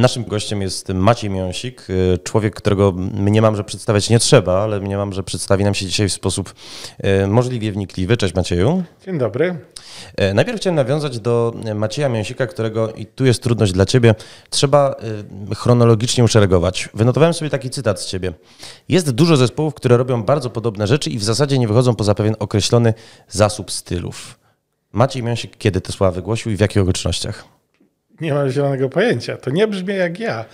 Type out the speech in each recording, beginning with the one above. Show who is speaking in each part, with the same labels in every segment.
Speaker 1: Naszym gościem jest Maciej Miąsik, y, człowiek, którego mniemam, że przedstawiać nie trzeba, ale mniemam, że przedstawi nam się dzisiaj w sposób y, możliwie wnikliwy. Cześć Macieju. Dzień dobry. Y, najpierw chciałem nawiązać do Macieja Miąsika, którego, i tu jest trudność dla ciebie, trzeba chronologicznie uszeregować. Wynotowałem sobie taki cytat z ciebie. Jest dużo zespołów, które robią bardzo podobne rzeczy i w zasadzie nie wychodzą poza pewien określony zasób stylów. Maciej Miąsik kiedy te słowa wygłosił i w jakich okolicznościach?
Speaker 2: Nie mam zielonego pojęcia. To nie brzmi jak ja.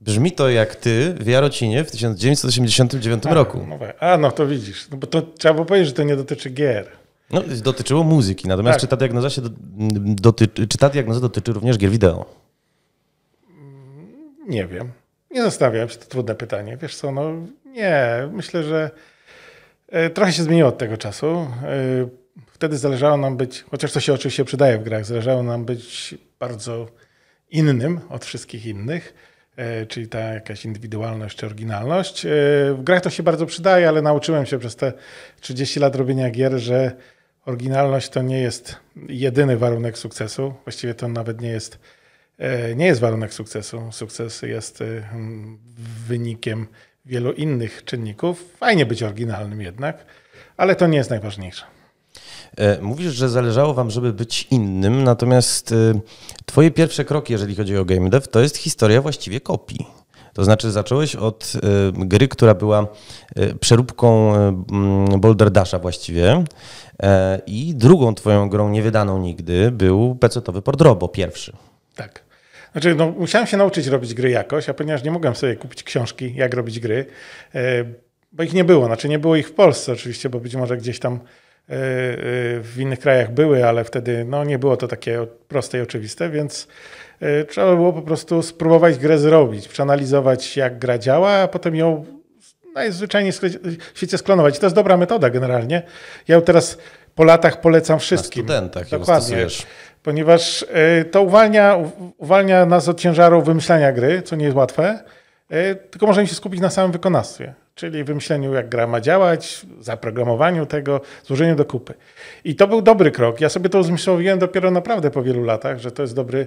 Speaker 1: Brzmi to jak ty w Jarocinie w 1989 a, roku. No,
Speaker 2: a, no to widzisz. No bo to trzeba było powiedzieć, że to nie dotyczy gier.
Speaker 1: No, dotyczyło muzyki, natomiast tak. czy, ta diagnoza się dotyczy, czy ta diagnoza dotyczy również gier wideo?
Speaker 2: Nie wiem. Nie zastanawiam się, to trudne pytanie. Wiesz co, no nie, myślę, że e, trochę się zmieniło od tego czasu. E, wtedy zależało nam być, chociaż to się oczywiście przydaje w grach, zależało nam być bardzo innym od wszystkich innych, e, czyli ta jakaś indywidualność czy oryginalność. E, w grach to się bardzo przydaje, ale nauczyłem się przez te 30 lat robienia gier, że oryginalność to nie jest jedyny warunek sukcesu. Właściwie to nawet nie jest, e, nie jest warunek sukcesu. Sukces jest hmm, wynikiem wielu innych czynników. Fajnie być oryginalnym jednak, ale to nie jest najważniejsze.
Speaker 1: E, mówisz, że zależało wam, żeby być innym, natomiast e, twoje pierwsze kroki, jeżeli chodzi o game dev, to jest historia właściwie kopii. To znaczy zacząłeś od e, gry, która była przeróbką Boulder Dasha właściwie i drugą twoją grą niewydaną nigdy był pecetowy Robo, pierwszy. Tak.
Speaker 2: Znaczy, no, musiałem się nauczyć robić gry jakoś, a ponieważ nie mogłem sobie kupić książki, jak robić gry, bo ich nie było. Znaczy, nie było ich w Polsce oczywiście, bo być może gdzieś tam Y, y, w innych krajach były, ale wtedy no, nie było to takie proste i oczywiste, więc y, trzeba było po prostu spróbować grę zrobić, przeanalizować jak gra działa, a potem ją najzwyczajniej w świecie sklonować. I to jest dobra metoda generalnie. Ja teraz po latach polecam wszystkim. Na
Speaker 1: studentach Dokładnie.
Speaker 2: Ponieważ to uwalnia, uwalnia nas od ciężaru wymyślania gry, co nie jest łatwe, tylko możemy się skupić na samym wykonawstwie czyli wymyśleniu, jak gra ma działać, zaprogramowaniu tego, złożeniu do kupy. I to był dobry krok. Ja sobie to uzmysłowiłem dopiero naprawdę po wielu latach, że to jest dobry,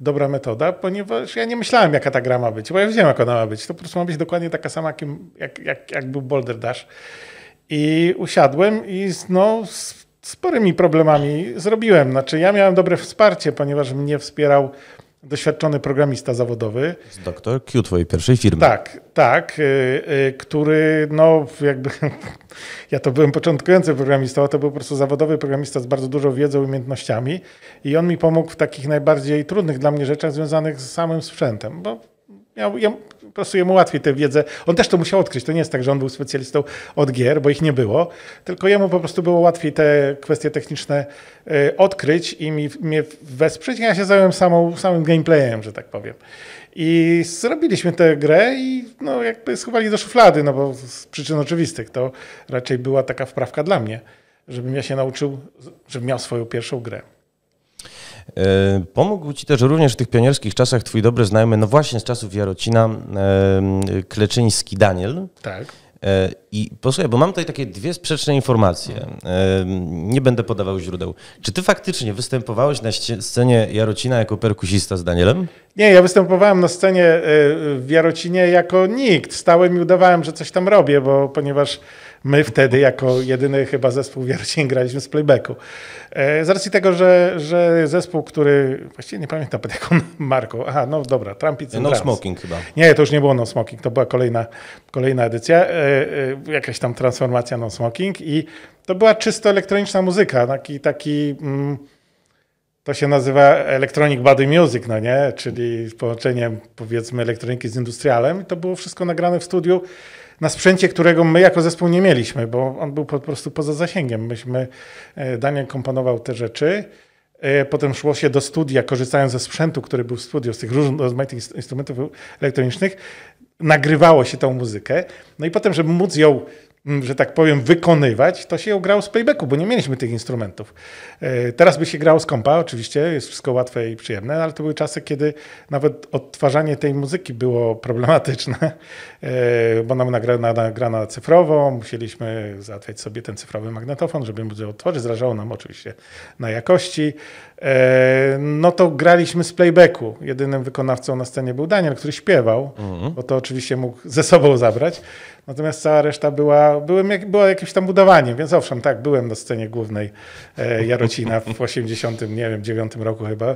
Speaker 2: dobra metoda, ponieważ ja nie myślałem, jaka ta gra ma być, bo ja wiedziałem, jak ona ma być. To po prostu ma być dokładnie taka sama, jak, jak, jak był Boulder Dash. I usiadłem i no, z sporymi problemami zrobiłem. Znaczy, ja miałem dobre wsparcie, ponieważ mnie wspierał doświadczony programista zawodowy.
Speaker 1: Z doktor Q twojej pierwszej firmy.
Speaker 2: Tak, tak, y, y, który no jakby, ja to byłem początkujący programista, a to był po prostu zawodowy programista z bardzo dużą wiedzą i umiejętnościami i on mi pomógł w takich najbardziej trudnych dla mnie rzeczach związanych z samym sprzętem, bo miał, ja Prostu jemu łatwiej tę wiedzę. On też to musiał odkryć. To nie jest tak, że on był specjalistą od gier, bo ich nie było, tylko jemu po prostu było łatwiej te kwestie techniczne e, odkryć i mi, mnie wesprzeć. Ja się zająłem samą, samym gameplayem, że tak powiem. I zrobiliśmy tę grę i no, jakby schowali do szuflady, no bo z przyczyn oczywistych to raczej była taka wprawka dla mnie, żebym ja się nauczył, żebym miał swoją pierwszą grę.
Speaker 1: E, pomógł Ci też również w tych pionierskich czasach Twój dobry znajomy, no właśnie z czasów Jarocina, e, Kleczyński Daniel. Tak. E, I posłuchaj, bo mam tutaj takie dwie sprzeczne informacje. Nie będę podawał źródeł. Czy ty faktycznie występowałeś na scenie Jarocina jako perkusista z Danielem? Nie, ja występowałem
Speaker 2: na scenie w Jarocinie jako nikt. Stałem i udawałem, że coś tam robię, bo ponieważ my wtedy jako jedyny chyba zespół wiercień graliśmy z playbacku. E, z racji tego, że, że zespół, który, właściwie nie pamiętam pod jaką marką, aha, no dobra, Trumpic No Smoking chyba. Nie, to już nie było No Smoking, to była kolejna, kolejna edycja, e, e, jakaś tam transformacja No Smoking i to była czysto elektroniczna muzyka, taki, taki mm, to się nazywa Electronic Body Music, no nie? Czyli połączeniem powiedzmy elektroniki z industrialem i to było wszystko nagrane w studiu na sprzęcie, którego my jako zespół nie mieliśmy, bo on był po prostu poza zasięgiem. Myśmy, e, Daniel komponował te rzeczy, e, Potem szło się do studia, korzystając ze sprzętu, który był w studiu, z tych różnych rozmaitych instrumentów elektronicznych, nagrywało się tą muzykę. No i potem, żeby móc ją że tak powiem, wykonywać, to się grał z playbacku, bo nie mieliśmy tych instrumentów. E, teraz by się grał z kompa, oczywiście, jest wszystko łatwe i przyjemne, ale to były czasy, kiedy nawet odtwarzanie tej muzyki było problematyczne, e, bo nam nagrana, nagrana cyfrowo, musieliśmy załatwiać sobie ten cyfrowy magnetofon, żeby móc odtworzyć, zrażało nam oczywiście na jakości. E, no to graliśmy z playbacku. Jedynym wykonawcą na scenie był Daniel, który śpiewał, mhm. bo to oczywiście mógł ze sobą zabrać. Natomiast cała reszta była, byłem jak, była jakimś tam budowaniem, więc owszem, tak, byłem na scenie głównej e, Jarocina w 80, nie wiem, 9 roku chyba.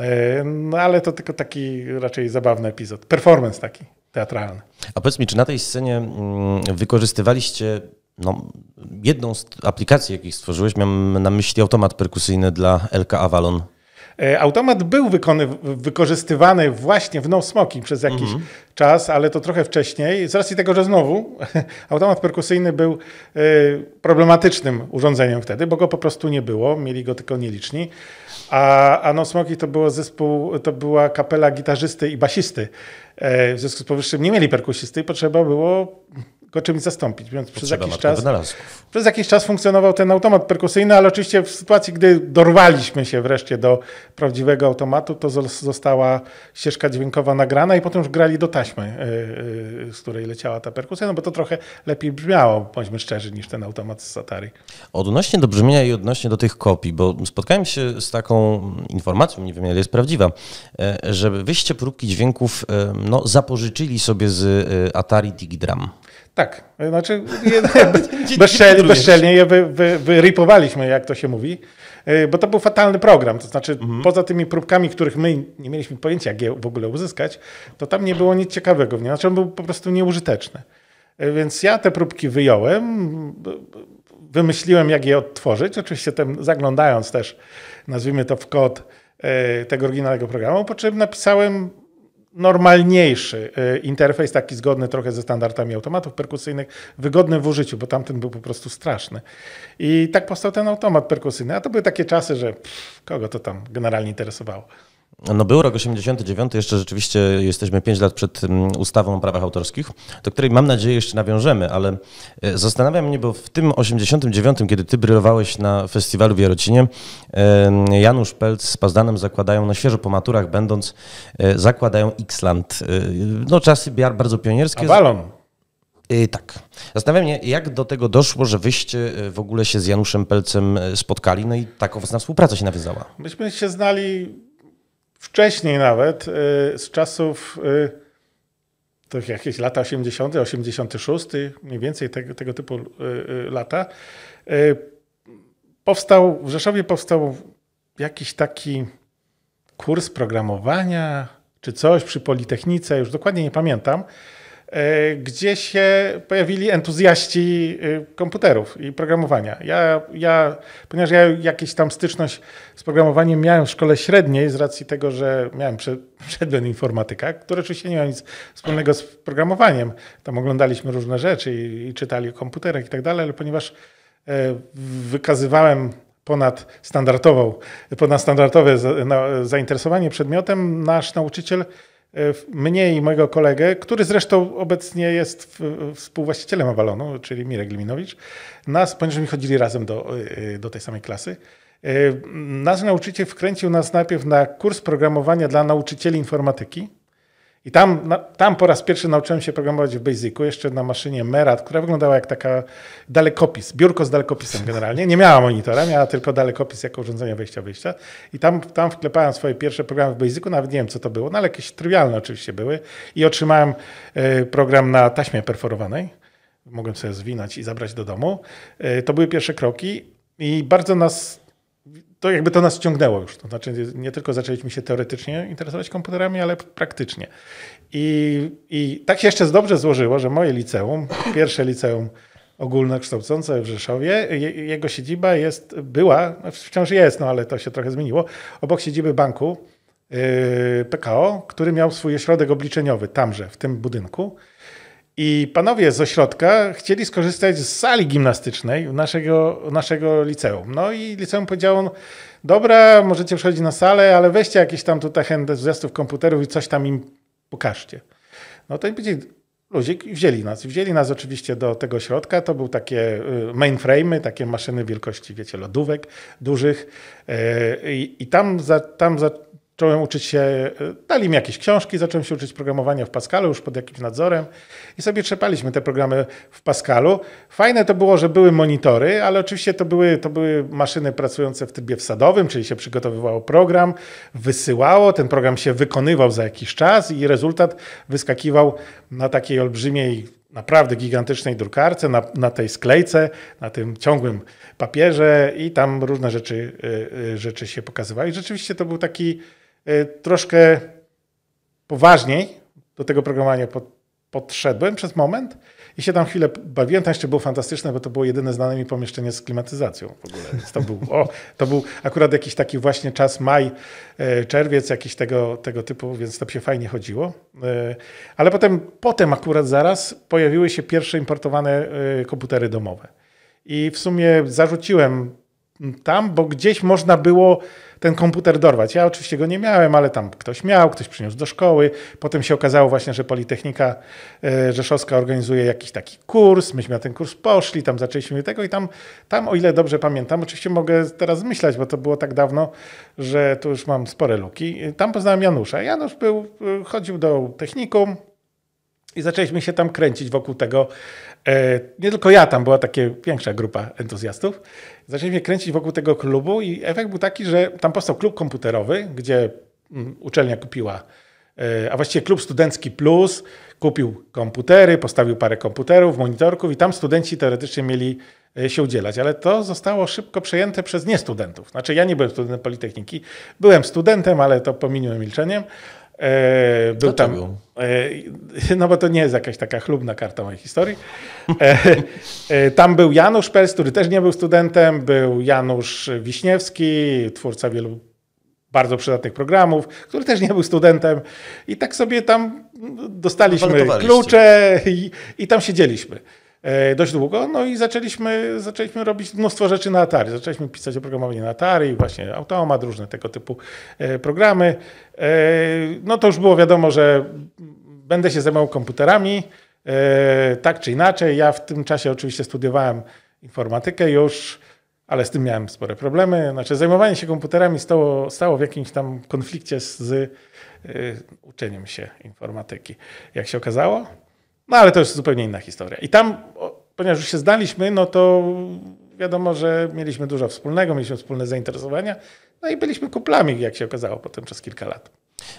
Speaker 2: E, no ale to tylko taki raczej zabawny epizod. Performance taki teatralny.
Speaker 1: A powiedz mi, czy na tej scenie mm, wykorzystywaliście no, jedną z aplikacji, jakich stworzyłeś, miałem na myśli automat perkusyjny dla LK Avalon.
Speaker 2: E, automat był wykorzystywany właśnie w no smoking przez jakiś mm -hmm. czas, ale to trochę wcześniej. Z racji tego, że znowu automat perkusyjny był e, problematycznym urządzeniem wtedy, bo go po prostu nie było, mieli go tylko nieliczni. A, a no smoking to było zespół, to była kapela gitarzysty i basisty. E, w związku z powyższym nie mieli perkusisty i potrzeba było go czymś zastąpić. Więc przez jakiś, czas, przez jakiś czas funkcjonował ten automat perkusyjny, ale oczywiście w sytuacji, gdy dorwaliśmy się wreszcie do prawdziwego automatu, to została ścieżka dźwiękowa nagrana i potem już grali do taśmy, y, y, z której leciała ta perkusja, no bo to trochę lepiej brzmiało, bądźmy szczerzy, niż ten automat z Atari.
Speaker 1: Odnośnie do brzmienia i odnośnie do tych kopii, bo spotkałem się z taką informacją, nie wiem ile jest prawdziwa, e, że wyście próbki dźwięków e, no, zapożyczyli sobie z e, Atari Digidram.
Speaker 2: Tak, znaczy je, bezszelnie, je wy, wy, wyrypowaliśmy, jak to się mówi, e, bo to był fatalny program. To znaczy, mhm. poza tymi próbkami, których my nie mieliśmy pojęcia, jak je w ogóle uzyskać, to tam nie było nic ciekawego w nim. Znaczy, on był po prostu nieużyteczny. E, więc ja te próbki wyjąłem, wymyśliłem, jak je odtworzyć. Oczywiście tam zaglądając też, nazwijmy to w kod e, tego oryginalnego programu, po czym napisałem normalniejszy e, interfejs, taki zgodny trochę ze standardami automatów perkusyjnych, wygodny w użyciu, bo tamten był po prostu straszny. I tak powstał ten automat perkusyjny. A to były takie czasy, że pff, kogo to tam generalnie interesowało
Speaker 1: no był rok 89, jeszcze rzeczywiście jesteśmy 5 lat przed mm, ustawą o prawach autorskich, do której mam nadzieję jeszcze nawiążemy, ale e, zastanawiam mnie, bo w tym 89, kiedy ty brylowałeś na festiwalu w Jarocinie, Janusz Pelc z Pazdanem zakładają, no świeżo po maturach będąc, e, zakładają Xland. E, no czasy bardzo pionierskie. A balon. Tak. Zastanawiam się, jak do tego doszło, że wyście w ogóle się z Januszem Pelcem spotkali, no i taka owocna współpraca się nawiązała.
Speaker 2: Myśmy się znali wcześniej nawet, y, z czasów y, to jakieś lata 80., 86., mniej więcej tego, tego typu y, lata, powstał, w Rzeszowie powstał jakiś taki kurs programowania czy coś przy Politechnice, już dokładnie nie pamiętam. E, gdzie się pojawili entuzjaści e, komputerów i programowania. Ja, ja, ponieważ ja jakieś tam styczność z programowaniem miałem w szkole średniej z racji tego, że miałem przedmiot informatyka, który oczywiście nie miał nic wspólnego z programowaniem. Tam oglądaliśmy różne rzeczy i, i czytali o komputerach i tak dalej, ale ponieważ e, wykazywałem ponad standardową, ponadstandardowe zainteresowanie przedmiotem, nasz nauczyciel E, mnie i mojego kolegę, który zresztą obecnie jest współwłaścicielem Avalonu, czyli Mirek Gliminowicz, nas, ponieważ my chodzili razem do, e, do tej samej klasy, e, nasz nauczyciel wkręcił nas najpierw na kurs programowania dla nauczycieli informatyki, i tam, na, tam po raz pierwszy nauczyłem się programować w Basicu, jeszcze na maszynie Merat, która wyglądała jak taka dalekopis, biurko z dalekopisem generalnie. Nie miała monitora, miała tylko dalekopis jako urządzenie wejścia-wyjścia. I tam, tam wklepałem swoje pierwsze programy w Basicu, nawet nie wiem co to było, no ale jakieś trywialne oczywiście były. I otrzymałem y, program na taśmie perforowanej. Mogłem sobie zwinać i zabrać do domu. Y, to były pierwsze kroki i bardzo nas to jakby to nas ciągnęło już. To znaczy, nie tylko zaczęliśmy się teoretycznie interesować komputerami, ale praktycznie. I, i tak się jeszcze dobrze złożyło, że moje liceum, pierwsze liceum ogólnokształcące w Rzeszowie, jego siedziba jest, była, wciąż jest, no ale to się trochę zmieniło, obok siedziby banku yy, PKO, który miał swój ośrodek obliczeniowy tamże, w tym budynku. I panowie z ośrodka chcieli skorzystać z sali gimnastycznej naszego, naszego liceum. No i liceum powiedziało, dobra, możecie przychodzić na salę, ale weźcie jakieś tam tutaj zestaw komputerów i coś tam im pokażcie. No to im ludzie wzięli nas. Wzięli nas oczywiście do tego środka. To były takie y, mainframe'y, takie maszyny wielkości, wiecie, lodówek dużych. E, I, i tam, za, tam za, Zacząłem uczyć się, e, dali mi jakieś książki, zacząłem się uczyć programowania w Pascalu, już pod jakimś nadzorem i sobie trzepaliśmy te programy w Pascalu. Fajne to było, że były monitory, ale oczywiście to były, to były maszyny pracujące w trybie wsadowym, czyli się przygotowywało program, wysyłało, ten program się wykonywał za jakiś czas i rezultat wyskakiwał na takiej olbrzymiej naprawdę gigantycznej drukarce, na, na, tej sklejce, na tym ciągłym papierze i tam różne rzeczy, e, e, rzeczy się pokazywały. I rzeczywiście to był taki E, troszkę poważniej do tego programowania podszedłem przez moment i się tam chwilę bawiłem. To jeszcze było fantastyczne, bo to było jedyne znane mi pomieszczenie z klimatyzacją w ogóle. Więc to, był, o, to był akurat jakiś taki właśnie czas maj, e, czerwiec, jakiś tego, tego typu, więc tam się fajnie chodziło. E, ale potem, potem akurat zaraz pojawiły się pierwsze importowane komputery domowe. I w sumie zarzuciłem tam, bo gdzieś można było ten komputer dorwać. Ja oczywiście go nie miałem, ale tam ktoś miał, ktoś przyniósł do szkoły. Potem się okazało właśnie, że Politechnika e, Rzeszowska organizuje jakiś taki kurs. Myśmy na ten kurs poszli, tam zaczęliśmy tego i tam, tam o ile dobrze pamiętam, oczywiście mogę teraz myśleć, bo to było tak dawno, że tu już mam spore luki. Tam poznałem Janusza. Janusz był, e, chodził do technikum, i zaczęliśmy się tam kręcić wokół tego E, nie tylko ja, tam była taka większa grupa entuzjastów. Zaczęliśmy kręcić wokół tego klubu i efekt był taki, że tam powstał klub komputerowy, gdzie mm, uczelnia kupiła, e, a właściwie klub studencki plus, kupił komputery, postawił parę komputerów, monitorków i tam studenci teoretycznie mieli e, się udzielać, ale to zostało szybko przejęte przez niestudentów. Znaczy ja nie byłem studentem Politechniki, byłem studentem, ale to pominiłem milczeniem. E, był tam. E, no bo to nie jest jakaś taka chlubna karta mojej historii. E, e, tam był Janusz Pels, który też nie był studentem, był Janusz Wiśniewski, twórca wielu bardzo przydatnych programów, który też nie był studentem. I tak sobie tam dostaliśmy klucze i, i tam siedzieliśmy. E, dość długo, no i zaczęliśmy, zaczęliśmy robić mnóstwo rzeczy na Atari. Zaczęliśmy pisać oprogramowanie na Atari, właśnie automat, różne tego typu e, programy. E, no to już było wiadomo, że będę się zajmował komputerami, tak czy inaczej. Ja w tym czasie oczywiście studiowałem informatykę już, ale z tym miałem spore problemy. Znaczy zajmowanie się komputerami stało, stało w jakimś tam konflikcie z, z uczeniem się informatyki, jak się okazało. No ale to już zupełnie inna historia. I tam, ponieważ już się znaliśmy, no to wiadomo, że mieliśmy dużo wspólnego, mieliśmy wspólne zainteresowania, no i byliśmy kuplami, jak się okazało, potem przez kilka lat.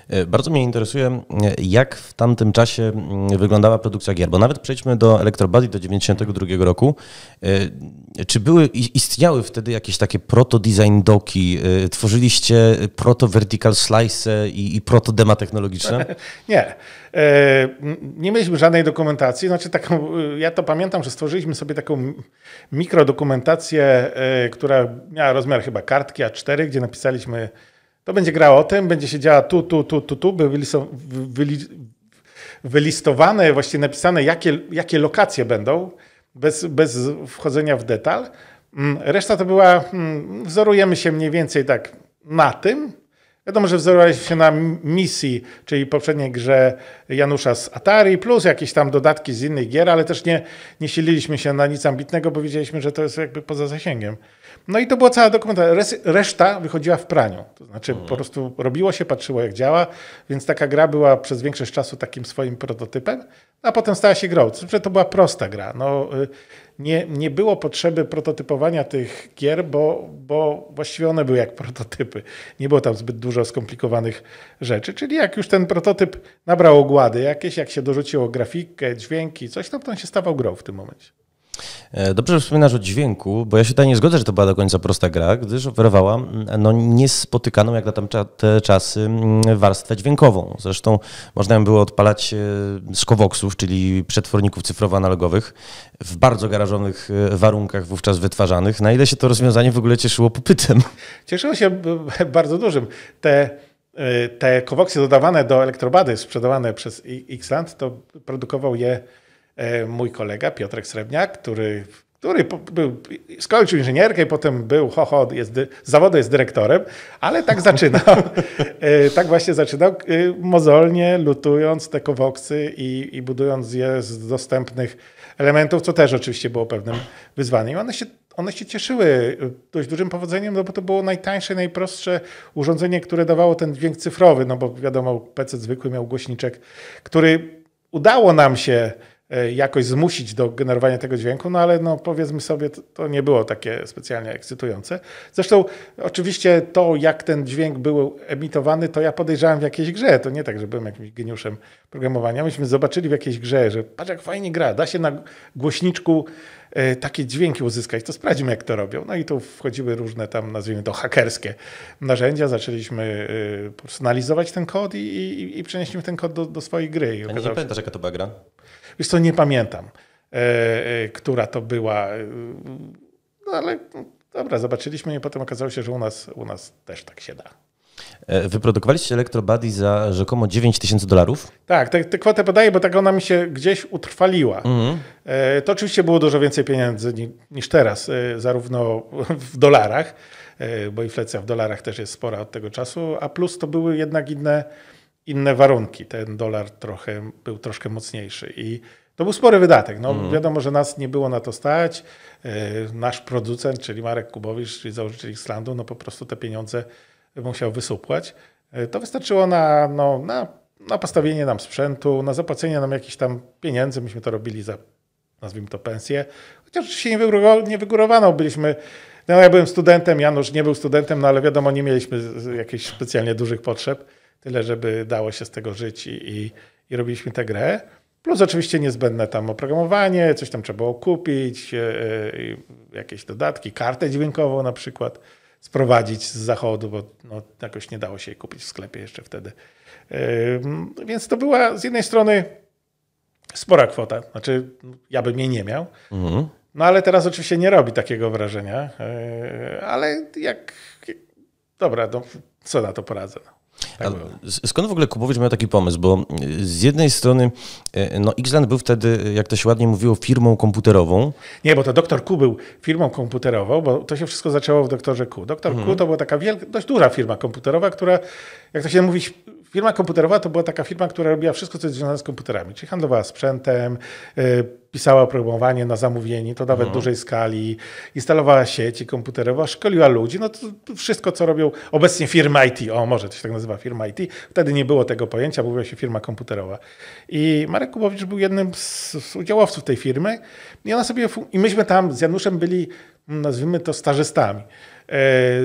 Speaker 1: E, bardzo mnie interesuje, e, jak w tamtym czasie mm, wyglądała produkcja gier, bo nawet przejdźmy do Elektrobazji do 92 roku. E, czy były, istniały wtedy jakieś takie proto-design doki? Tworzyliście proto-vertical slice i, i proto-dema technologiczne?
Speaker 2: Nie. Nie mieliśmy żadnej dokumentacji. Znaczy taką, ja to pamiętam, że stworzyliśmy sobie taką mikrodokumentację, która miała rozmiar chyba kartki A4, gdzie napisaliśmy to będzie grało o tym, będzie się działa tu, tu, tu, tu, tu, by wylistowane, właściwie napisane, jakie, jakie lokacje będą, bez, bez wchodzenia w detal. Mm, reszta to była, mm, wzorujemy się mniej więcej tak na tym, Wiadomo, że wzorowaliśmy się na misji, czyli poprzedniej grze Janusza z Atari, plus jakieś tam dodatki z innych gier, ale też nie, nie sililiśmy się na nic ambitnego, bo wiedzieliśmy, że to jest jakby poza zasięgiem. No i to była cała dokumentacja. Reszta wychodziła w praniu. To znaczy po prostu robiło się, patrzyło jak działa, więc taka gra była przez większość czasu takim swoim prototypem, a potem stała się grą. Znaczy, że to była prosta gra. No, y, nie, nie było potrzeby prototypowania tych gier, bo, bo właściwie one były jak prototypy. Nie było tam zbyt dużo skomplikowanych rzeczy. Czyli jak już ten prototyp nabrał ogłady jakieś, jak się dorzuciło grafikę, dźwięki, coś, no to on się stawał grą w tym momencie.
Speaker 1: E, dobrze, że wspominasz o dźwięku, bo ja się tutaj nie zgodzę, że to była do końca prosta gra, gdyż oferowała mm, no, niespotykaną jak na tamte czasy mm, warstwę dźwiękową. Zresztą można było odpalać e, kowoksów, czyli przetworników cyfrowo-analogowych w bardzo garażowych e, warunkach wówczas wytwarzanych. Na ile się to rozwiązanie w ogóle cieszyło popytem? Cieszyło się
Speaker 2: bardzo dużym. Te te kowoksy dodawane do elektrobady, sprzedawane przez Xland, to produkował je E, mój kolega Piotrek Srebniak, który który był, skończył inżynierkę i potem był, ho, ho, jest, zawodu jest dyrektorem, ale tak zaczynał. E, tak właśnie zaczynał, e, mozolnie lutując te kowoksy i, i, budując je z dostępnych elementów, co też oczywiście było pewnym wyzwaniem. One się, one się cieszyły dość dużym powodzeniem, no bo to było najtańsze, najprostsze urządzenie, które dawało ten dźwięk cyfrowy, no bo wiadomo, PC zwykły miał głośniczek, który udało nam się E, jakoś zmusić do generowania tego dźwięku, no ale no, powiedzmy sobie, to, to, nie było takie specjalnie ekscytujące. Zresztą oczywiście to, jak ten dźwięk był emitowany, to ja podejrzałem w jakiejś grze. To nie tak, że byłem jakimś geniuszem programowania. Myśmy zobaczyli w jakiejś grze, że patrz jak fajnie gra, da się na głośniczku e, takie dźwięki uzyskać, to sprawdźmy, jak to robią. No i tu wchodziły różne tam, nazwijmy to, hakerskie narzędzia. Zaczęliśmy e, personalizować ten kod i, i, i przenieśliśmy ten kod do, do swojej gry. I A nie, pamiętasz, jaka to była gra? Wiesz co, nie pamiętam, e, e, która to była, e, no ale dobra, zobaczyliśmy i potem okazało się, że u nas, u nas też tak się da.
Speaker 1: Wyprodukowaliście Electrobody za rzekomo 9 tysięcy dolarów?
Speaker 2: Tak, tę, tę kwotę podaję, bo tak ona mi się gdzieś utrwaliła. Mm. To oczywiście było dużo więcej pieniędzy niż teraz, zarówno w dolarach, bo inflacja w dolarach też jest spora od tego czasu, a plus to były jednak inne inne warunki. Ten dolar trochę był troszkę mocniejszy i to był spory wydatek. No, mm. Wiadomo, że nas nie było na to stać. E, nasz producent, czyli Marek Kubowicz, czyli założyciel Islandu, no po prostu te pieniądze musiał wysupłać. E, to wystarczyło na, no, na, na postawienie nam sprzętu, na zapłacenie nam jakichś tam pieniędzy. Myśmy to robili za, nazwijmy to, pensję. Chociaż się nie, wygórowało, nie wygórowano. Byliśmy, no ja byłem studentem, Janusz nie był studentem, no ale wiadomo, nie mieliśmy jakichś specjalnie dużych potrzeb tyle, żeby dało się z tego żyć i, i, robiliśmy tę grę. Plus oczywiście niezbędne tam oprogramowanie, coś tam trzeba było kupić, yy, jakieś dodatki, kartę dźwiękową na przykład sprowadzić z zachodu, bo no, jakoś nie dało się jej kupić w sklepie jeszcze wtedy. Yy, więc to była z jednej strony spora kwota, znaczy ja bym jej nie miał, mhm. no ale teraz oczywiście nie robi takiego wrażenia, yy, ale jak, dobra, no, co na to poradzę. No.
Speaker 1: Tak skąd w ogóle Kubowicz miał taki pomysł? Bo y, z jednej strony y, no, Xland był wtedy, jak to się ładnie mówiło, firmą komputerową.
Speaker 2: Nie, bo to doktor Q był firmą komputerową, bo to się wszystko zaczęło w doktorze Q. Doktor hmm. Q to była taka wielka, dość duża firma komputerowa, która, jak to się mówi, firma komputerowa to była taka firma, która robiła wszystko, co jest związane z komputerami, czyli handlowała sprzętem, y, pisała oprogramowanie na zamówienie, to nawet w mhm. dużej skali, instalowała sieci komputerowe, szkoliła ludzi, no to wszystko, co robią obecnie firmy IT, o może to się tak nazywa firma IT, wtedy nie było tego pojęcia, mówiła się firma komputerowa. I Marek Kubowicz był jednym z, z udziałowców tej firmy i ona sobie, i myśmy tam z Januszem byli, mm, nazwijmy to, stażystami.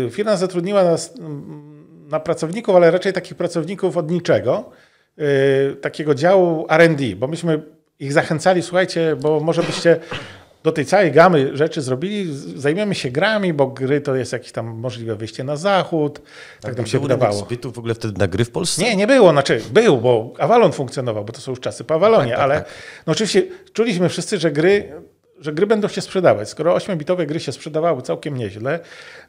Speaker 2: Y, firma zatrudniła nas mm, na pracowników, ale raczej takich pracowników od niczego, yy, takiego działu RD, bo myśmy ich zachęcali, słuchajcie, bo może byście do tej całej gamy rzeczy zrobili, zajmiemy się grami, bo gry to jest jakieś tam możliwe wyjście na zachód, tak, tak nam się wydawało.
Speaker 1: Zbytu w ogóle wtedy na gry w Polsce? Nie, nie było,
Speaker 2: znaczy był, bo Avalon funkcjonował, bo to są już czasy po no Avalonie, tak, tak, ale tak. No oczywiście czuliśmy wszyscy, że gry że gry będą się sprzedawać. Skoro 8-bitowe gry się sprzedawały całkiem nieźle,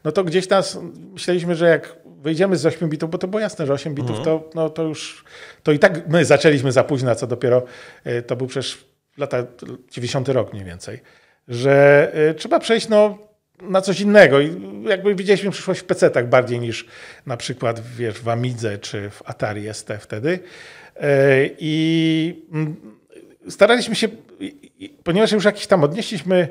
Speaker 2: no to gdzieś nas myśleliśmy, że jak wyjdziemy z 8 bitów, bo to było jasne, że 8 bitów mhm. to, no, to już, to i tak my zaczęliśmy za późno, co dopiero, y, to był przecież lata 90 rok mniej więcej, że y, trzeba przejść no, na coś innego i jakby widzieliśmy przyszłość w pc tak bardziej niż na przykład wiesz, w Amidze czy w Atari ST wtedy y, i mm, staraliśmy się, ponieważ już jakiś tam odnieśliśmy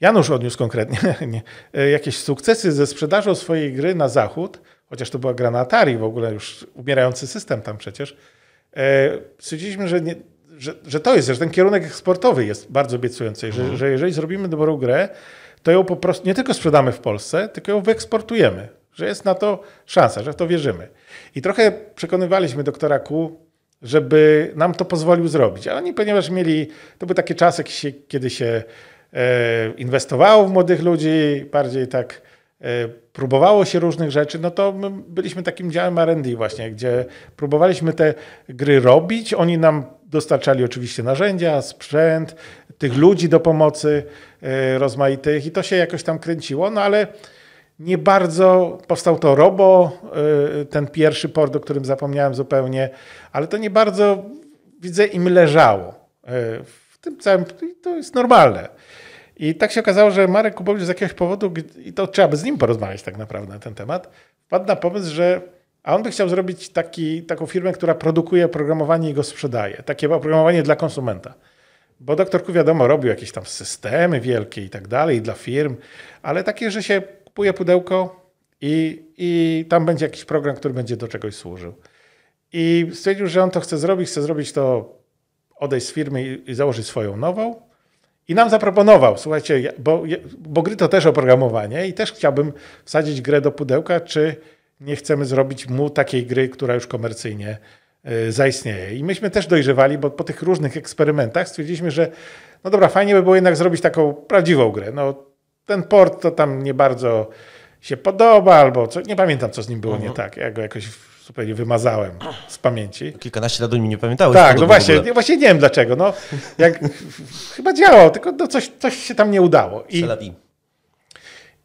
Speaker 2: Janusz odniósł konkretnie nie, jakieś sukcesy ze sprzedażą swojej gry na zachód, chociaż to była gra na Atari w ogóle, już umierający system tam przecież, e, stwierdziliśmy, że, nie, że, że to jest, że ten kierunek eksportowy jest bardzo obiecujący, mhm. że, że jeżeli zrobimy dobrą grę, to ją po prostu nie tylko sprzedamy w Polsce, tylko ją wyeksportujemy, że jest na to szansa, że w to wierzymy. I trochę przekonywaliśmy doktora Ku, żeby nam to pozwolił zrobić. Ale oni, ponieważ mieli, to były takie czasy, kiedy się, kiedy się e, inwestowało w młodych ludzi, bardziej tak E, próbowało się różnych rzeczy, no to my byliśmy takim działem R&D właśnie, gdzie próbowaliśmy te gry robić. Oni nam dostarczali oczywiście narzędzia, sprzęt, tych ludzi do pomocy e, rozmaitych i to się jakoś tam kręciło, no ale nie bardzo powstał to Robo, e, ten pierwszy port, o którym zapomniałem zupełnie, ale to nie bardzo widzę im leżało w tym całym, to jest normalne. I tak się okazało, że Marek Kubowicz z jakiegoś powodu, i to trzeba by z nim porozmawiać tak naprawdę na ten temat, wpadł na pomysł, że a on by chciał zrobić taki, taką firmę, która produkuje oprogramowanie i go sprzedaje. Takie oprogramowanie dla konsumenta. Bo doktor Ku wiadomo, robił jakieś tam systemy wielkie i tak dalej dla firm, ale takie, że się kupuje pudełko i, i tam będzie jakiś program, który będzie do czegoś służył. I stwierdził, że on to chce zrobić, chce zrobić to, odejść z firmy i, i założyć swoją nową i nam zaproponował, słuchajcie, bo, bo gry to też oprogramowanie i też chciałbym wsadzić grę do pudełka, czy nie chcemy zrobić mu takiej gry, która już komercyjnie y, zaistnieje. I myśmy też dojrzewali, bo po tych różnych eksperymentach stwierdziliśmy, że no dobra, fajnie by było jednak zrobić taką prawdziwą grę. No, ten port to tam nie bardzo się podoba, albo co, nie pamiętam, co z nim było nie mhm. tak. Ja go jakoś zupełnie wymazałem z pamięci. Kilkanaście lat mi nie pamiętałeś. Tak, no właśnie, właśnie nie wiem dlaczego. No, jak, chyba działał, tylko no coś, coś się tam nie udało. I,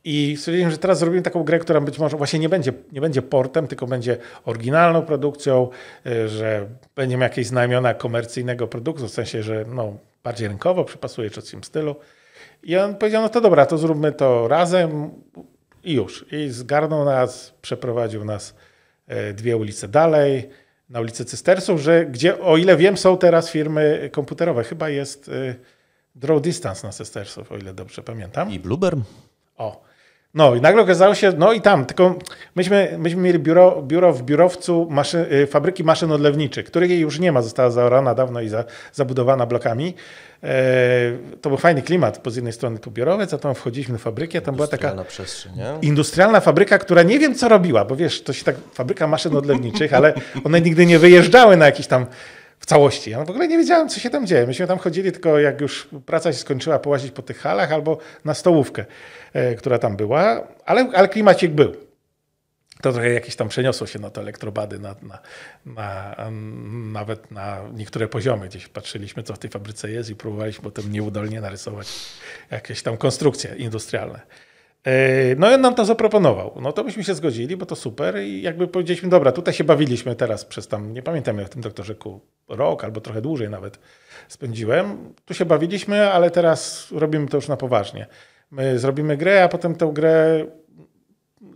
Speaker 2: i stwierdziłem, że teraz zrobimy taką grę, która być może właśnie nie będzie, nie będzie portem, tylko będzie oryginalną produkcją, e, że będziemy jakieś znamiona komercyjnego produktu, w sensie, że no, bardziej rynkowo przypasuje czy w tym stylu. I on powiedział, no to dobra, to zróbmy to razem i już. I zgarnął nas, przeprowadził nas E, dwie ulice dalej, na ulicy Cystersów, że gdzie, o ile wiem, są teraz firmy komputerowe. Chyba jest y, Draw Distance na Cystersów, o ile dobrze pamiętam. I Blueberm. O, no i nagle okazało się, no i tam, tylko myśmy, myśmy mieli biuro, biuro w biurowcu maszy, y, fabryki maszyn odlewniczych, której już nie ma, została zaorana dawno i za, zabudowana blokami. E, to był fajny klimat, bo z jednej strony tu biurowiec, a tam wchodziliśmy w fabrykę, tam była taka industrialna fabryka, która nie wiem co robiła, bo wiesz, to się tak, fabryka maszyn odlewniczych, ale one nigdy nie wyjeżdżały na jakiś tam w całości. Ja w ogóle nie wiedziałem, co się tam dzieje. Myśmy tam chodzili tylko jak już praca się skończyła, połazić po tych halach albo na stołówkę, e, która tam była, ale, ale klimacik był. To trochę jakieś tam przeniosło się na to elektrobady, na, na, na, mm, nawet na niektóre poziomy. Gdzieś patrzyliśmy, co w tej fabryce jest i próbowaliśmy potem nieudolnie narysować jakieś tam konstrukcje industrialne. Yy, no i on nam to zaproponował. No to myśmy się zgodzili, bo to super i jakby powiedzieliśmy, dobra, tutaj się bawiliśmy teraz przez tam, nie pamiętam jak w tym doktorze Ku, rok albo trochę dłużej nawet spędziłem. Tu się bawiliśmy, ale teraz robimy to już na poważnie. My zrobimy grę, a potem tę grę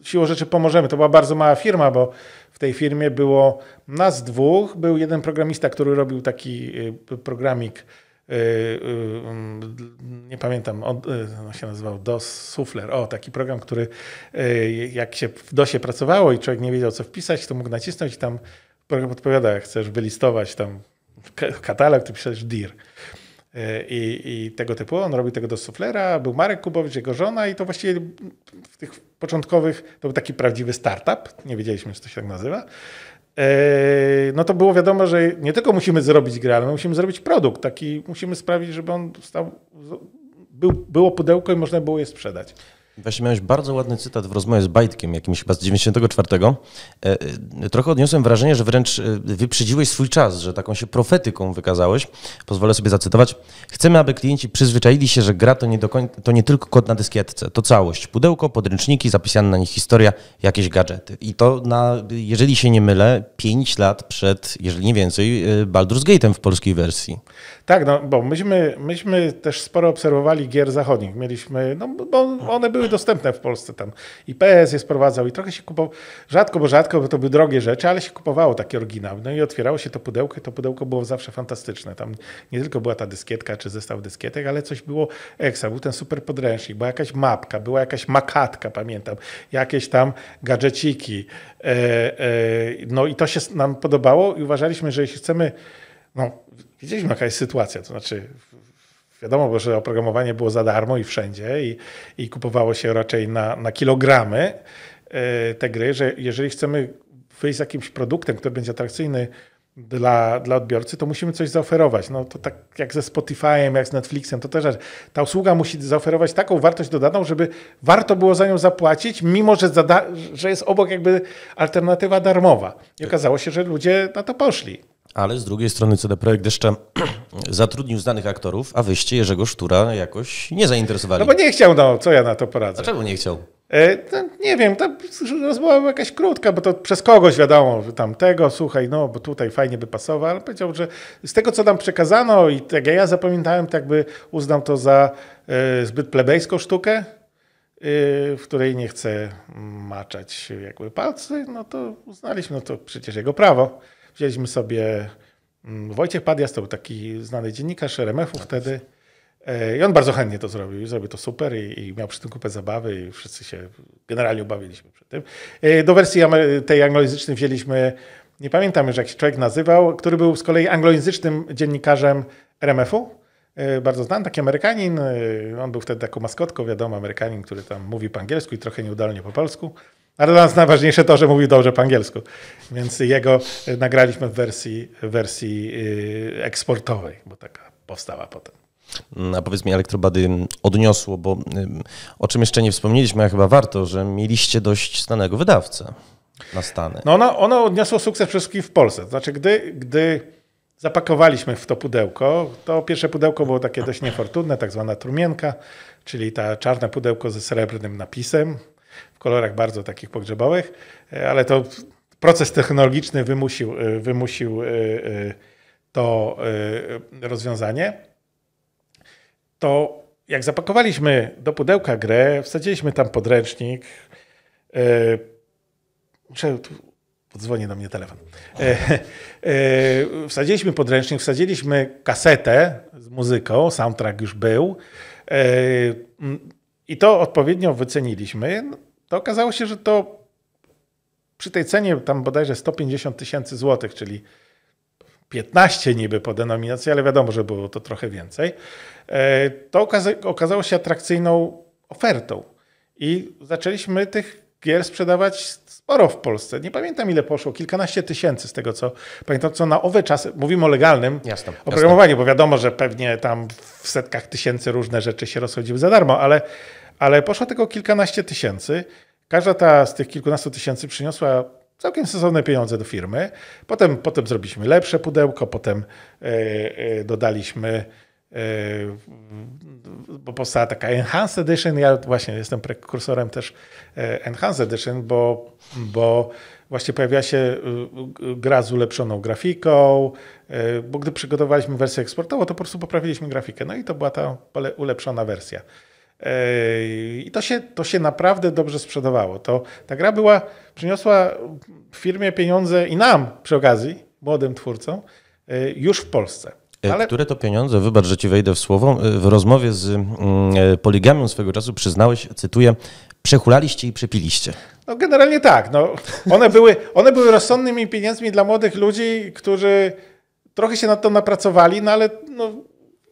Speaker 2: siłą rzeczy pomożemy. To była bardzo mała firma, bo w tej firmie było nas dwóch, był jeden programista, który robił taki y, programik, Y, y, y, nie pamiętam, on, się nazywał DOS Sufler. O, taki program, który jak się w DOSie pracowało i człowiek nie wiedział, co wpisać, to mógł nacisnąć i tam program odpowiada, jak chcesz wylistować tam katalog, to piszesz DIR. I, i, tego typu. On robił tego do suflera, był Marek Kubowicz, jego żona i to właściwie w tych początkowych, to był taki prawdziwy startup, nie wiedzieliśmy, czy to się tak nazywa. Eee, no to było wiadomo, że nie tylko musimy zrobić grę, ale musimy zrobić produkt taki, musimy sprawić, żeby on stał, był, było pudełko i można było je sprzedać.
Speaker 1: Właśnie miałeś bardzo ładny cytat w rozmowie z Bajtkiem, jakimś chyba z 94. E, e, trochę odniosłem wrażenie, że wręcz e, wyprzedziłeś swój czas, że taką się profetyką wykazałeś. Pozwolę sobie zacytować. Chcemy, aby klienci przyzwyczaili się, że gra to nie, do koń... to nie tylko kod na dyskietce, to całość. Pudełko, podręczniki, zapisana na nich historia, jakieś gadżety. I to na, jeżeli się nie mylę, 5 lat przed, jeżeli nie więcej, Baldur's Gate'em w polskiej wersji.
Speaker 2: Tak, no bo myśmy, myśmy też sporo obserwowali gier zachodnich. Mieliśmy, no bo one były dostępne w Polsce tam. I PS je sprowadzał i trochę się kupowało, rzadko, bo rzadko, bo to były drogie rzeczy, ale się kupowało takie oryginały. No i otwierało się to pudełko i to pudełko było zawsze fantastyczne. Tam nie tylko była ta dyskietka czy zestaw dyskietek, ale coś było ekstra. Był ten super podręcznik, była jakaś mapka, była jakaś makatka, pamiętam, jakieś tam gadżeciki. E, e, no i to się nam podobało i uważaliśmy, że jeśli chcemy no, widzieliśmy jaka jest sytuacja, to znaczy wiadomo, że oprogramowanie było za darmo i wszędzie i, i kupowało się raczej na, na kilogramy e, te gry, że jeżeli chcemy wyjść z jakimś produktem, który będzie atrakcyjny dla, dla odbiorcy, to musimy coś zaoferować. No to tak jak ze Spotify'em, jak z Netflixem, to też ta usługa musi zaoferować taką wartość dodaną, żeby warto było za nią zapłacić, mimo że, że jest obok jakby alternatywa darmowa. I tak. okazało się, że ludzie na to poszli
Speaker 1: ale z drugiej strony CD Projekt jeszcze zatrudnił znanych aktorów, a wyście Jerzego Sztura jakoś nie zainteresowali. No bo nie chciał, no, co ja na to poradzę. Dlaczego nie chciał? E,
Speaker 2: nie wiem, ta rozmowa była jakaś krótka, bo to przez kogoś wiadomo, tam tego, słuchaj, no, bo tutaj fajnie by pasował, ale powiedział, że z tego, co nam przekazano i tak ja zapamiętałem, tak by uznał to za e, zbyt plebejską sztukę, e, w której nie chce maczać jakby palcy, no to uznaliśmy, no to przecież jego prawo. Wzięliśmy sobie mm, Wojciech Padias, to był taki znany dziennikarz RMF-u tak. wtedy. E, I on bardzo chętnie to zrobił. Zrobił to super i, i, miał przy tym kupę zabawy i wszyscy się generalnie ubawiliśmy przy tym. E, do wersji tej anglojęzycznej wzięliśmy, nie pamiętam już jak się człowiek nazywał, który był z kolei anglojęzycznym dziennikarzem RMF-u. E, bardzo znany, taki Amerykanin. On był wtedy taką maskotką, wiadomo, Amerykanin, który tam mówi po angielsku i trochę nieudalnie po polsku. Ale dla nas najważniejsze to, że mówił dobrze po angielsku. Więc jego y, nagraliśmy w wersji, wersji y, eksportowej, bo taka powstała potem.
Speaker 1: Mm, a powiedz mi, elektrobady mm, odniosło, bo o czym jeszcze nie wspomnieliśmy, a chyba warto, że mieliście dość znanego wydawcę na Stany.
Speaker 2: No ono, odniosło sukces przede wszystkim w Polsce. Znaczy, gdy, gdy zapakowaliśmy w to pudełko, to pierwsze pudełko było takie dość niefortunne, tak zwana trumienka, czyli ta czarne pudełko ze srebrnym napisem, w kolorach bardzo takich pogrzebowych, e, ale to proces technologiczny wymusił, e, wymusił e, to rozwiązanie. To jak zapakowaliśmy do pudełka grę, wsadziliśmy tam podręcznik. Podzwoni do mnie telefon. wsadziliśmy podręcznik, wsadziliśmy kasetę z muzyką, soundtrack już był. I to odpowiednio wyceniliśmy. No, to okazało się, że to przy tej cenie tam bodajże 150 tysięcy złotych, czyli 15 niby po denominacji, ale wiadomo, że było to trochę więcej, e, to okazało się atrakcyjną ofertą. I zaczęliśmy tych gier sprzedawać sporo w Polsce. Nie pamiętam ile poszło, kilkanaście tysięcy z tego co pamiętam, co na owe czasy, mówimy o legalnym jasne, oprogramowaniu, jasne. bo wiadomo, że pewnie tam w setkach tysięcy różne rzeczy się rozchodziły za darmo, ale ale poszło tego kilkanaście tysięcy. Każda ta z tych kilkunastu tysięcy przyniosła całkiem sensowne pieniądze do firmy. Potem, potem zrobiliśmy lepsze pudełko, potem e, e, dodaliśmy e, bo powstała taka Enhanced Edition. Ja właśnie jestem prekursorem też Enhanced Edition, bo, bo właśnie pojawiła się gra z ulepszoną grafiką, bo gdy przygotowaliśmy wersję eksportową, to po prostu poprawiliśmy grafikę. No i to była ta ulepszona wersja. I to się, to się naprawdę dobrze sprzedawało. To, ta gra była, przyniosła firmie pieniądze i nam przy okazji, młodym twórcom, e, już w Polsce.
Speaker 1: E, ale... Które to pieniądze, wybacz, że ci wejdę w słowo, e, w rozmowie z mm, poligamią swego czasu przyznałeś, cytuję, przehulaliście i przepiliście.
Speaker 2: No generalnie tak. No, one, były, one były rozsądnymi pieniędzmi dla młodych ludzi, którzy trochę się nad to napracowali, no ale no,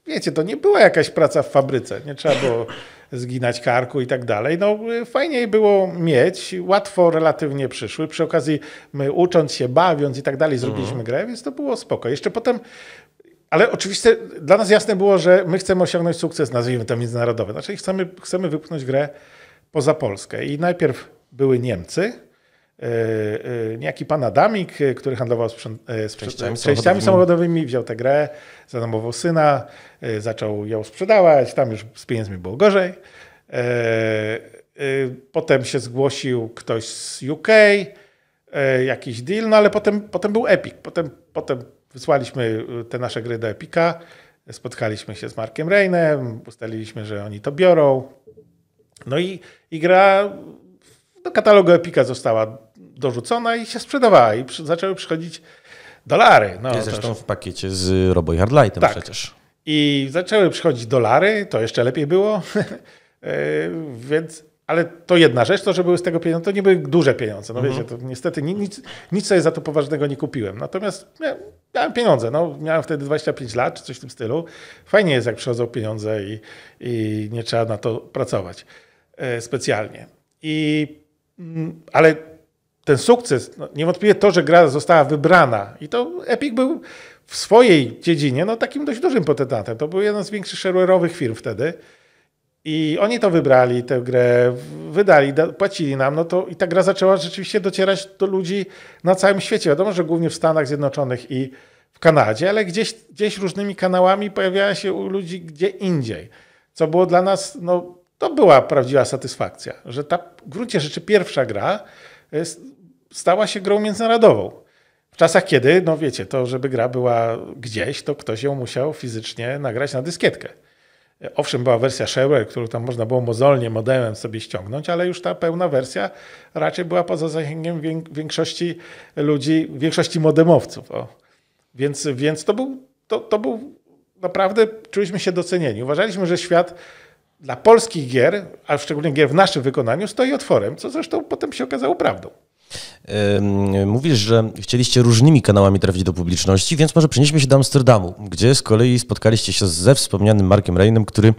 Speaker 2: wiecie, to nie była jakaś praca w fabryce. Nie trzeba było zginać karku i tak dalej. No fajniej było mieć, łatwo relatywnie przyszły. Przy okazji my ucząc się, bawiąc i tak dalej zrobiliśmy mhm. grę, więc to było spoko. Jeszcze potem ale oczywiście dla nas jasne było, że my chcemy osiągnąć sukces, nazwijmy to międzynarodowy. Znaczy chcemy, chcemy wypchnąć grę poza Polskę. I najpierw były Niemcy, E, e, niejaki pan Adamik, e, który handlował sprzęt, sprzęt, częściami, częściami samochodowymi, wziął tę grę, zanomował syna, zaczął ją sprzedawać, tam już z pieniędzmi było gorzej. Potem się zgłosił ktoś z UK, jakiś deal, no ale potem, potem był Epic. Potem, potem wysłaliśmy te nasze gry do Epica, spotkaliśmy się z Markiem Reinem, ustaliliśmy, że oni to biorą. No i, i gra do katalogu EPICA została dorzucona i się sprzedawała. I przy, zaczęły przychodzić dolary. No, Jest zresztą w
Speaker 1: pakiecie z Robo Hard Hardlightem tak. przecież.
Speaker 2: I zaczęły przychodzić dolary, to jeszcze lepiej było. E, więc, ale to jedna rzecz, to, że były z tego pieniądze, to nie były duże pieniądze. No mhm. wiecie, to niestety nic, nic sobie za to poważnego nie kupiłem. Natomiast miałem, miałem pieniądze. No, miałem wtedy 25 lat, czy coś w tym stylu. Fajnie jest, jak przychodzą pieniądze i, i nie trzeba na to pracować e, specjalnie. I, mm, ale ten sukces, no, niewątpliwie to, że gra została wybrana i to Epic był w swojej dziedzinie no, takim dość dużym potentatem. To był jeden z większych shareware'owych firm wtedy. I oni to wybrali, tę grę wydali, płacili nam, no to i ta gra zaczęła rzeczywiście docierać do ludzi na całym świecie. Wiadomo, że głównie w Stanach Zjednoczonych i w Kanadzie, ale gdzieś, gdzieś różnymi kanałami pojawiała się u ludzi gdzie indziej. Co było dla nas, no to była prawdziwa satysfakcja, że ta w gruncie rzeczy pierwsza gra e, stała się grą międzynarodową. W czasach kiedy, no wiecie, to żeby gra była gdzieś, to ktoś ją musiał fizycznie nagrać na dyskietkę. Owszem, była wersja shareware, którą tam można było mozolnie modemem sobie ściągnąć, ale już ta pełna wersja raczej była poza zasięgiem większości ludzi, większości modemowców. O. Więc, więc to, był, to, to był naprawdę, czuliśmy się docenieni. Uważaliśmy, że świat dla polskich gier, a szczególnie gier w naszym wykonaniu, stoi otworem, co zresztą potem się okazało prawdą.
Speaker 1: Mówisz, że chcieliście różnymi kanałami trafić do publiczności, więc może przenieśmy się do Amsterdamu, gdzie z kolei spotkaliście się ze wspomnianym Markiem Reinem, który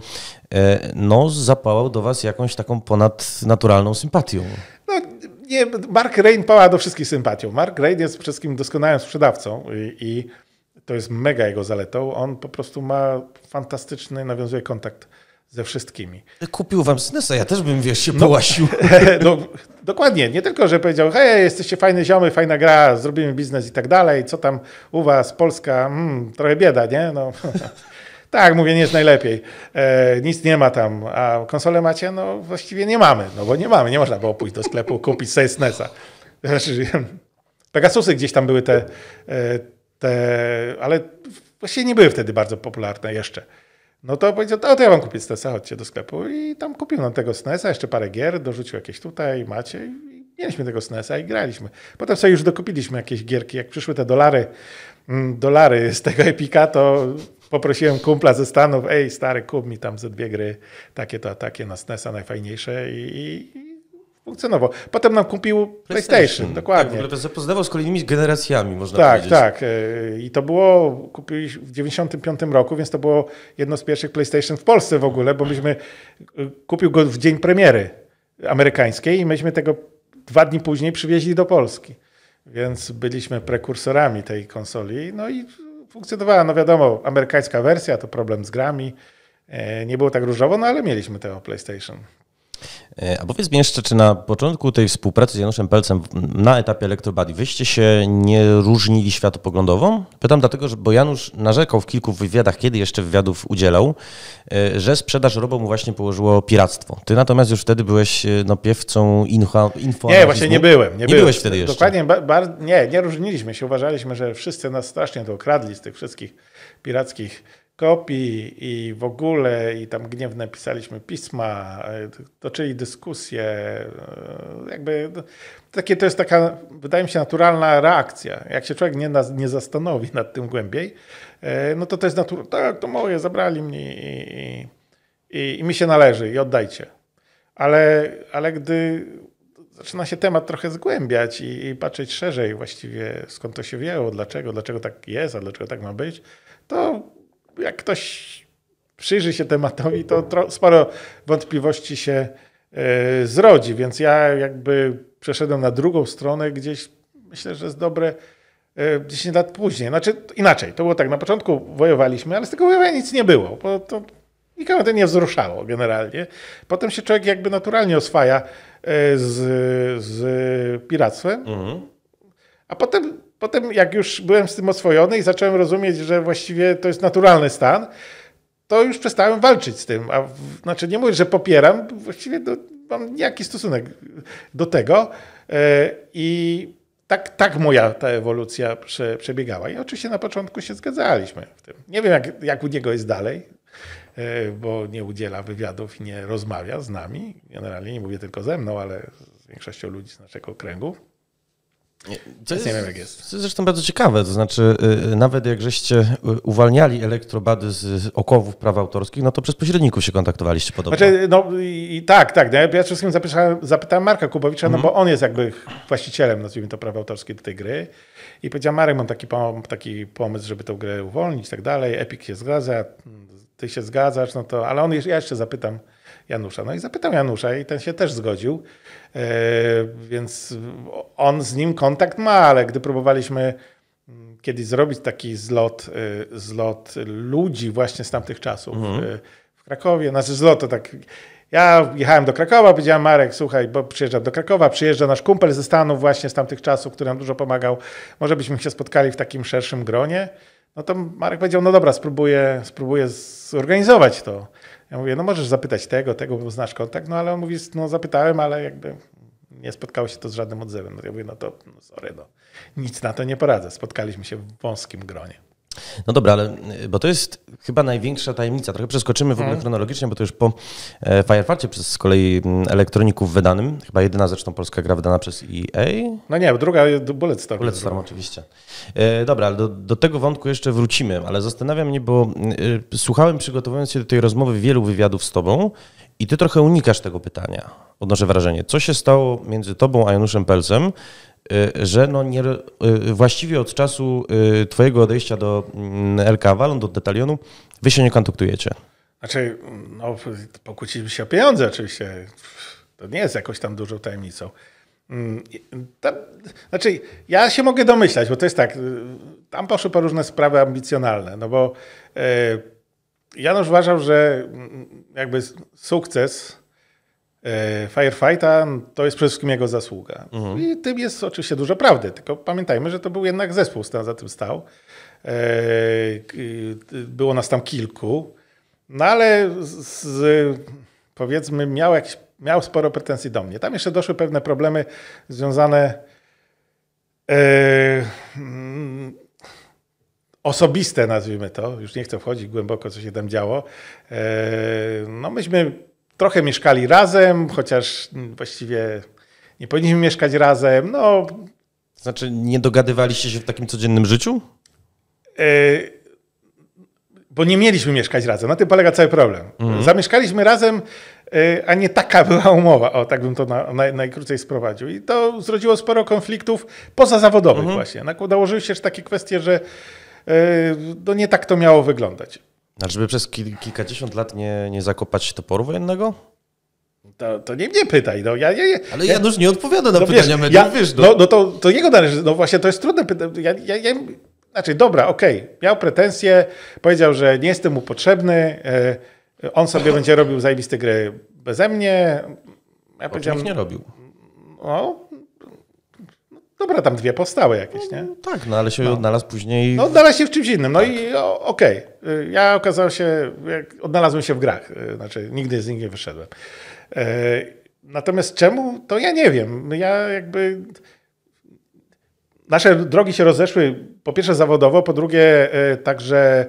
Speaker 1: e, no, zapałał do was jakąś taką ponadnaturalną sympatią. No,
Speaker 2: nie, Mark Rein pała do wszystkich sympatią. Mark Rein jest przede wszystkim doskonałym sprzedawcą i, i to jest mega jego zaletą. On po prostu ma fantastyczny, nawiązuje kontakt ze wszystkimi.
Speaker 1: Kupił wam SNESa, ja też bym, wiesz, się no, połasił. No,
Speaker 2: dokładnie, nie tylko, że powiedział, hej, jesteście fajne ziomy, fajna gra, zrobimy biznes i tak dalej, co tam u was, Polska, mm, trochę bieda, nie? No, tak, mówię, nie jest najlepiej, e, nic nie ma tam, a konsolę macie? No właściwie nie mamy, no bo nie mamy, nie można było pójść do sklepu, kupić sobie SNESa. Pegasusy gdzieś tam były te, e, te ale właściwie nie były wtedy bardzo popularne jeszcze. No to powiedział, o to ja wam kupię SNESa, chodźcie do sklepu. I tam kupił nam tego SNESa, jeszcze parę gier, dorzucił jakieś tutaj, macie. I mieliśmy tego SNESa i graliśmy. Potem sobie już dokupiliśmy jakieś gierki. Jak przyszły te dolary, mm, dolary z tego Epika, to poprosiłem kumpla ze Stanów, ej stary, kup mi tam ze dwie gry, takie to, a takie na SNESa najfajniejsze i, i funkcjonował. Potem nam kupił PlayStation, PlayStation tak, dokładnie. Tak, w ogóle
Speaker 1: zapoznawał z kolejnymi generacjami, można tak, powiedzieć. Tak,
Speaker 2: tak. I to było, kupili w 95 roku, więc to było jedno z pierwszych PlayStation w Polsce w ogóle, bo myśmy, e, kupił go w dzień premiery amerykańskiej i myśmy tego dwa dni później przywieźli do Polski. Więc byliśmy prekursorami tej konsoli, no i funkcjonowała, no wiadomo, amerykańska wersja, to problem z grami, e, nie było tak różowo, no ale mieliśmy tego PlayStation.
Speaker 1: E, a powiedz mi jeszcze, czy na początku tej współpracy z Januszem Pelcem na etapie Electrobody wyście się nie różnili światopoglądowo? Pytam dlatego, że bo Janusz narzekał w kilku wywiadach, kiedy jeszcze wywiadów udzielał, e, że sprzedaż robą mu właśnie położyło piractwo. Ty natomiast już wtedy byłeś e, no, piewcą info. Nie, właśnie nie byłem. Nie, nie byłem. byłeś wtedy jeszcze.
Speaker 2: Dokładnie, nie, nie różniliśmy się. Uważaliśmy, że wszyscy nas strasznie to okradli z tych wszystkich pirackich kopii i w ogóle i tam gniewne pisaliśmy pisma, e, toczyli dyskusje, e, jakby no, takie to jest taka, wydaje mi się, naturalna reakcja. Jak się człowiek nie, nie zastanowi nad tym głębiej, e, no to to jest naturalne, tak, to moje, zabrali mnie i, i, i mi się należy i oddajcie. Ale, ale gdy zaczyna się temat trochę zgłębiać i, i, patrzeć szerzej właściwie, skąd to się wzięło, dlaczego, dlaczego tak jest, a dlaczego tak ma być, to jak ktoś przyjrzy się tematowi, to sporo wątpliwości się e, zrodzi. Więc ja jakby przeszedłem na drugą stronę gdzieś, myślę, że z dobre 10 e, lat później. Znaczy inaczej, to było tak, na początku wojowaliśmy, ale z tego wojowania nic nie było, bo to nikogo to nie wzruszało generalnie. Potem się człowiek jakby naturalnie oswaja e, z, z piractwem, mhm. a potem potem jak już byłem z tym oswojony i zacząłem rozumieć, że właściwie to jest naturalny stan, to już przestałem walczyć z tym. A w, znaczy nie mówię, że popieram, właściwie do, mam jakiś stosunek do tego. E, I tak, tak moja ta ewolucja prze, przebiegała. I oczywiście na początku się zgadzaliśmy w tym. Nie wiem, jak, jak u niego jest dalej, e, bo nie udziela wywiadów i nie rozmawia z nami. Generalnie nie mówię tylko ze mną, ale z większością ludzi z naszego kręgu. To jest, nie wiem, jak jest. To
Speaker 1: jest zresztą bardzo ciekawe, to znaczy y, nawet jak żeście y, uwalniali elektrobady z okowów praw autorskich, no to przez pośredników się kontaktowaliście podobno.
Speaker 2: Znaczy, no i tak, tak. No ja przede wszystkim zapytałem, zapytałem Marka Kubowicza, mm. no mhm. bo on jest jakby właścicielem, nazwijmy to, praw autorskich tej gry i powiedział, Marek, mam taki, pom taki pomysł, żeby tę grę uwolnić i tak dalej, Epic się zgadza, ty się zgadzasz, no to, ale on, ja jeszcze zapytam, Janusza. No i zapytał Janusza i ten się też zgodził, e, więc on z nim kontakt ma, ale gdy próbowaliśmy mm, kiedyś zrobić taki zlot, e, zlot ludzi właśnie z tamtych czasów mhm. E, w Krakowie, znaczy zlot to tak... Ja jechałem do Krakowa, powiedziałem Marek, słuchaj, bo przyjeżdżam do Krakowa, przyjeżdża nasz kumpel ze Stanów właśnie z tamtych czasów, który nam dużo pomagał. Może byśmy się spotkali w takim szerszym gronie. No to Marek powiedział, no dobra, spróbuję, spróbuję zorganizować to. Ja mówię, no możesz zapytać tego, tego, bo znasz kontakt, no ale on mówi, no zapytałem, ale jakby nie spotkało się to z żadnym odzewem. No ja mówię, no to no sorry, no nic na to nie poradzę. Spotkaliśmy się w wąskim gronie.
Speaker 1: No dobra, ale y, bo to jest chyba największa tajemnica. Trochę przeskoczymy w ogóle mhm. chronologicznie, bo to już po e, Firefarcie przez z kolei mm, elektroników wydanym. Chyba jedyna zresztą polska gra wydana przez EA. No nie, druga Bulletstorm. Bulletstorm oczywiście. E, dobra, ale do, do, tego wątku jeszcze wrócimy, ale zastanawiam mnie, bo y, y, słuchałem przygotowując się do tej rozmowy wielu wywiadów z tobą i ty trochę unikasz tego pytania. Odnoszę wrażenie. Co się stało między tobą a Januszem Pelcem, Y, że no nie, y, właściwie od czasu y, twojego odejścia do mm, LK Avalon, do detalionu, wy się nie kontaktujecie.
Speaker 2: Znaczy, no, pokłóciliśmy się o pieniądze oczywiście. To nie jest jakąś tam dużą tajemnicą. Mm, tam, znaczy, ja się mogę domyślać, bo to jest tak, tam poszły po różne sprawy ambicjonalne, no bo Janusz uważał, że mm, jakby sukces E, Firefighta no, to jest przede wszystkim jego zasługa. Mhm. I tym jest oczywiście dużo prawdy, tylko pamiętajmy, że to był jednak zespół, za tym stał. E, było nas tam kilku, no ale z, powiedzmy miał, jakiś, miał sporo pretensji do mnie. Tam jeszcze doszły pewne problemy związane e, mm, osobiste, nazwijmy to. Już nie chcę wchodzić głęboko, co się tam działo. no myśmy trochę mieszkali razem, chociaż właściwie nie powinniśmy mieszkać razem. No.
Speaker 1: Znaczy, nie dogadywaliście się w takim codziennym życiu?
Speaker 2: Yy, bo nie mieliśmy mieszkać razem. Na tym polega cały problem. Mm. Zamieszkaliśmy razem, e, a nie taka była umowa. O, tak bym to na, na, najkrócej sprowadził. I to zrodziło sporo konfliktów pozazawodowych mm -hmm. właśnie. Nałożyły się też takie kwestie, że e, no nie tak to miało
Speaker 1: wyglądać. A żeby przez kil, kilkadziesiąt lat nie, nie zakopać toporu wojennego?
Speaker 2: To, to nie mnie pytaj.
Speaker 1: No, ja, ja, ja Ale ja, już nie odpowiadam na no, pytania wiesz, ja, wiesz, no. no, no to, to jego
Speaker 2: należy, no właśnie to jest trudne pytanie. Ja, ja, ja, znaczy, dobra, okej, okay. miał pretensje, powiedział, że nie jestem mu potrzebny, e, on sobie będzie robił zajebiste gry beze mnie. Ja Oczy powiedziałem, nie robił. No, Dobra, tam dwie powstały jakieś, no, nie? No, tak, no ale się no.
Speaker 1: odnalazł później. No odnalazł
Speaker 2: się w czymś innym. No tak. i okej. Okay. Ja okazało się, odnalazłem się w grach. Y, znaczy, nigdy z nich nie wyszedłem. Y, natomiast czemu? To ja nie wiem. No, ja jakby... Nasze drogi się rozeszły, po pierwsze zawodowo, po drugie y, także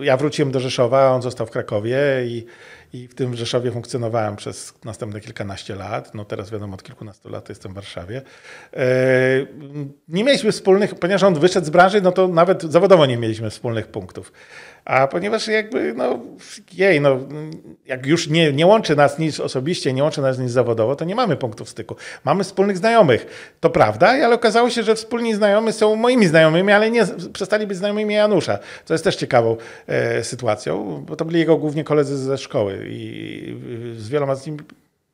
Speaker 2: ja wróciłem do Rzeszowa, on został w Krakowie i i w tym Rzeszowie funkcjonowałem przez następne kilkanaście lat. No teraz wiadomo, od kilkunastu lat jestem w Warszawie. E, nie mieliśmy wspólnych, ponieważ on wyszedł z branży, no to nawet zawodowo nie mieliśmy wspólnych punktów. A ponieważ jakby, no, jej, no, jak już nie, nie łączy nas nic osobiście, nie łączy nas nic zawodowo, to nie mamy punktów styku. Mamy wspólnych znajomych, to prawda, ale okazało się, że wspólni znajomi są moimi znajomymi, ale nie przestali być znajomymi Janusza, co jest też ciekawą e, sytuacją, bo to byli jego głównie koledzy ze szkoły i z wieloma z nimi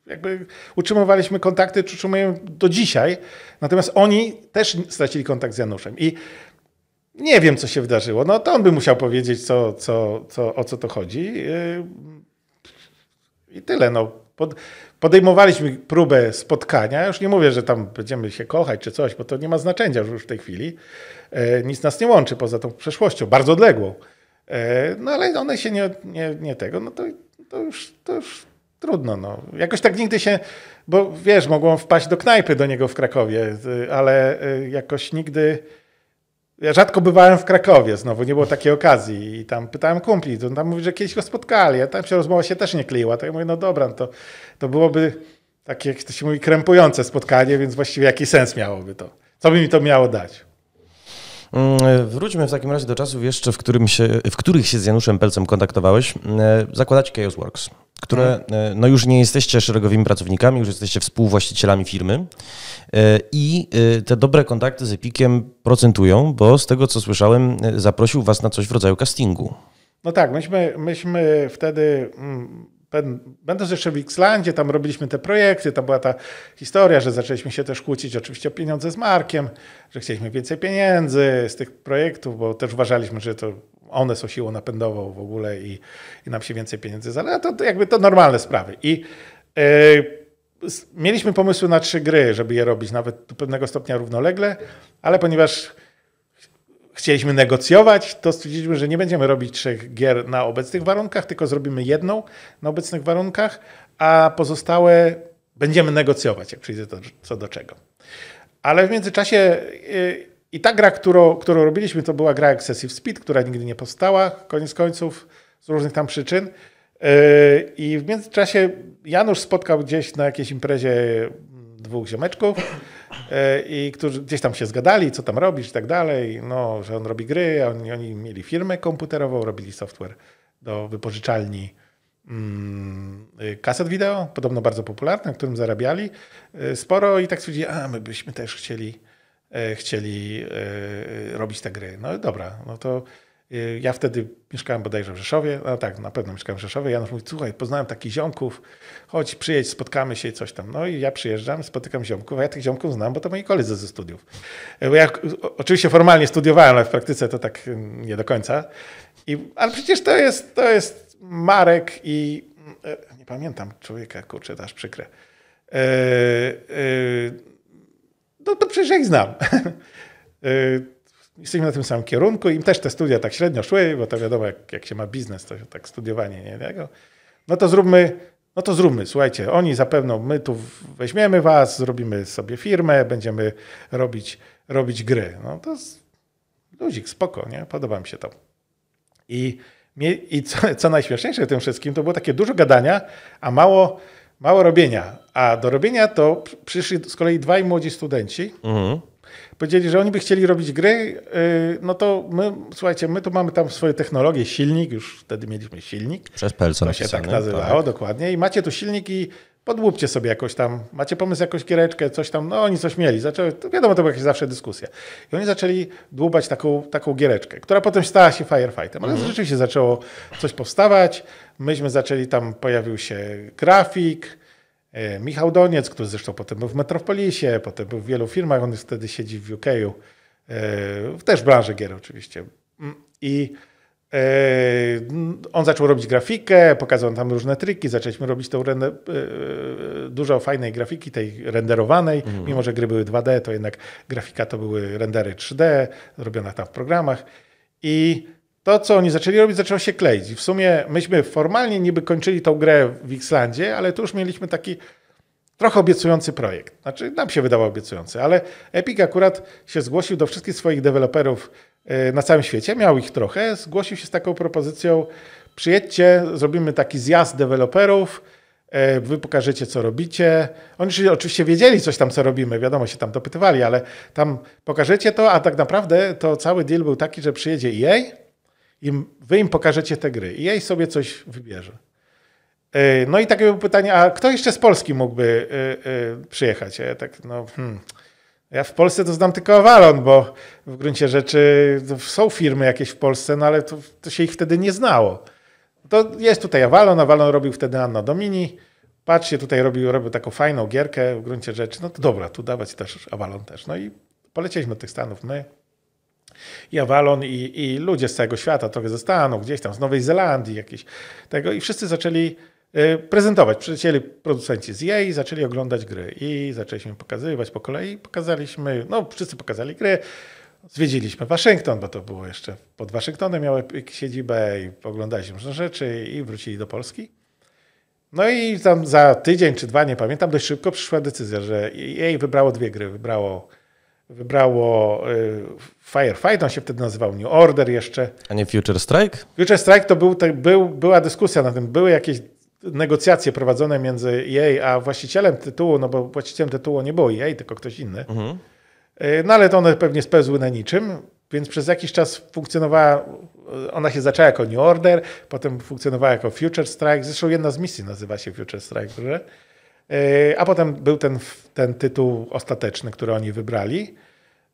Speaker 2: jakby utrzymywaliśmy kontakty, utrzymujemy do dzisiaj. Natomiast oni też stracili kontakt z Januszem. I nie wiem, co się wydarzyło. No to on by musiał powiedzieć, co, co, co, o co to chodzi. Yy, I tyle. No. podejmowaliśmy próbę spotkania. Już nie mówię, że tam będziemy się kochać czy coś, bo to nie ma znaczenia już w tej chwili. Yy, nic nas nie łączy poza tą przeszłością, bardzo odległą. Yy, no ale one się nie, nie, nie tego, no to, to, już, to już trudno. No. Jakoś tak nigdy się, bo wiesz, mogłem wpaść do knajpy do niego w Krakowie, ale jakoś nigdy ja rzadko bywałem w Krakowie znowu, nie było takiej okazji i tam pytałem kumpli, on tam mówi, że kiedyś go spotkali, a tam się rozmowa się też nie kleiła, to ja mówię, no dobra, no to, to byłoby takie, jak to się mówi, krępujące spotkanie, więc właściwie jaki sens miałoby to? Co by mi to miało dać?
Speaker 1: Mm, wróćmy w takim razie do czasów jeszcze, w, którym się, w których się z Januszem Pelcem kontaktowałeś. E, Zakładacie Chaos Works które mhm. e, no już nie jesteście szeregowymi pracownikami, już jesteście współwłaścicielami firmy e, i e, te dobre kontakty z Epikiem procentują, bo z tego co słyszałem zaprosił was na coś w rodzaju castingu.
Speaker 2: No tak, myśmy, myśmy wtedy, mm, będąc jeszcze w Xlandzie, tam robiliśmy te projekty, tam była ta historia, że zaczęliśmy się też kłócić oczywiście o pieniądze z Markiem, że chcieliśmy więcej pieniędzy z tych projektów, bo też uważaliśmy, że to one są siłą napędową w ogóle i, i nam się więcej pieniędzy zależy. to, to jakby to normalne sprawy. I yy, mieliśmy pomysły na trzy gry, żeby je robić nawet do pewnego stopnia równolegle, ale ponieważ chcieliśmy negocjować, to stwierdziliśmy, że nie będziemy robić trzech gier na obecnych warunkach, tylko zrobimy jedną na obecnych warunkach, a pozostałe będziemy negocjować, jak przyjdzie to, co do czego. Ale w międzyczasie e, i ta gra, którą, którą robiliśmy, to była gra Excessive Speed, która nigdy nie powstała, koniec końców, z różnych tam przyczyn. Yy, I w międzyczasie Janusz spotkał gdzieś na jakiejś imprezie mm, dwóch ziomeczków, yy, i którzy gdzieś tam się zgadali, co tam robisz i tak dalej, no, że on robi gry, a oni, oni mieli firmę komputerową, robili software do wypożyczalni mm, yy, kaset wideo, podobno bardzo popularne, na którym zarabiali sporo i tak stwierdzili, a my byśmy też chcieli E, chcieli e, robić te gry. No dobra, no to e, ja wtedy mieszkałem bodajże w Rzeszowie, no tak, na pewno mieszkałem w Rzeszowie. Janusz mówi, słuchaj, poznałem takich ziomków, chodź, przyjedź, spotkamy się i coś tam. No i ja przyjeżdżam, spotykam ziomków, a ja tych ziomków znam, bo to moi koledzy ze studiów. Bo ja oczywiście formalnie studiowałem, ale w praktyce to tak mm, nie do końca. I, ale przecież to jest, to jest Marek i nie pamiętam człowieka, kurczę, to aż przykre. Yy, yy, no to przecież ja ich znam. Y, jesteśmy na tym samym kierunku, im też te studia tak średnio szły, bo to wiadomo, jak, jak się ma biznes, to tak studiowanie nie tego. No to zróbmy, no to zróbmy, słuchajcie, oni zapewne, my tu weźmiemy was, zrobimy sobie firmę, będziemy robić, robić gry. No to jest luzik, spoko, nie? Podoba mi się to. I, i co, co najśmieszniejsze w tym wszystkim, to było takie dużo gadania, a mało, mało robienia. A do robienia to przyszli z kolei dwaj młodzi studenci. Mhm. Powiedzieli, że oni by chcieli robić gry, y, no to my, słuchajcie, my tu mamy tam swoje technologie, silnik, już wtedy mieliśmy silnik. Przez
Speaker 1: Pelson. To się tak nazywało, tak.
Speaker 2: dokładnie. I macie tu silnik i podłupcie sobie jakoś tam, macie pomysł, jakąś giereczkę, coś tam, no oni coś mieli. Zaczęły, to wiadomo, to była jakaś zawsze dyskusja. I oni zaczęli dłubać taką, taką giereczkę, która potem stała się firefightem. Ale mhm. rzeczywiście zaczęło coś powstawać, myśmy zaczęli, tam pojawił się grafik, E, Michał Doniec, który zresztą potem był w Metropolisie, potem był w wielu firmach, on wtedy siedzi w UK, e, też w branży gier oczywiście. Mm, I e, on zaczął robić grafikę, pokazał tam różne triki, zaczęliśmy robić tą dużo fajnej grafiki, tej renderowanej. Mhm. Mimo, że gry były 2D, to jednak grafika to były rendery 3D, robione tam w programach. I to, co oni zaczęli robić, zaczęło się kleić. I w sumie myśmy formalnie niby kończyli tą grę w Xlandzie, ale tu już mieliśmy taki trochę obiecujący projekt. Znaczy, nam się wydawał obiecujący, ale Epic akurat się zgłosił do wszystkich swoich deweloperów y, na całym świecie, miał ich trochę, zgłosił się z taką propozycją, przyjedźcie, zrobimy taki zjazd deweloperów, y, Wy pokażecie, co robicie. Oni oczywiście wiedzieli coś tam, co robimy, wiadomo, się tam dopytywali, ale tam pokażecie to, a tak naprawdę to cały deal był taki, że przyjedzie EA, i wy im pokażecie te gry i jej sobie coś wybierze. E, no i takie było pytanie, a kto jeszcze z Polski mógłby e, e, przyjechać? Ja tak, no, hmm. Ja w Polsce to znam tylko Avalon, bo w gruncie rzeczy są firmy jakieś w Polsce, no ale to, to się ich wtedy nie znało. To jest tutaj Avalon, Avalon robił wtedy Anno Domini. Patrzcie, tutaj robił, robił taką fajną gierkę w gruncie rzeczy. No to dobra, tu dawać też Avalon też. No i polecieliśmy do tych Stanów my, i Avalon i, i ludzie z całego świata, trochę ze Stanów, gdzieś tam z Nowej Zelandii, jakieś tego i wszyscy zaczęli y, prezentować. Przylecieli producenci z jej, zaczęli oglądać gry i zaczęliśmy pokazywać po kolei. Pokazaliśmy, no wszyscy pokazali gry. Zwiedziliśmy Waszyngton, bo to było jeszcze pod Waszyngtonem, miały siedzibę i oglądaliśmy różne rzeczy i wrócili do Polski. No i tam za tydzień czy dwa, nie pamiętam, dość szybko przyszła decyzja, że jej wybrało dwie gry. Wybrało wybrało y, Firefight, on się wtedy nazywał New Order jeszcze.
Speaker 1: A nie Future Strike?
Speaker 2: Future Strike to, był, był, była dyskusja na tym, były jakieś negocjacje prowadzone między jej a właścicielem tytułu, no bo właścicielem tytułu nie było jej, tylko ktoś inny. Mhm. Y, no ale to one pewnie spełzły na niczym, więc przez jakiś czas funkcjonowała, y, ona się zaczęła jako New Order, potem funkcjonowała jako Future Strike, zresztą jedna z misji nazywa się Future Strike, że E, a potem był ten, ten tytuł ostateczny, który oni wybrali.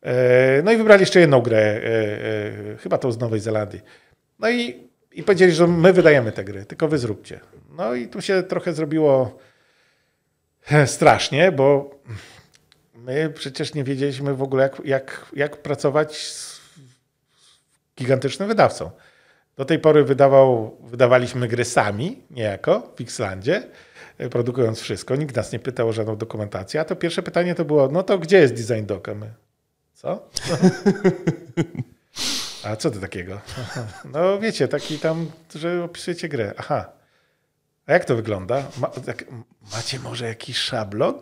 Speaker 2: E, no i wybrali jeszcze jedną grę, e, chyba tą z Nowej Zelandii. No i, i powiedzieli, że my wydajemy te gry, tylko wy zróbcie. No i tu się trochę zrobiło strasznie, bo my przecież nie wiedzieliśmy w ogóle, jak, jak, jak pracować z gigantycznym wydawcą. Do tej pory wydawał, wydawaliśmy gry sami, niejako, w Xlandzie. E, produkując wszystko. Nikt nas nie pytał o żadną dokumentację. A to pierwsze pytanie to było, no to gdzie jest design doc? co? A co to takiego? No wiecie, taki tam, że opisujecie grę. Aha. A jak to wygląda? Ma, tak, macie może jakiś szablon?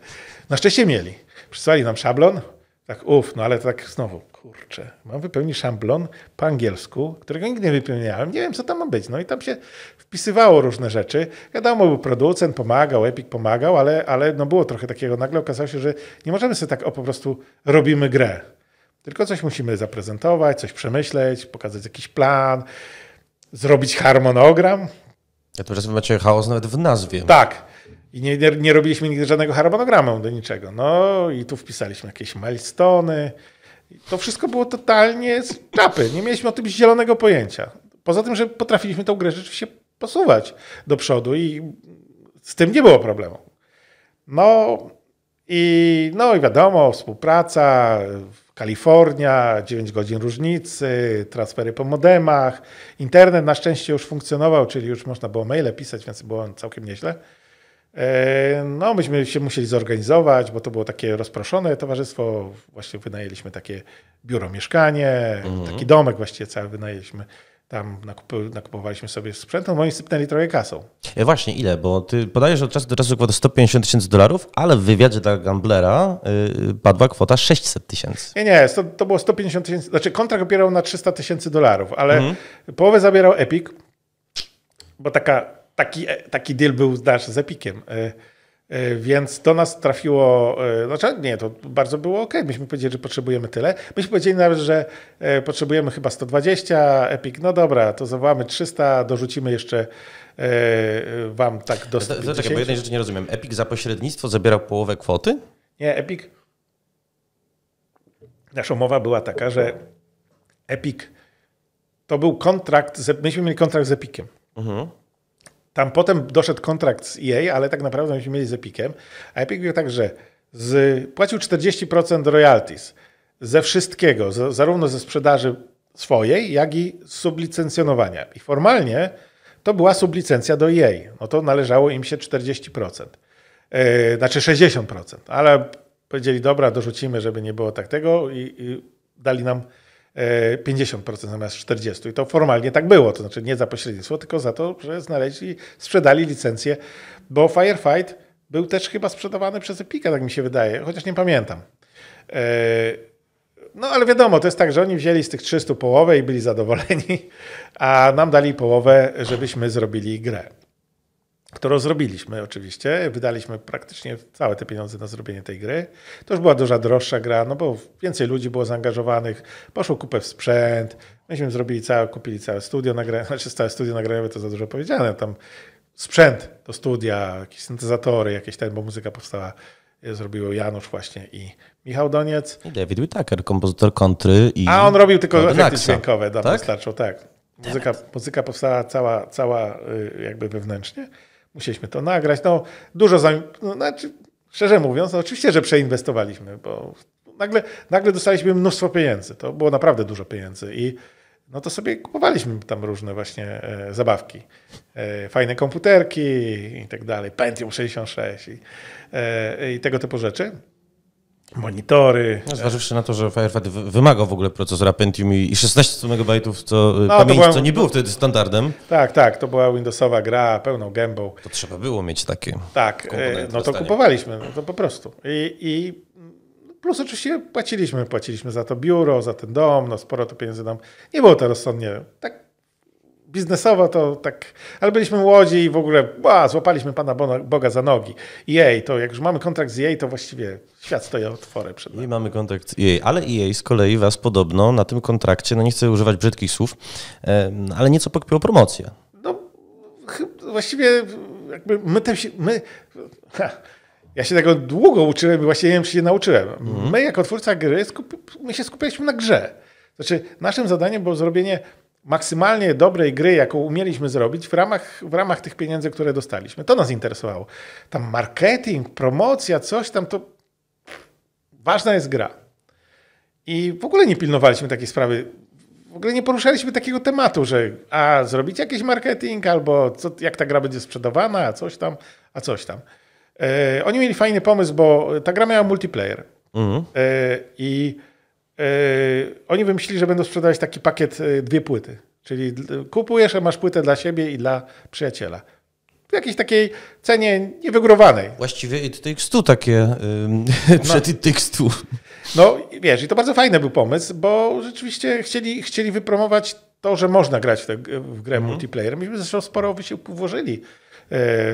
Speaker 2: Na szczęście mieli. Przysłali nam szablon. Tak, uff, no ale tak znowu kurczę, mam wypełnić szablon po angielsku, którego nigdy nie wypełniałem, nie wiem co tam ma być. No i tam się wpisywało różne rzeczy. Wiadomo, był producent, pomagał, Epic pomagał, ale, ale no było trochę takiego. Nagle okazało się, że nie możemy sobie tak o po prostu robimy grę. Tylko coś musimy zaprezentować, coś przemyśleć, pokazać jakiś plan, zrobić harmonogram. Ja teraz wy macie chaos nawet w nazwie. Tak, i nie, nie, nie, robiliśmy nigdy żadnego harmonogramu do niczego. No i tu wpisaliśmy jakieś milestony, to wszystko było totalnie z czapy. Nie mieliśmy o tym zielonego pojęcia. Poza tym, że potrafiliśmy tą grę rzeczywiście posuwać do przodu i z tym nie było problemu. No i, no i wiadomo, współpraca, Kalifornia, 9 godzin różnicy, transfery po modemach. Internet na szczęście już funkcjonował, czyli już można było maile pisać, więc było całkiem nieźle. E, no, myśmy się musieli zorganizować, bo to było takie rozproszone towarzystwo. Właśnie wynajęliśmy takie biuro mieszkanie, mhm. taki domek właściwie cały wynajęliśmy. Tam nakup nakupowaliśmy sobie sprzęt, no oni sypnęli trochę kasą.
Speaker 1: E, właśnie, ile? Bo ty podajesz od czasu do czasu kwotę 150 tysięcy dolarów, ale w wywiadzie dla Gamblera yy, padła kwota 600 tysięcy.
Speaker 2: Nie, nie, to, to było 150 tysięcy, znaczy kontrakt opierał na 300 tysięcy dolarów, ale mhm. połowę zabierał Epic, bo taka taki, e, taki deal był nasz z Epikiem. E, e, więc do nas trafiło, znaczy nie, to bardzo było ok. Myśmy powiedzieli, że potrzebujemy tyle. Myśmy powiedzieli nawet, że potrzebujemy chyba 120, Epic, no dobra, to zawołamy 300, dorzucimy jeszcze wam tak do 150. bo jednej
Speaker 1: rzeczy nie rozumiem. Epic za pośrednictwo zabierał połowę kwoty?
Speaker 2: Nie, Epic... Nasza umowa była taka, że Epic... To był kontrakt, z, myśmy mieli kontrakt z Epiciem. Mhm. Tam potem doszedł kontrakt z EA, ale tak naprawdę myśmy mieli z Epiciem. A Epic był tak, że z, płacił 40% royalties ze wszystkiego, z, zarówno ze sprzedaży swojej, jak i z sublicencjonowania. I formalnie to była sublicencja do EA. No to należało im się 40%. Yy, e, znaczy 60%, ale powiedzieli, dobra, dorzucimy, żeby nie było tak tego i, i dali nam 50% e, zamiast 40%. I to formalnie tak było, to znaczy nie za pośrednictwo, tylko za to, że znaleźli, sprzedali licencję, bo Firefight był też chyba sprzedawany przez Epika, tak mi się wydaje, chociaż nie pamiętam. E, no ale wiadomo, to jest tak, że oni wzięli z tych 300 połowę i byli zadowoleni, a nam dali połowę, żebyśmy zrobili grę którą zrobiliśmy oczywiście. Wydaliśmy praktycznie całe te pieniądze na zrobienie tej gry. To już była duża, droższa gra, no bo więcej ludzi było zaangażowanych, poszło kupę w sprzęt, myśmy zrobili całe, kupili całe studio nagraniowe, znaczy całe studio nagraniowe to za dużo powiedziane, tam sprzęt do studia, jakieś syntezatory, jakieś ten, bo muzyka powstała e, zrobiło Janusz właśnie i
Speaker 1: Michał Doniec. I David Whittaker, kompozytor kontry i... A on robił tylko Relaxa. efekty dźwiękowe, tak?
Speaker 2: dostarczał, tak. Muzyka, tak. muzyka powstała cała, cała y, jakby wewnętrznie musieliśmy to nagrać. No, dużo, za, no, znaczy, szczerze mówiąc, no, oczywiście, że przeinwestowaliśmy, bo nagle, nagle dostaliśmy mnóstwo pieniędzy. To było naprawdę dużo pieniędzy i no to sobie kupowaliśmy tam różne właśnie e, zabawki. E, fajne komputerki i tak dalej, Pentium 66 i, e, i tego typu rzeczy monitory.
Speaker 3: No,
Speaker 1: zważywszy na to, że Firefight wymagał w ogóle procesora Pentium i 16 MB co, y, no, To była... co nie było wtedy standardem.
Speaker 2: Tak, tak, to była Windowsowa gra pełną gębą. To trzeba było mieć takie Tak, e, no to kupowaliśmy, no to po prostu. I, I, plus oczywiście płaciliśmy, płaciliśmy za to biuro, za ten dom, no sporo to pieniędzy nam. Nie było to rozsądnie, tak biznesowo to tak, ale byliśmy młodzi i w ogóle ba, złapaliśmy Pana Boga za nogi. EA, to jak już mamy kontrakt z EA, to właściwie świat stoi otworem przed nami. I mamy kontrakt
Speaker 1: z EA, ale EA z kolei Was podobno na tym kontrakcie, no nie chcę używać brzydkich słów, ale nieco pokpiło promocję. No właściwie jakby my
Speaker 2: też, my... Ha. Ja się tego długo uczyłem i właśnie nie wiem, czy się nauczyłem. Mhm. My jako twórca gry skupi, my się skupialiśmy na grze. Znaczy, naszym zadaniem było zrobienie maksymalnie dobrej gry, jaką umieliśmy zrobić w ramach, w ramach tych pieniędzy, które dostaliśmy. To nas interesowało. Tam marketing, promocja, coś tam, to ważna jest gra. I w ogóle nie pilnowaliśmy takiej sprawy. W ogóle nie poruszaliśmy takiego tematu, że a zrobić jakiś marketing, albo co, jak ta gra będzie sprzedawana, a coś tam, a coś tam. E, oni mieli fajny pomysł, bo ta gra miała multiplayer. Mhm. E, I E, oni wymyślili, że będą sprzedawać taki pakiet e, dwie płyty. Czyli kupujesz, a masz płytę dla siebie i dla przyjaciela. W jakiejś takiej cenie niewygórowanej.
Speaker 1: Właściwie i TXT takie yy, przed no. TXT.
Speaker 2: No wiesz, i to bardzo fajny był pomysł, bo rzeczywiście chcieli, chcieli wypromować to, że można grać w, te, w grę mm. multiplayer. Myśmy zresztą sporo wysiłku włożyli e,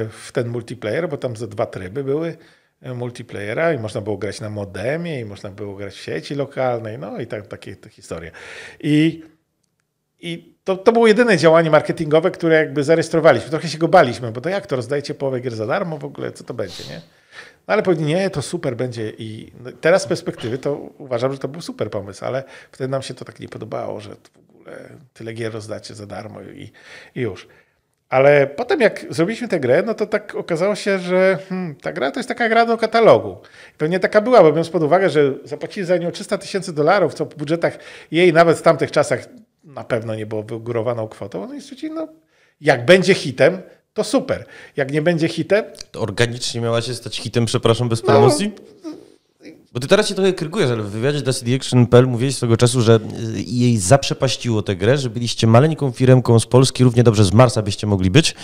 Speaker 2: w ten multiplayer, bo tam ze dwa tryby były multiplayera i można było grać na modemie i można było grać w sieci lokalnej, no i tak, takie te historie. I, i to, to było jedyne działanie marketingowe, które jakby zarejestrowaliśmy. Trochę się go baliśmy, bo to jak to, rozdajcie połowę gier za darmo w ogóle, co to będzie, nie? No ale powiedzieli, nie, to super będzie i no, teraz z perspektywy to uważam, że to był super pomysł, ale wtedy nam się to tak nie podobało, że w ogóle tyle gier rozdacie za darmo i, i już. Ale potem jak zrobiliśmy tę grę, no to tak okazało się, że hmm, ta gra to jest taka gra do katalogu. nie taka była, bo biorąc pod uwagę, że zapłacili za nią 300 tysięcy dolarów, co w budżetach jej nawet w tamtych czasach na pewno nie było wygórowaną kwotą, no i stwierdzili, no
Speaker 1: jak będzie hitem, to super. Jak nie będzie hitem... To organicznie miała się stać hitem, przepraszam, bez promocji? No, bo ty teraz się trochę krygujesz, ale w wywiadzie dla CDAction.pl mówiłeś swego czasu, że y, jej zaprzepaściło tę grę, że byliście maleńką firemką z Polski, równie dobrze z Marsa byście mogli być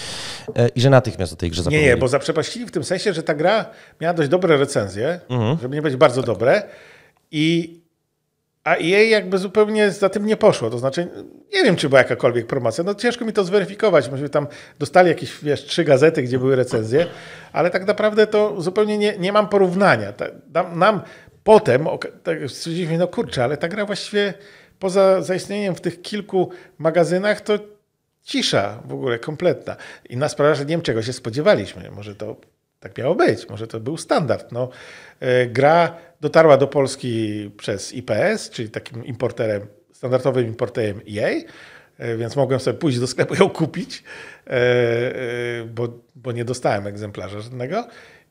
Speaker 1: e, i że natychmiast o tej grze zapomnieli. Nie, nie, bo
Speaker 2: zaprzepaścili w tym sensie, że ta gra miała dość dobre recenzje, mhm. żeby nie być bardzo tak. dobre i a jej jakby zupełnie za tym nie poszło. To znaczy, nie wiem, czy była jakakolwiek promocja. No ciężko mi to zweryfikować. Myśmy tam dostali jakieś, wiesz, trzy gazety, gdzie były recenzje, ale tak naprawdę to zupełnie nie, nie mam porównania. nam, nam potem tak stwierdziliśmy, no kurczę, ale ta gra właściwie poza zaistnieniem w tych kilku magazynach, to cisza w ogóle kompletna. Inna sprawa, że nie wiem, czego się spodziewaliśmy. Może to tak miało być, może to był standard. No, e, gra dotarła do Polski przez IPS, czyli takim importerem, standardowym importerem EA, e, więc mogłem sobie pójść do sklepu i ją kupić, e, e, bo, bo nie dostałem egzemplarza żadnego.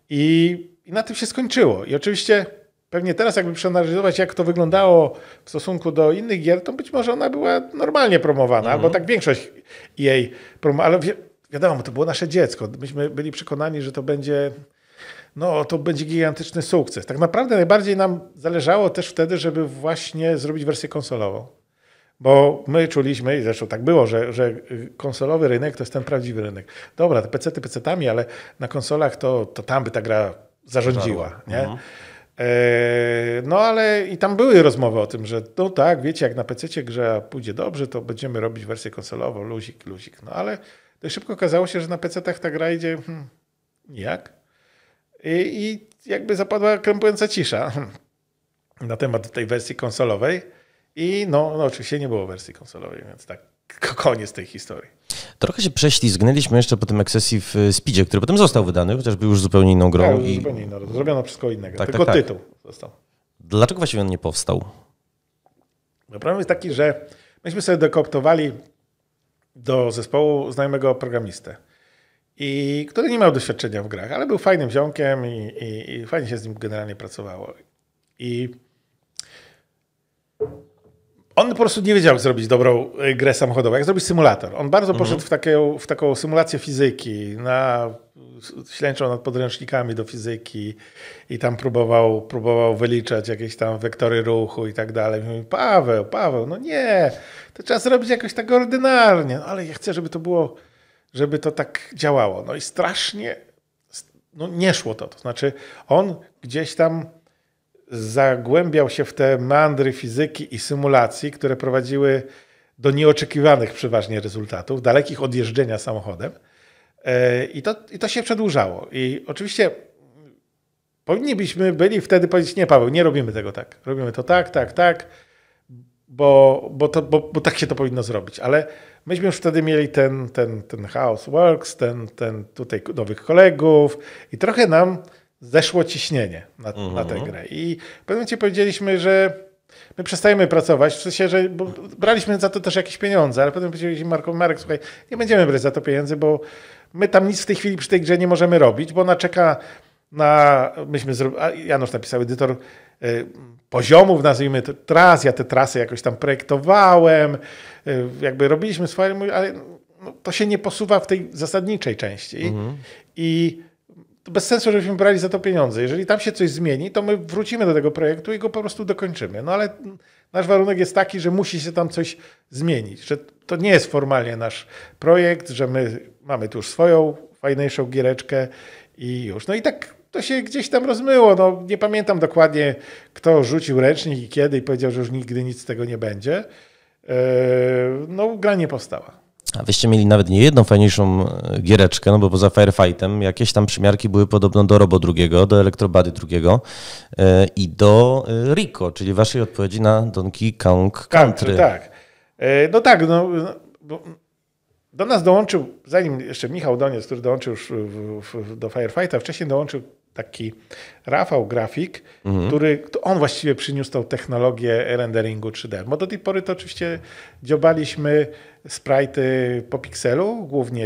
Speaker 2: I, I na tym się skończyło. I oczywiście pewnie teraz jakby przeanalizować, jak to wyglądało w stosunku do innych gier, to być może ona była normalnie promowana, mm bo mhm. tak większość jej promowała, ale wi wiadomo, to było nasze dziecko. Myśmy byli przekonani, że to będzie no to będzie gigantyczny sukces. Tak naprawdę najbardziej nam zależało też wtedy, żeby właśnie zrobić wersję konsolową. Bo my czuliśmy, i zresztą tak było, że, że konsolowy rynek to jest ten prawdziwy rynek. Dobra, te pc pecetami, ale na konsolach to, to tam by ta gra zarządziła. Nie? No. E, no ale i tam były rozmowy o tym, że no tak, wiecie, jak na PC grze pójdzie dobrze, to będziemy robić wersję konsolową, luzik, luzik. No ale tak szybko okazało się, że na PC-tach ta gra idzie hmm, jak? I, i jakby zapadła krępująca cisza na temat tej wersji konsolowej. I no, no oczywiście nie było wersji konsolowej, więc tak, koniec tej historii.
Speaker 1: Trochę się prześlizgnęliśmy jeszcze po tym ekscesji w e, Speedzie, który potem został wydany, chociaż był już zupełnie inną grą. Tak, i... zupełnie
Speaker 2: inną. Zrobiono wszystko innego. Tak, Tylko tak, tak, tytuł został.
Speaker 1: Dlaczego właściwie on nie powstał?
Speaker 2: No problem jest taki, że myśmy sobie dokooptowali do zespołu znajomego programistę i który nie miał doświadczenia w grach, ale był fajnym ziomkiem i, i, i fajnie się z nim generalnie pracowało. I on po prostu nie wiedział, jak zrobić dobrą y, grę samochodową, jak zrobić symulator. On bardzo mhm. poszedł w, takie, w taką symulację fizyki, na, ślęczał nad podręcznikami do fizyki i tam próbował, próbował wyliczać jakieś tam wektory ruchu i tak dalej. Mówi, Paweł, Paweł, no nie, to trzeba zrobić jakoś tak ordynarnie, no ale ja chcę, żeby to było żeby to tak działało. No i strasznie no nie szło to. To znaczy, on gdzieś tam zagłębiał się w te mandry fizyki i symulacji, które prowadziły do nieoczekiwanych przeważnie rezultatów, dalekich odjeżdżenia samochodem. E, I to, i to się przedłużało. I oczywiście powinniśmy byli wtedy powiedzieć, nie Paweł, nie robimy tego tak. Robimy to tak, tak, tak bo, bo, to, bo, bo tak się to powinno zrobić. Ale myśmy już wtedy mieli ten, ten, ten ten, ten tutaj nowych kolegów i trochę nam zeszło ciśnienie na,
Speaker 3: mhm. na tę mhm.
Speaker 2: grę. I w pewnym momencie powiedzieliśmy, że My przestajemy pracować, w sensie, że braliśmy za to też jakieś pieniądze, ale potem powiedzieliśmy Marko, Marek, słuchaj, nie będziemy brać za to pieniędzy, bo my tam nic w tej chwili przy tej grze nie możemy robić, bo ona czeka na, myśmy, Janusz napisał, edytor, y, poziomów, nazwijmy to, tras. Ja te trasy jakoś tam projektowałem, y, jakby robiliśmy swoje, ale no, to się nie posuwa w tej zasadniczej części. Mhm. I bez sensu, żebyśmy brali za to pieniądze. Jeżeli tam się coś zmieni, to my wrócimy do tego projektu i go po prostu dokończymy. No ale nasz warunek jest taki, że musi się tam coś zmienić, że to nie jest formalnie nasz projekt, że my mamy tu już swoją fajniejszą giereczkę i już. No i tak to się gdzieś tam rozmyło. No, nie pamiętam dokładnie, kto rzucił ręcznik i kiedy i powiedział, że już nigdy nic z tego nie będzie. E, no, gra nie powstała.
Speaker 1: A wyście mieli nawet nie jedną fajniejszą e, giereczkę, no bo poza Firefightem jakieś tam przymiarki były podobno do Robo drugiego, do Elektrobady drugiego e, i do Rico, czyli waszej odpowiedzi na Donkey Kong tak, Country. tak.
Speaker 2: No tak, no, no do nas dołączył, zanim jeszcze Michał Doniec, który dołączył już w, w, do Firefighta, wcześniej dołączył taki Rafał Grafik, mhm. który on właściwie przyniósł tą technologię renderingu 3D. Bo do tej pory to oczywiście dziobaliśmy sprite po pikselu, głównie,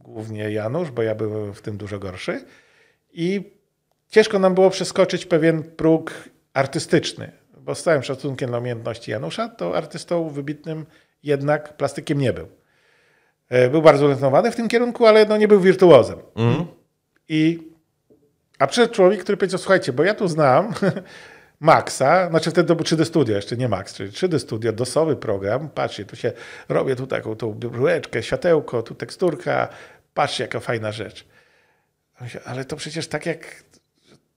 Speaker 2: głównie Janusz, bo ja byłem w tym dużo gorszy. I ciężko nam było przeskoczyć pewien próg artystyczny, bo z całym szacunkiem na umiejętności Janusza, to artystą wybitnym jednak plastykiem nie był. E, był bardzo talentowany w tym kierunku, ale no nie był wirtuozem. Mhm. I a przyszedł człowiek, który powiedział, słuchajcie, bo ja tu znam Maxa, znaczy wtedy 3D Studio, jeszcze nie Max, czyli 3D Studio, dosowy program. Patrzcie, tu się robię tu taką tą rureczkę, światełko, tu teksturka. Patrzcie, jaka fajna rzecz. Ale to przecież tak jak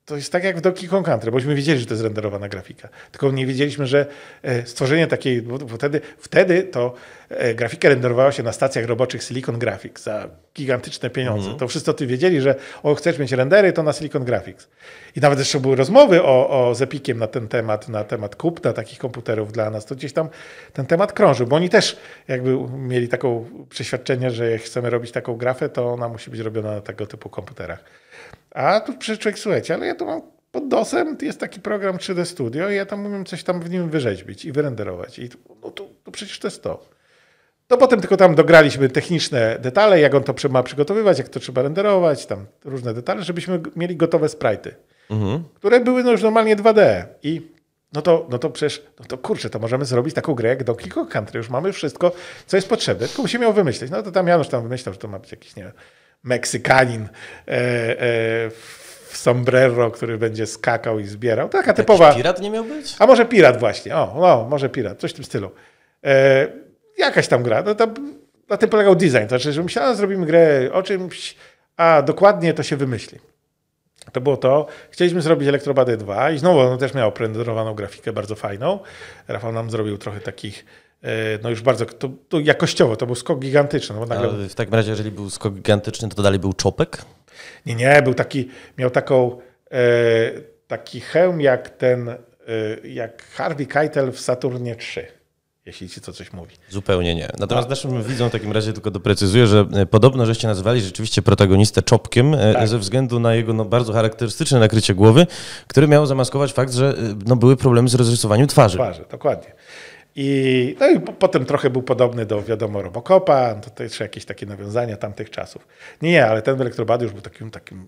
Speaker 2: to jest tak jak w Donkey Kong Country, bośmy wiedzieli, że to jest renderowana grafika. Tylko nie wiedzieliśmy, że e, stworzenie takiej, bo wtedy, wtedy to e, grafika renderowała się na stacjach roboczych Silicon Graphics za gigantyczne pieniądze. Mm. To wszyscy o tym wiedzieli, że o, chcesz mieć rendery, to na Silicon Graphics. I nawet jeszcze były rozmowy o, o z Epiciem na ten temat, na temat kupna takich komputerów dla nas. To gdzieś tam ten temat krążył, bo oni też jakby mieli taką przeświadczenie, że jak chcemy robić taką grafę, to ona musi być robiona na tego typu komputerach. A tu przyszedł człowiek, słuchajcie, ale ja tu mam pod dosem, jest taki program 3D Studio i ja tam umiem coś tam w nim wyrzeźbić i wyrenderować. I tu, no tu, tu przecież to jest to. No potem tylko tam dograliśmy techniczne detale, jak on to ma przygotowywać, jak to trzeba renderować, tam różne detale, żebyśmy mieli gotowe sprite'y, mhm. które były no już normalnie 2D. I no to, no to przecież, no to kurczę, to możemy zrobić taką grę jak Donkey Kong Country, już mamy wszystko, co jest potrzebne, tylko musimy ją wymyśleć. No to tam Janusz tam wymyślał, że to ma być jakiś, nie wiem, Meksykanin e, e, w sombrero, który będzie skakał i zbierał. Taka Jakiś typowa. Pirat nie miał być? A może pirat właśnie. O, no, może pirat, coś w tym stylu. E, jakaś tam gra. No, tam, na tym polegał design. znaczy, że myślałem, zrobimy grę o czymś, a dokładnie to się wymyśli. To było to. Chcieliśmy zrobić Elektrobadę 2 i znowu ono też miało prenderowaną grafikę bardzo fajną. Rafał nam zrobił trochę takich E, no już bardzo, to, to, jakościowo, to był skok gigantyczny. No nagle...
Speaker 1: W takim razie, jeżeli był skok gigantyczny, to dalej był czopek? Nie, nie, był taki,
Speaker 2: miał taką, e, taki hełm jak ten, e, jak Harvey Keitel w Saturnie 3 jeśli ci to coś mówi.
Speaker 1: Zupełnie nie. Natomiast A. naszym widzom w takim razie tylko doprecyzuję, że e, podobno żeście nazywali rzeczywiście protagonistę czopkiem e, tak. ze względu na jego no, bardzo charakterystyczne nakrycie głowy, które miało zamaskować fakt, że no, były problemy z rozrysowaniem twarzy. Twarzy,
Speaker 2: dokładnie. I, no i po, potem trochę był podobny do, wiadomo, Robocopa, to też jakieś takie nawiązania tamtych czasów. Nie, nie ale ten Elektrobad już był takim, takim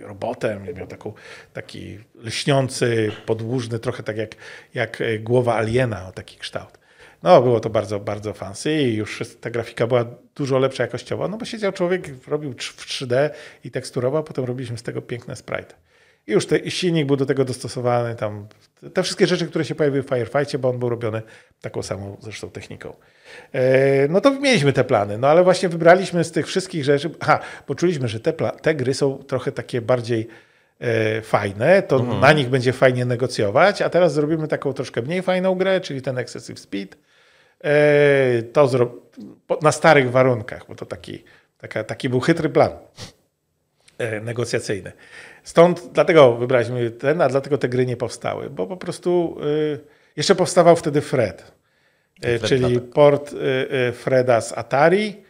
Speaker 2: robotem, miał taką, taki lśniący, podłużny, trochę tak jak, jak e, głowa aliena, o taki kształt. No, było to bardzo, bardzo fancy i już ta grafika była dużo lepsza jakościowo, no bo siedział człowiek, robił w 3D i teksturował, potem robiliśmy z tego piękne sprite już ten silnik był do tego dostosowany, tam te wszystkie rzeczy, które się pojawiły w Firefightie, bo on był robiony taką samą zresztą techniką. E, no to mieliśmy te plany, no ale właśnie wybraliśmy z tych wszystkich rzeczy, aha, poczuliśmy, że te, te gry są trochę takie bardziej e, fajne, to mhm. na nich będzie fajnie negocjować, a teraz zrobimy taką troszkę mniej fajną grę, czyli ten Excessive Speed. E, to na starych warunkach, bo to taki, taka, taki był chytry plan negocjacyjny. Stąd dlatego wybraliśmy ten, a dlatego te gry nie powstały, bo po prostu y, jeszcze powstawał wtedy Fred, y, Fred tak. czyli port y, y, Freda z Atari,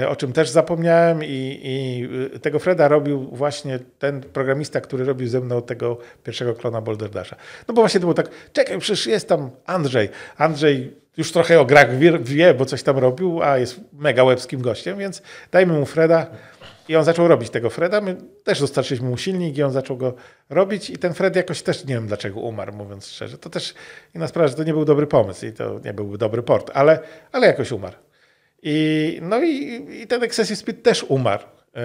Speaker 2: y, o czym też zapomniałem i, i, tego Freda robił właśnie ten programista, który robił ze mną tego pierwszego klona Dash'a. No bo właśnie to było tak, czekaj, przecież jest tam Andrzej. Andrzej już trochę o grach wie, wie bo coś tam robił, a jest mega łebskim gościem, więc dajmy mu Freda. I on zaczął robić tego Freda. My też dostarczyliśmy mu silnik i on zaczął go robić. I ten Fred jakoś też nie wiem dlaczego umarł, mówiąc szczerze. To też inna sprawa, że to nie był dobry pomysł i to nie byłby dobry port, ale, ale jakoś umarł. I, no i, i ten Excessive Speed też umarł yy,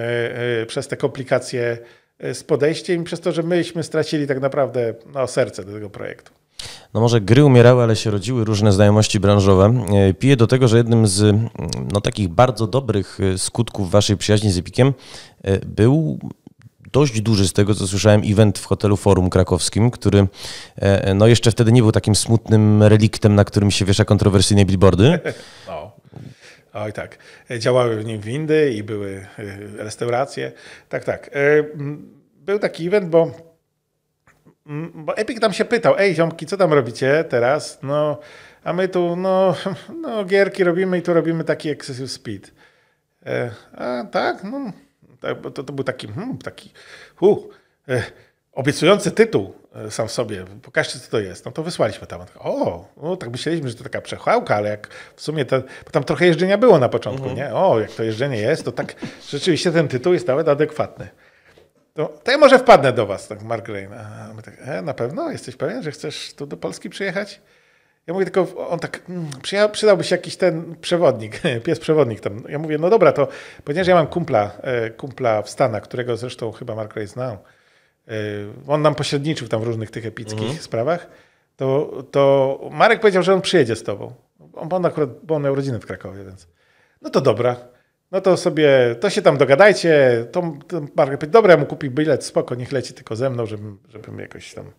Speaker 2: yy, przez te komplikacje e, z podejściem i przez to, że myśmy stracili tak naprawdę no, serce do tego projektu.
Speaker 1: No może gry umierały, ale się rodziły różne znajomości branżowe. E, piję do tego, że jednym z mm, no, takich bardzo dobrych e, skutków waszej przyjaźni z Epikiem e, był dość duży z tego, co słyszałem, event w hotelu Forum Krakowskim, który no jeszcze wtedy nie był takim smutnym reliktem, na którym się wiesza kontrowersyjne billboardy. O,
Speaker 2: no. Oj tak, działały w nim windy i były restauracje. Tak, tak. Był taki event, bo Mm, bo Epic tam się pytał, ej ziomki, co tam robicie teraz? No, a my tu, no, no gierki robimy i tu robimy taki Excessive Speed. E, a tak, no, tak, to, to był taki, hmm, taki, hu, e, obiecujący tytuł e, sam w sobie, pokażcie co to jest. No to wysłaliśmy tam. O, no, tak myśleliśmy, że to taka przechwałka, ale jak w sumie to, bo tam trochę jeżdżenia było na początku, mm -hmm. nie? O, jak to jeżdżenie jest, to tak rzeczywiście ten tytuł jest nawet adekwatny. To, to ja może wpadnę do was, tak Mark Green A my tak, e, na pewno? Jesteś pewien, że chcesz tu do Polski przyjechać? Ja mówię tylko, on tak, mm, przydałby się jakiś ten przewodnik, pies przewodnik tam. Ja mówię, no dobra, to ponieważ ja mam kumpla, e, kumpla w Stanach, którego zresztą chyba Mark Ray znał, e, on nam pośredniczył tam w różnych tych epickich mhm. sprawach, to, to Marek powiedział, że on przyjedzie z tobą. On, on akurat, bo on miał rodzinę w Krakowie, więc no to dobra no to sobie, to się tam dogadajcie, tą, tą markę, dobra, mu kupi bilet, spoko, niech leci tylko ze mną, żebym, żebym jakoś tam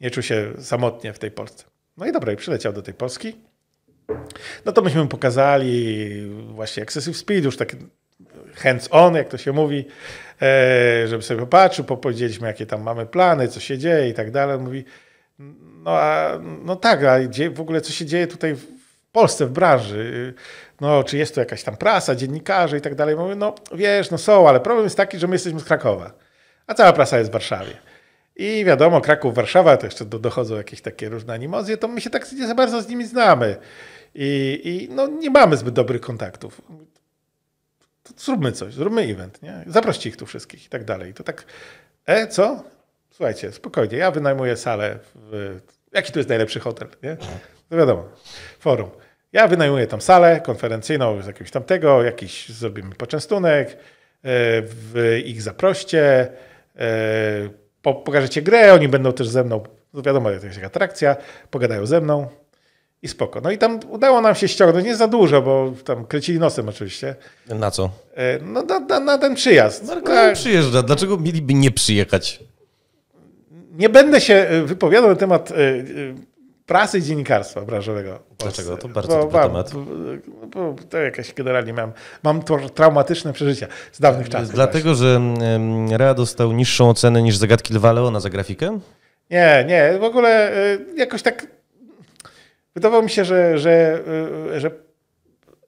Speaker 2: nie czuł się samotnie w tej Polsce. No i dobra, i przyleciał do tej Polski. No to myśmy mu pokazali właśnie Excessive Speed, już taki, hands on, jak to się mówi, e, żeby sobie popatrzył, popowiedzieliśmy, jakie tam mamy plany, co się dzieje i tak dalej. Mówi, no a no tak, a w ogóle co się dzieje tutaj Polsce w branży, y, no, czy jest tu jakaś tam prasa, dziennikarze i tak dalej. Mówię, no wiesz, no są, ale problem jest taki, że my jesteśmy z Krakowa, a cała prasa jest w Warszawie. I wiadomo, Kraków, Warszawa, to jeszcze dochodzą jakieś takie różne animozje, to my się tak nie za bardzo z nimi znamy. I, i no, nie mamy zbyt dobrych kontaktów. To zróbmy coś, zróbmy event, nie? Zaproście ich tu wszystkich i tak dalej. I to tak, e, co? Słuchajcie, spokojnie, ja wynajmuję salę w... Jaki tu jest najlepszy hotel, nie? To no wiadomo, forum. Ja wynajmuję tam salę konferencyjną z jakiegoś tamtego, jakiś zrobimy poczęstunek, e, w ich zaproście, e, pokażecie grę, oni będą też ze mną, no wiadomo, to jest atrakcja, pogadają ze mną i spoko. No i tam udało nam się ściągnąć, nie za dużo, bo tam krycili nosem oczywiście. Na co? E, no na, na, na ten przyjazd. No, tak. przyjeżdża, dlaczego mieliby
Speaker 1: nie przyjechać?
Speaker 2: Nie będę się wypowiadał na temat prasy i dziennikarstwa branżowego.
Speaker 1: Dlaczego? To bardzo bo, dobry mam, temat.
Speaker 2: Bo, bo, to jakaś generalnie mam, mam traumatyczne przeżycia z dawnych czasów. Dlatego,
Speaker 1: właśnie. że Rea dostał niższą ocenę niż zagadki Lwa Leona za grafikę?
Speaker 2: Nie, nie. W ogóle y, jakoś tak wydawało mi się, że, że, y, że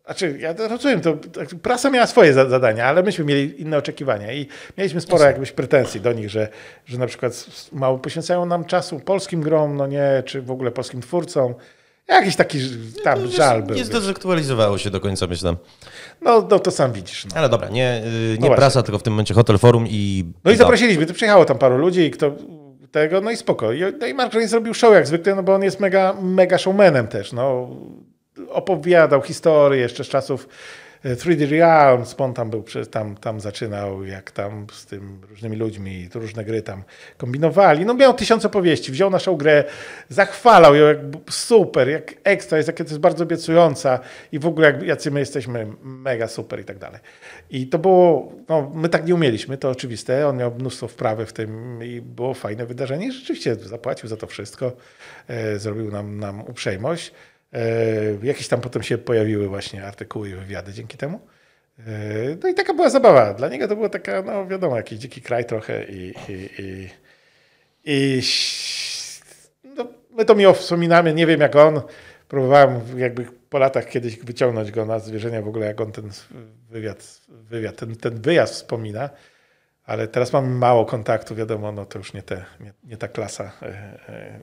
Speaker 2: znaczy, ja to rozumiem, to, tak, prasa miała swoje zadania, ale myśmy mieli inne oczekiwania i mieliśmy sporo jakbyś pretensji do nich, że, że na przykład mało poświęcają nam czasu polskim grom, no nie, czy w ogóle polskim twórcom. Jakiś taki tam no, żal był. Nie
Speaker 1: zdezaktualizowało się do końca, myślę.
Speaker 2: No, no to sam widzisz. No.
Speaker 1: Ale dobra, nie, y, no nie no prasa, tylko w tym momencie hotel, forum i... No i zaprosiliśmy,
Speaker 2: to przyjechało tam paru ludzi i kto tego, no i spoko. No i Mark Rain zrobił show jak zwykle, no bo on jest mega, mega showmanem też, no opowiadał historię jeszcze z czasów 3D e, Realms, on tam był, tam, tam zaczynał, jak tam z tym różnymi ludźmi, różne gry tam kombinowali. No miał tysiące powieści, wziął naszą grę, zachwalał ją, jak super, jak ekstra, jest, takie, to jest bardzo obiecująca i w ogóle jak, jacy my jesteśmy mega super i tak dalej. I to było, no my tak nie umieliśmy, to oczywiste, on miał mnóstwo wprawy w tym i było fajne wydarzenie i rzeczywiście zapłacił za to wszystko, e, zrobił nam, nam uprzejmość. E, jakieś tam potem się pojawiły właśnie artykuły i wywiady dzięki temu. E, no i taka była zabawa. Dla niego to była taka, no wiadomo, jakiś dziki kraj trochę i, i, i, i no, my to miło wspominamy. Nie wiem jak on. Próbowałem jakby po latach kiedyś wyciągnąć go na zwierzenia w ogóle, jak on ten wywiad, wywiad ten, ten wyjazd wspomina. Ale teraz mamy mało kontaktu, wiadomo, no to już nie, te, nie, nie ta klasa e,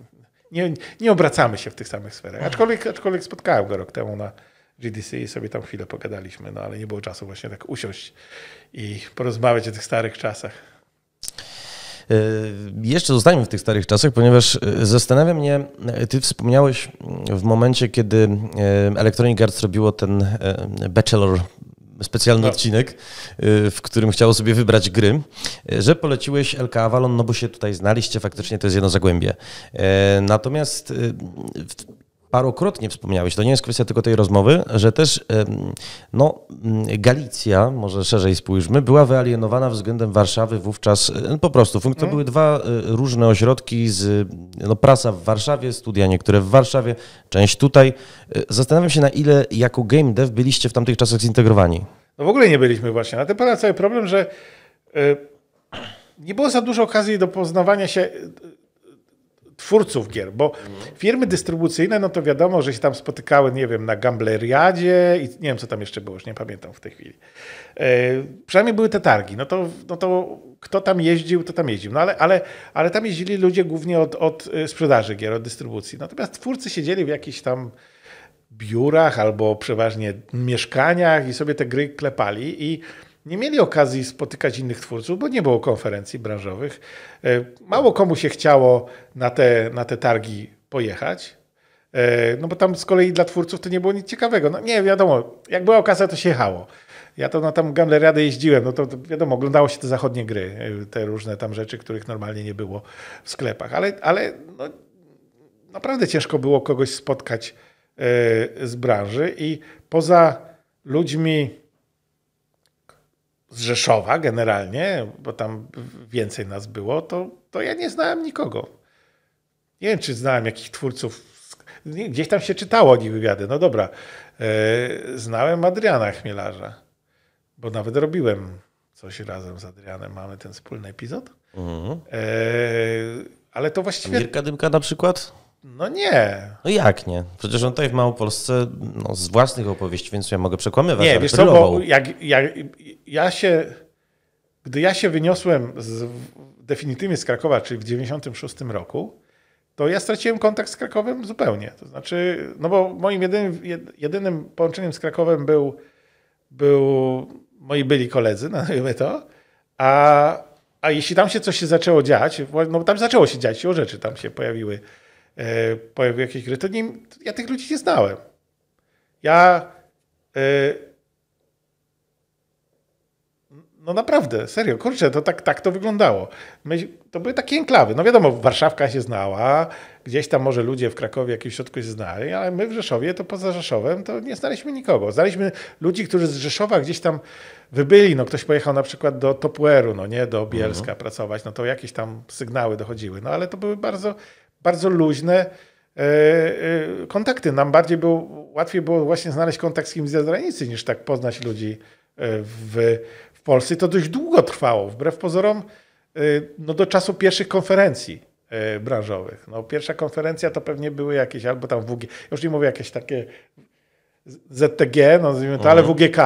Speaker 2: nie, nie obracamy się w tych samych sferach. Aczkolwiek, aczkolwiek spotkałem go rok temu na GDC i sobie tam chwilę pogadaliśmy, no ale nie było czasu właśnie tak usiąść i porozmawiać o tych starych czasach.
Speaker 1: E, jeszcze zostańmy w tych starych czasach, ponieważ e, zastanawia mnie, e, ty wspomniałeś w momencie, kiedy Electronic Arts robiło ten Bachelor specjalny tak. odcinek, y, w którym chciało sobie wybrać gry, y, że poleciłeś LK Avalon, no bo się tutaj znaliście, faktycznie to jest jedno zagłębie. E, natomiast y, parokrotnie wspomniałeś, to nie jest kwestia tylko tej rozmowy, że też no, Galicja, może szerzej spójrzmy, była wyalienowana względem Warszawy wówczas e, po prostu. To mhm. były dwa e, różne ośrodki z no, prasa w Warszawie, studia niektóre w Warszawie, część tutaj. E, zastanawiam się, na ile jako game dev byliście w tamtych czasach zintegrowani.
Speaker 2: No w ogóle nie byliśmy właśnie. Na tym polega cały problem, że nie było za dużo okazji do poznawania się twórców gier, bo firmy dystrybucyjne, no to wiadomo, że się tam spotykały, nie wiem, na Gambleriadzie i nie wiem, co tam jeszcze było, już nie pamiętam w tej chwili. Yy, przynajmniej były te targi, no to, no to kto tam jeździł, to tam jeździł. No ale, ale, ale tam jeździli ludzie głównie od, od e, sprzedaży gier, od dystrybucji. Natomiast twórcy siedzieli w jakichś tam biurach albo przeważnie mieszkaniach i sobie te gry klepali i nie mieli okazji spotykać innych twórców, bo nie było konferencji branżowych. E, mało komu się chciało na te, na te targi pojechać. E, no bo tam z kolei dla twórców to nie było nic ciekawego. No nie, wiadomo, jak była okazja, to się jechało. Ja to na no, tam gambleriadę jeździłem, no to, to, wiadomo, oglądało się te zachodnie gry, e, te różne tam rzeczy, których normalnie nie było w sklepach. Ale, ale no, naprawdę ciężko było kogoś spotkać z branży i poza ludźmi z Rzeszowa generalnie, bo tam więcej nas było, to, to ja nie znałem nikogo. Nie wiem, czy znałem jakichś twórców. Gdzieś tam się czytało o nich wywiady. No dobra. E, znałem Adriana Chmielarza, bo nawet robiłem coś razem z Adrianem. Mamy ten wspólny epizod.
Speaker 1: Mhm. E, ale to właściwie. Mirka Dymka na przykład? No nie. No jak nie? Przecież on tutaj w Małopolsce no, z własnych opowieści, więc ja mogę przekłamywać. Nie, wiesz co, bo
Speaker 2: jak, jak, ja się, gdy ja się wyniosłem z, definitywnie z Krakowa, czyli w 96 roku, to ja straciłem kontakt z Krakowem zupełnie. To znaczy, no bo moim jedynym, jedynym połączeniem z Krakowem był, był moi byli koledzy, nazwijmy to, a, a jeśli tam się coś się zaczęło dziać, no tam zaczęło się dziać o rzeczy, tam się pojawiły E, pojawiły jakieś gry, to nie, ja tych ludzi nie znałem. Ja e, no naprawdę, serio, kurczę, to tak, tak to wyglądało. My, to były takie enklawy. No wiadomo, Warszawka się znała, gdzieś tam może ludzie w Krakowie, jakimś środku się znali, ale my w Rzeszowie, to poza Rzeszowem, to nie znaliśmy nikogo. Znaliśmy ludzi, którzy z Rzeszowa gdzieś tam wybyli. No ktoś pojechał na przykład do Topweru, no nie, do Bielska mhm. pracować, no to jakieś tam sygnały dochodziły. No ale to były bardzo bardzo luźne e, e, kontakty. Nam bardziej było, łatwiej było właśnie znaleźć kontakt z kimś z zagranicy, niż tak poznać ludzi e, w, w Polsce. I to dość długo trwało, wbrew pozorom, no do czasu pierwszych konferencji branżowych. No, pierwsza konferencja to pewnie były jakieś, albo tam WG, już nie mówię, jakieś takie ZTG, no to, ale mhm. WGK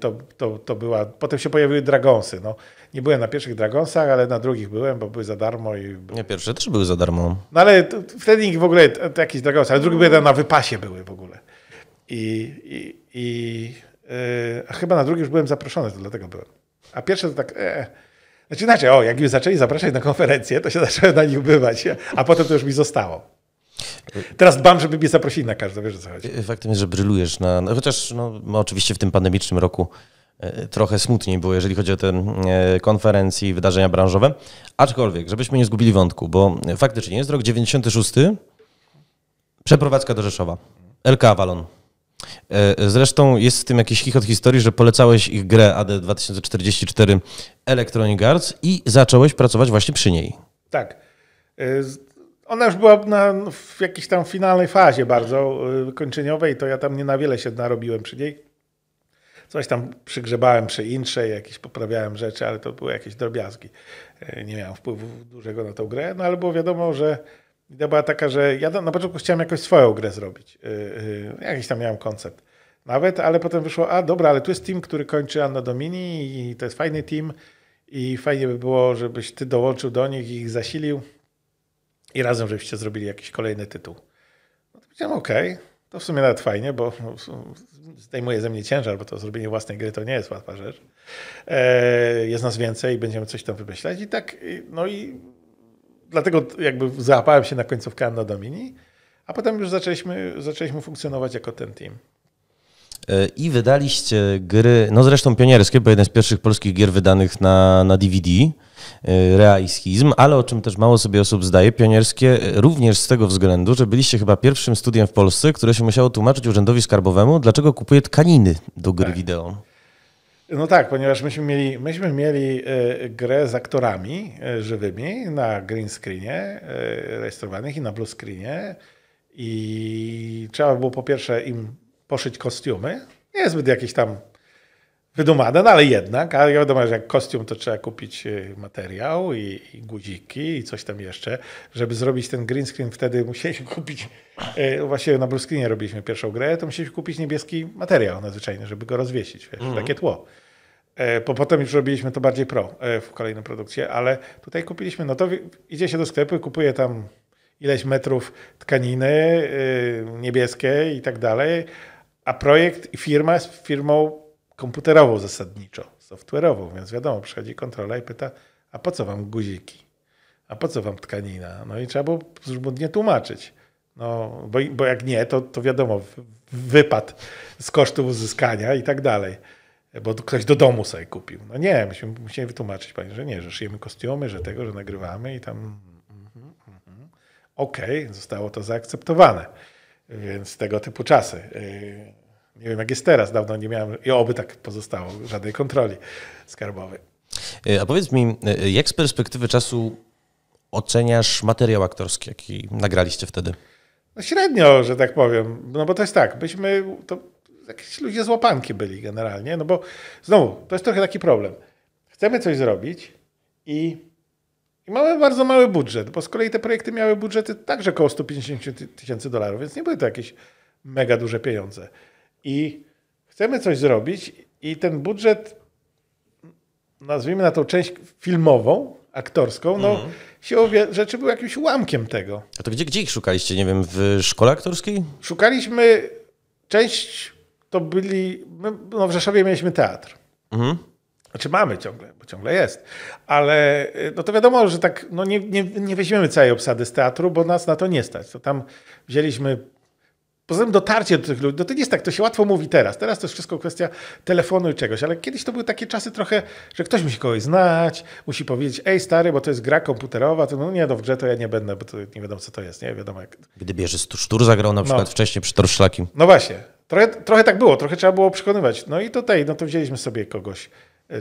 Speaker 2: to, to, to była. Potem się pojawiły Dragonsy. No. Nie byłem na pierwszych Dragonsach, ale na drugich byłem, bo były za darmo. I...
Speaker 1: Nie, pierwsze też były za darmo.
Speaker 2: No ale to, wtedy w ogóle to, jakiś jakieś ale drugi były na wypasie były w ogóle.
Speaker 1: I, i, i yy,
Speaker 2: chyba na drugi już byłem zaproszony, to dlatego byłem. A pierwsze to tak... E, znaczy inaczej, o, jak już zaczęli zapraszać na konferencję, to się zacząłem na nich bywać, a potem to już mi zostało. Teraz dbam, żeby mnie zaprosili na każdą, wiesz o co chodzi.
Speaker 1: Faktem jest, że brylujesz na, no, chociaż no, oczywiście w tym pandemicznym roku E, trochę smutniej było, jeżeli chodzi o te e, konferencje i wydarzenia branżowe. Aczkolwiek, żebyśmy nie zgubili wątku, bo faktycznie jest rok 96, przeprowadzka do Rzeszowa, LK Avalon. E, zresztą jest w tym jakiś chichot historii, że polecałeś ich grę AD 2044 Electronic Arts i zacząłeś pracować właśnie przy niej.
Speaker 2: Tak. Ona już była na, w jakiejś tam finalnej fazie bardzo kończeniowej, to ja tam nie na wiele się narobiłem przy niej Coś tam przygrzebałem przy insze, jakieś poprawiałem rzeczy, ale to były jakieś drobiazgi. E, nie miałem wpływu dużego na tą grę, no ale było wiadomo, że idea była taka, że ja na początku chciałem jakoś swoją grę zrobić. E, e, jakiś tam miałem koncept nawet, ale potem wyszło, a dobra, ale tu jest team, który kończy Anno Domini i to jest fajny team i fajnie by było, żebyś ty dołączył do nich i ich zasilił i razem żebyście zrobili jakiś kolejny tytuł. No to powiedziałem, okej, okay to w sumie nawet fajnie, bo no, zdejmuje ze mnie ciężar, bo to zrobienie własnej gry to nie jest łatwa rzecz. E, jest nas więcej i będziemy coś tam wymyślać. I tak, no i dlatego jakby załapałem się na końcówkę Anno Domini, a potem już zaczęliśmy, zaczęliśmy funkcjonować jako ten team.
Speaker 1: E, I wydaliście gry, no zresztą pionierskie, bo jeden z pierwszych polskich gier wydanych na, na DVD. E, realizm, ale o czym też mało sobie osób zdaje, pionierskie e, również z tego względu, że byliście chyba pierwszym studiem w Polsce, które się musiało tłumaczyć urzędowi skarbowemu, dlaczego kupuje tkaniny do gry tak. wideo.
Speaker 2: No tak, ponieważ myśmy mieli, myśmy mieli e, grę z aktorami żywymi na green screenie rejestrowanych i na blue screenie i trzeba było po pierwsze im poszyć kostiumy, niezbyt jakieś tam wydumane, no ale jednak, a wiadomo, że jak kostium, to trzeba kupić y, materiał i, i, guziki i coś tam jeszcze. Żeby zrobić ten green screen, wtedy musieliśmy kupić, y, właśnie na bluescreenie robiliśmy pierwszą grę, to musieliśmy kupić niebieski materiał nadzwyczajny, żeby go rozwiesić, wiesz, mm -hmm. takie tło. E, bo potem już robiliśmy to bardziej pro e, w kolejnym produkcie, ale tutaj kupiliśmy, no to idzie się do sklepu i kupuje tam ileś metrów tkaniny y, niebieskiej i tak dalej, a projekt i firma z firmą komputerową zasadniczo, software'ową, więc wiadomo, przychodzi kontrola i pyta, a po co wam guziki? A po co wam tkanina? No i trzeba było żmudnie tłumaczyć. No, bo, bo jak nie, to, to wiadomo, wypad z kosztów uzyskania i tak dalej. Bo ktoś do domu sobie kupił. No nie, myśmy musieli wytłumaczyć pani, że nie, że szyjemy kostiumy, że tego, że nagrywamy i tam. Mhm, mhm. Okej, okay, zostało to zaakceptowane. Więc tego typu czasy. Y, nie wiem, jak jest teraz, dawno nie miałem i oby tak pozostało, żadnej kontroli skarbowej.
Speaker 1: E, a powiedz mi, e, jak z perspektywy czasu oceniasz materiał aktorski, jaki nagraliście wtedy?
Speaker 2: No średnio, że tak powiem. No bo to jest tak, byśmy, to jakieś ludzie z łapanki byli generalnie, no bo znowu, to jest trochę taki problem. Chcemy coś zrobić i, i mamy bardzo mały budżet, bo z kolei te projekty miały budżety także około 150 tysięcy dolarów, więc nie były to jakieś mega duże pieniądze i chcemy coś zrobić i ten budżet, nazwijmy na tą część filmową, aktorską, no mhm. rzeczy był jakimś ułamkiem tego.
Speaker 1: A to gdzie, gdzie ich szukaliście? Nie wiem, w szkole aktorskiej?
Speaker 2: Szukaliśmy, część to byli, my, no w Rzeszowie mieliśmy teatr. Mhm. Znaczy mamy ciągle, bo ciągle jest. Ale y, no to wiadomo, że tak no nie, nie, nie weźmiemy całej obsady z teatru, bo nas na to nie stać. To tam wzięliśmy Poza tym dotarcie do tych ludzi, no to nie jest tak, to się łatwo mówi teraz. Teraz to jest wszystko kwestia telefonu i czegoś, ale kiedyś to były takie czasy trochę, że ktoś musi kogoś znać, musi powiedzieć, ej stary, bo to jest gra komputerowa, to no nie, no w grze to ja nie będę, bo to nie wiadomo co to jest, nie wiadomo jak.
Speaker 1: gdy bierze Sztur zagrał na no. przykład no. wcześniej przy Torszlakim.
Speaker 2: No właśnie, trochę, trochę tak było, trochę trzeba było przekonywać. No i tutaj, no to wzięliśmy sobie kogoś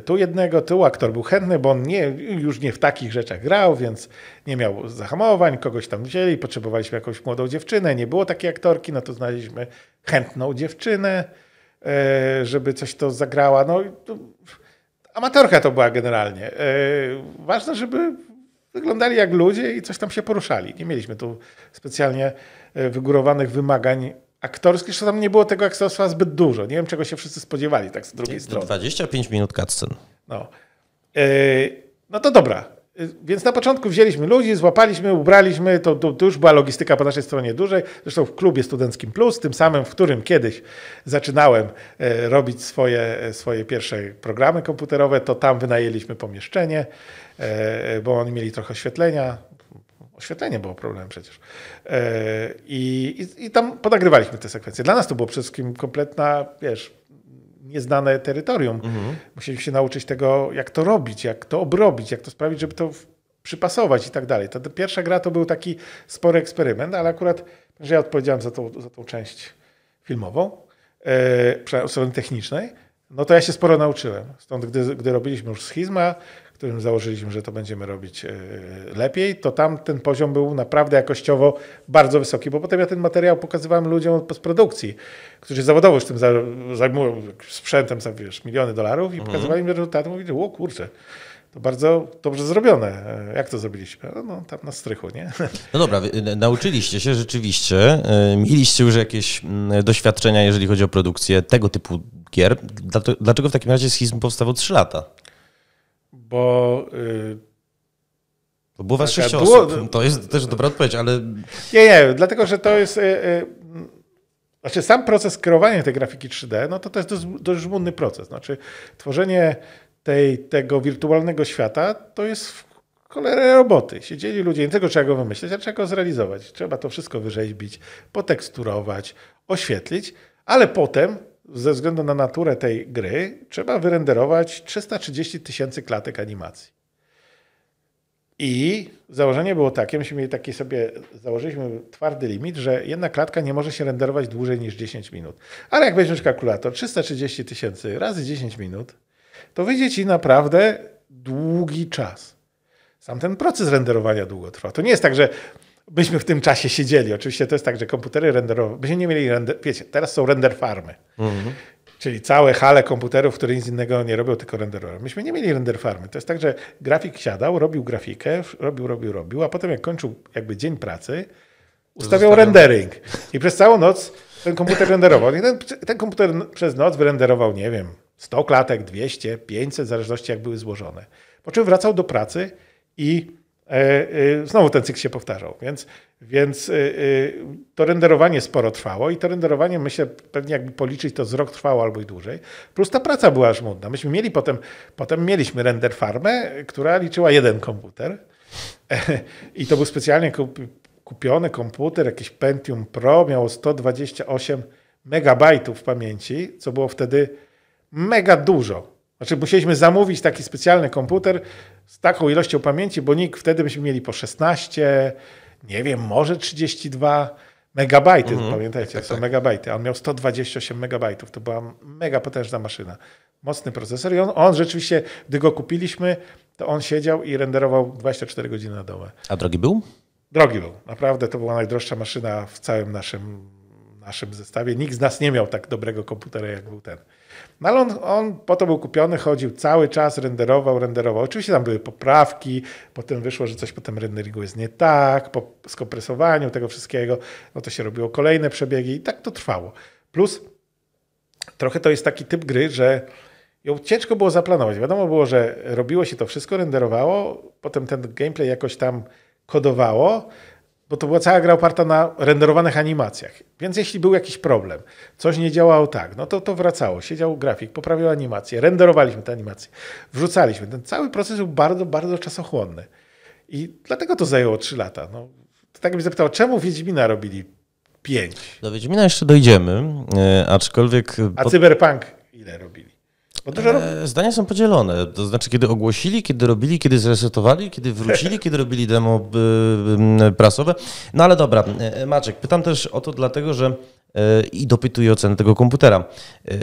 Speaker 2: tu jednego, tu aktor był chętny, bo on nie, już nie w takich rzeczach grał, więc nie miał zahamowań, kogoś tam wzięli, potrzebowaliśmy jakąś młodą dziewczynę, nie było takiej aktorki, no to znaleźliśmy chętną dziewczynę, e, żeby coś to zagrała. No, amatorka to była generalnie. E, ważne, żeby wyglądali jak ludzie i coś tam się poruszali. Nie mieliśmy tu specjalnie e, wygórowanych wymagań aktorskich, że tam nie było tego aktorstwa zbyt dużo. Nie wiem, czego się wszyscy spodziewali tak z
Speaker 1: drugiej strony. 25 minut cutscen. No.
Speaker 2: Yy, no to dobra. E, więc na początku wzięliśmy ludzi, złapaliśmy, ubraliśmy, to, to, to, już była logistyka po naszej stronie dużej, zresztą w klubie studenckim Plus, tym samym, w którym kiedyś zaczynałem e, robić swoje, swoje pierwsze programy komputerowe, to tam wynajęliśmy pomieszczenie, bo oni mieli trochę oświetlenia, Oświetlenie było problemem przecież. E, I, i, I tam podagrywaliśmy te sekwencje. Dla nas to było przede wszystkim kompletna, wiesz, nieznane terytorium. Mhm. Musieliśmy się nauczyć tego, jak to robić, jak to obrobić, jak to sprawić, żeby to przypasować i tak dalej. Ta, pierwsza gra to był taki spory eksperyment, ale akurat, że ja odpowiedziałem za tą, za tą część filmową, yy, od strony technicznej, no to ja się sporo nauczyłem. Stąd, gdy, gdy robiliśmy już schizma, którym założyliśmy, że to będziemy robić e, lepiej, to tam ten poziom był naprawdę jakościowo bardzo wysoki, bo potem ja ten materiał pokazywałem ludziom od postprodukcji, którzy zawodowo już tym zajmują sprzętem za wiesz, miliony dolarów i mhm. pokazywali mi rezultaty, mówili, o kurczę, to bardzo dobrze zrobione. E, jak to zrobiliśmy? No, no, tam na strychu, nie?
Speaker 1: No dobra, nauczyliście się rzeczywiście, e, mieliście już jakieś mm, doświadczenia, jeżeli chodzi o produkcję tego typu gier. Dlaczego w takim razie schizm powstał 3 lata? bo... To y, było was sześć było... osób, to jest też dobra odpowiedź, ale...
Speaker 2: Nie, nie, dlatego, że to jest... Y, y, znaczy sam proces kreowania tej grafiki 3D, no to to jest dość, żmudny proces. Znaczy tworzenie tej, tego wirtualnego świata to jest cholerę roboty. Siedzieli ludzie, nie tylko trzeba go wymyśleć, a trzeba go zrealizować. Trzeba to wszystko wyrzeźbić, poteksturować, oświetlić, ale potem ze względu na naturę tej gry trzeba wyrenderować 330 tysięcy klatek animacji. I założenie było takie, myśmy mieli taki sobie, założyliśmy twardy limit, że jedna klatka nie może się renderować dłużej niż 10 minut. Ale jak weźmiesz kalkulator 330 tysięcy razy 10 minut, to wyjdzie ci naprawdę długi czas. Sam ten proces renderowania długo trwa. To nie jest tak, że Myśmy w tym czasie siedzieli. Oczywiście to jest tak, że komputery renderowe, byśmy nie mieli, render, wiecie, teraz są render farmy. Mhm. Czyli całe hale komputerów, które nic innego nie robią, tylko renderują. Myśmy nie mieli render farmy. To jest tak, że grafik siadał, robił grafikę, robił, robił, robił, a potem jak kończył jakby dzień pracy, ustawiał rendering. I przez całą noc ten komputer renderował. I ten, ten, komputer przez noc wyrenderował, nie wiem, 100 klatek, 200, 500, w zależności jak były złożone. Po czym wracał do pracy i E, e, znowu ten cykl się powtarzał, więc, więc e, to renderowanie sporo trwało i to renderowanie, myślę, pewnie jakby policzyć, to z rok trwało albo i dłużej. Plus ta praca była żmudna. Myśmy mieli potem, potem mieliśmy render farmę, która liczyła jeden komputer i to był specjalnie kupiony komputer, jakiś Pentium Pro, miało 128 megabajtów pamięci, co było wtedy mega dużo. Znaczy musieliśmy zamówić taki specjalny komputer z taką ilością pamięci, bo nikt wtedy byśmy mieli po 16, nie wiem, może 32 megabajty, mhm. pamiętajcie, tak, są tak. megabajty. On miał 128 megabajtów, to była mega potężna maszyna. Mocny procesor i on, on rzeczywiście, gdy go kupiliśmy, to on siedział i renderował 24 godziny na dobę. A drogi był? Drogi był. Naprawdę to była najdroższa maszyna w całym naszym, naszym zestawie. Nikt z nas nie miał tak dobrego komputera, jak był ten. No ale on, on po to był kupiony, chodził cały czas, renderował, renderował. Oczywiście tam były poprawki, potem wyszło, że coś potem renderingu jest nie tak, po skompresowaniu tego wszystkiego, no to się robiło kolejne przebiegi i tak to trwało. Plus trochę to jest taki typ gry, że ją ciężko było zaplanować. Wiadomo było, że robiło się to wszystko, renderowało, potem ten gameplay jakoś tam kodowało, bo to była cała gra oparta na renderowanych animacjach. Więc jeśli był jakiś problem, coś nie działało tak, no to to wracało. Siedział grafik, poprawiał animację, renderowaliśmy te animacje, wrzucaliśmy. Ten cały proces był bardzo, bardzo czasochłonny. I dlatego to zajęło 3 lata. No, tak bym zapytał, czemu Wiedźmina robili 5?
Speaker 1: Do Wiedźmina jeszcze dojdziemy, e, aczkolwiek... A
Speaker 2: Cyberpunk ile robili?
Speaker 1: E, zdania są podzielone. To znaczy, kiedy ogłosili, kiedy robili, kiedy zresetowali, kiedy wrócili, kiedy robili demo e, e, prasowe. No ale dobra, Maciek, pytam też o to dlatego, że i dopytuję o cenę tego komputera.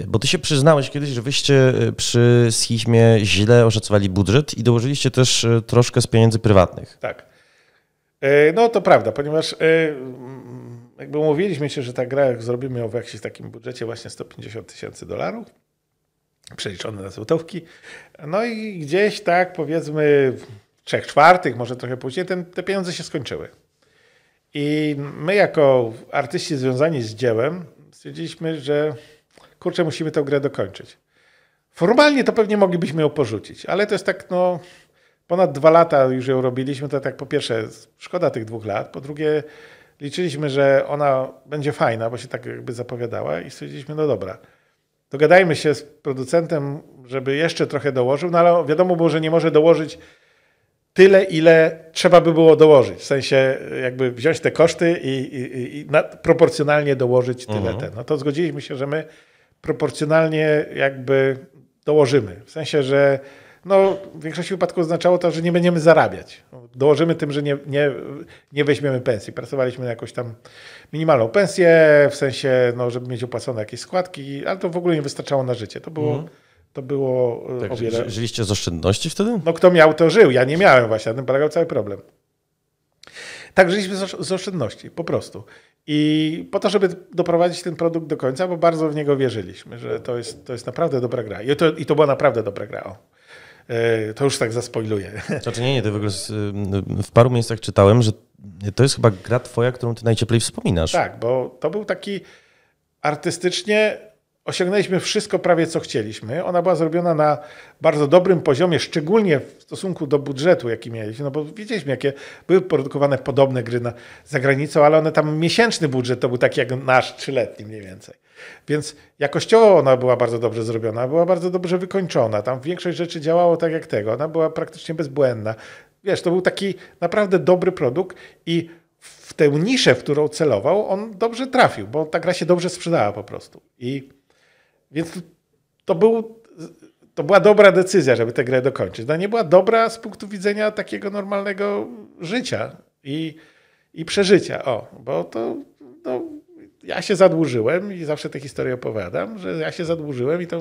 Speaker 1: Bo ty się przyznałeś kiedyś, że wyście przy schizmie źle oszacowali budżet i dołożyliście też troszkę z pieniędzy prywatnych.
Speaker 2: Tak. No to prawda, ponieważ jakby umówiliśmy się, że ta gra, jak zrobimy ją w jakimś takim budżecie właśnie 150 tysięcy dolarów, przeliczone na złotówki. No i gdzieś tak powiedzmy w trzech czwartych, może trochę później, ten, te pieniądze się skończyły. I my jako artyści związani z dziełem stwierdziliśmy, że kurczę, musimy tę grę dokończyć. Formalnie to pewnie moglibyśmy ją porzucić, ale to jest tak, no, ponad dwa lata już ją robiliśmy, to tak po pierwsze szkoda tych dwóch lat, po drugie liczyliśmy, że ona będzie fajna, bo się tak jakby zapowiadała i stwierdziliśmy, no dobra, dogadajmy się z producentem, żeby jeszcze trochę dołożył, no ale wiadomo było, że nie może dołożyć tyle, ile trzeba by było dołożyć. W sensie e, jakby wziąć te koszty i, i, i proporcjonalnie dołożyć tyle. Mhm. No to zgodziliśmy się, że my proporcjonalnie jakby dołożymy. W sensie, że no, w większości wypadków oznaczało to, że nie będziemy zarabiać. Dołożymy tym, że nie, nie, nie weźmiemy pensji. Pracowaliśmy na jakąś tam minimalną pensję, w sensie, no, żeby mieć opłacone jakieś składki, ale to w ogóle nie wystarczało na życie. To było. Mm. To było e, tak, o wiele. Żyliście z
Speaker 1: oszczędności
Speaker 2: wtedy? No kto miał, to żył. Ja nie miałem właśnie, na tym polegał cały problem. Tak, żyliśmy z oszczędności, po prostu. I po to, żeby doprowadzić ten produkt do końca, bo bardzo w niego wierzyliśmy, że to jest, to jest naprawdę dobra gra. I to, i to była naprawdę dobra gra. O. E, to już tak zaspoiluję.
Speaker 1: Znaczy nie, nie, to w ogóle y, w paru miejscach czytałem, że to jest chyba gra twoja, którą ty najcieplej wspominasz.
Speaker 2: Tak, bo to był taki artystycznie osiągnęliśmy wszystko prawie co chcieliśmy. Ona była zrobiona na bardzo dobrym poziomie, szczególnie w stosunku do budżetu, jaki mieliśmy, no bo wiedzieliśmy, jakie były produkowane podobne gry na, za granicą, ale one tam miesięczny budżet to był taki jak nasz trzyletni mniej więcej. Więc jakościowo ona była bardzo dobrze zrobiona, była bardzo dobrze wykończona. Tam większość rzeczy działało tak jak tego. Ona była praktycznie bezbłędna. Wiesz, to był taki naprawdę dobry produkt i w tę niszę, w którą celował, on dobrze trafił, bo ta gra się dobrze sprzedała po prostu. I więc to był to była dobra decyzja, żeby tę grę dokończyć. No nie była dobra z punktu widzenia takiego normalnego życia i, i przeżycia. O, bo to no, ja się zadłużyłem i zawsze tę historię opowiadam, że ja się zadłużyłem i to,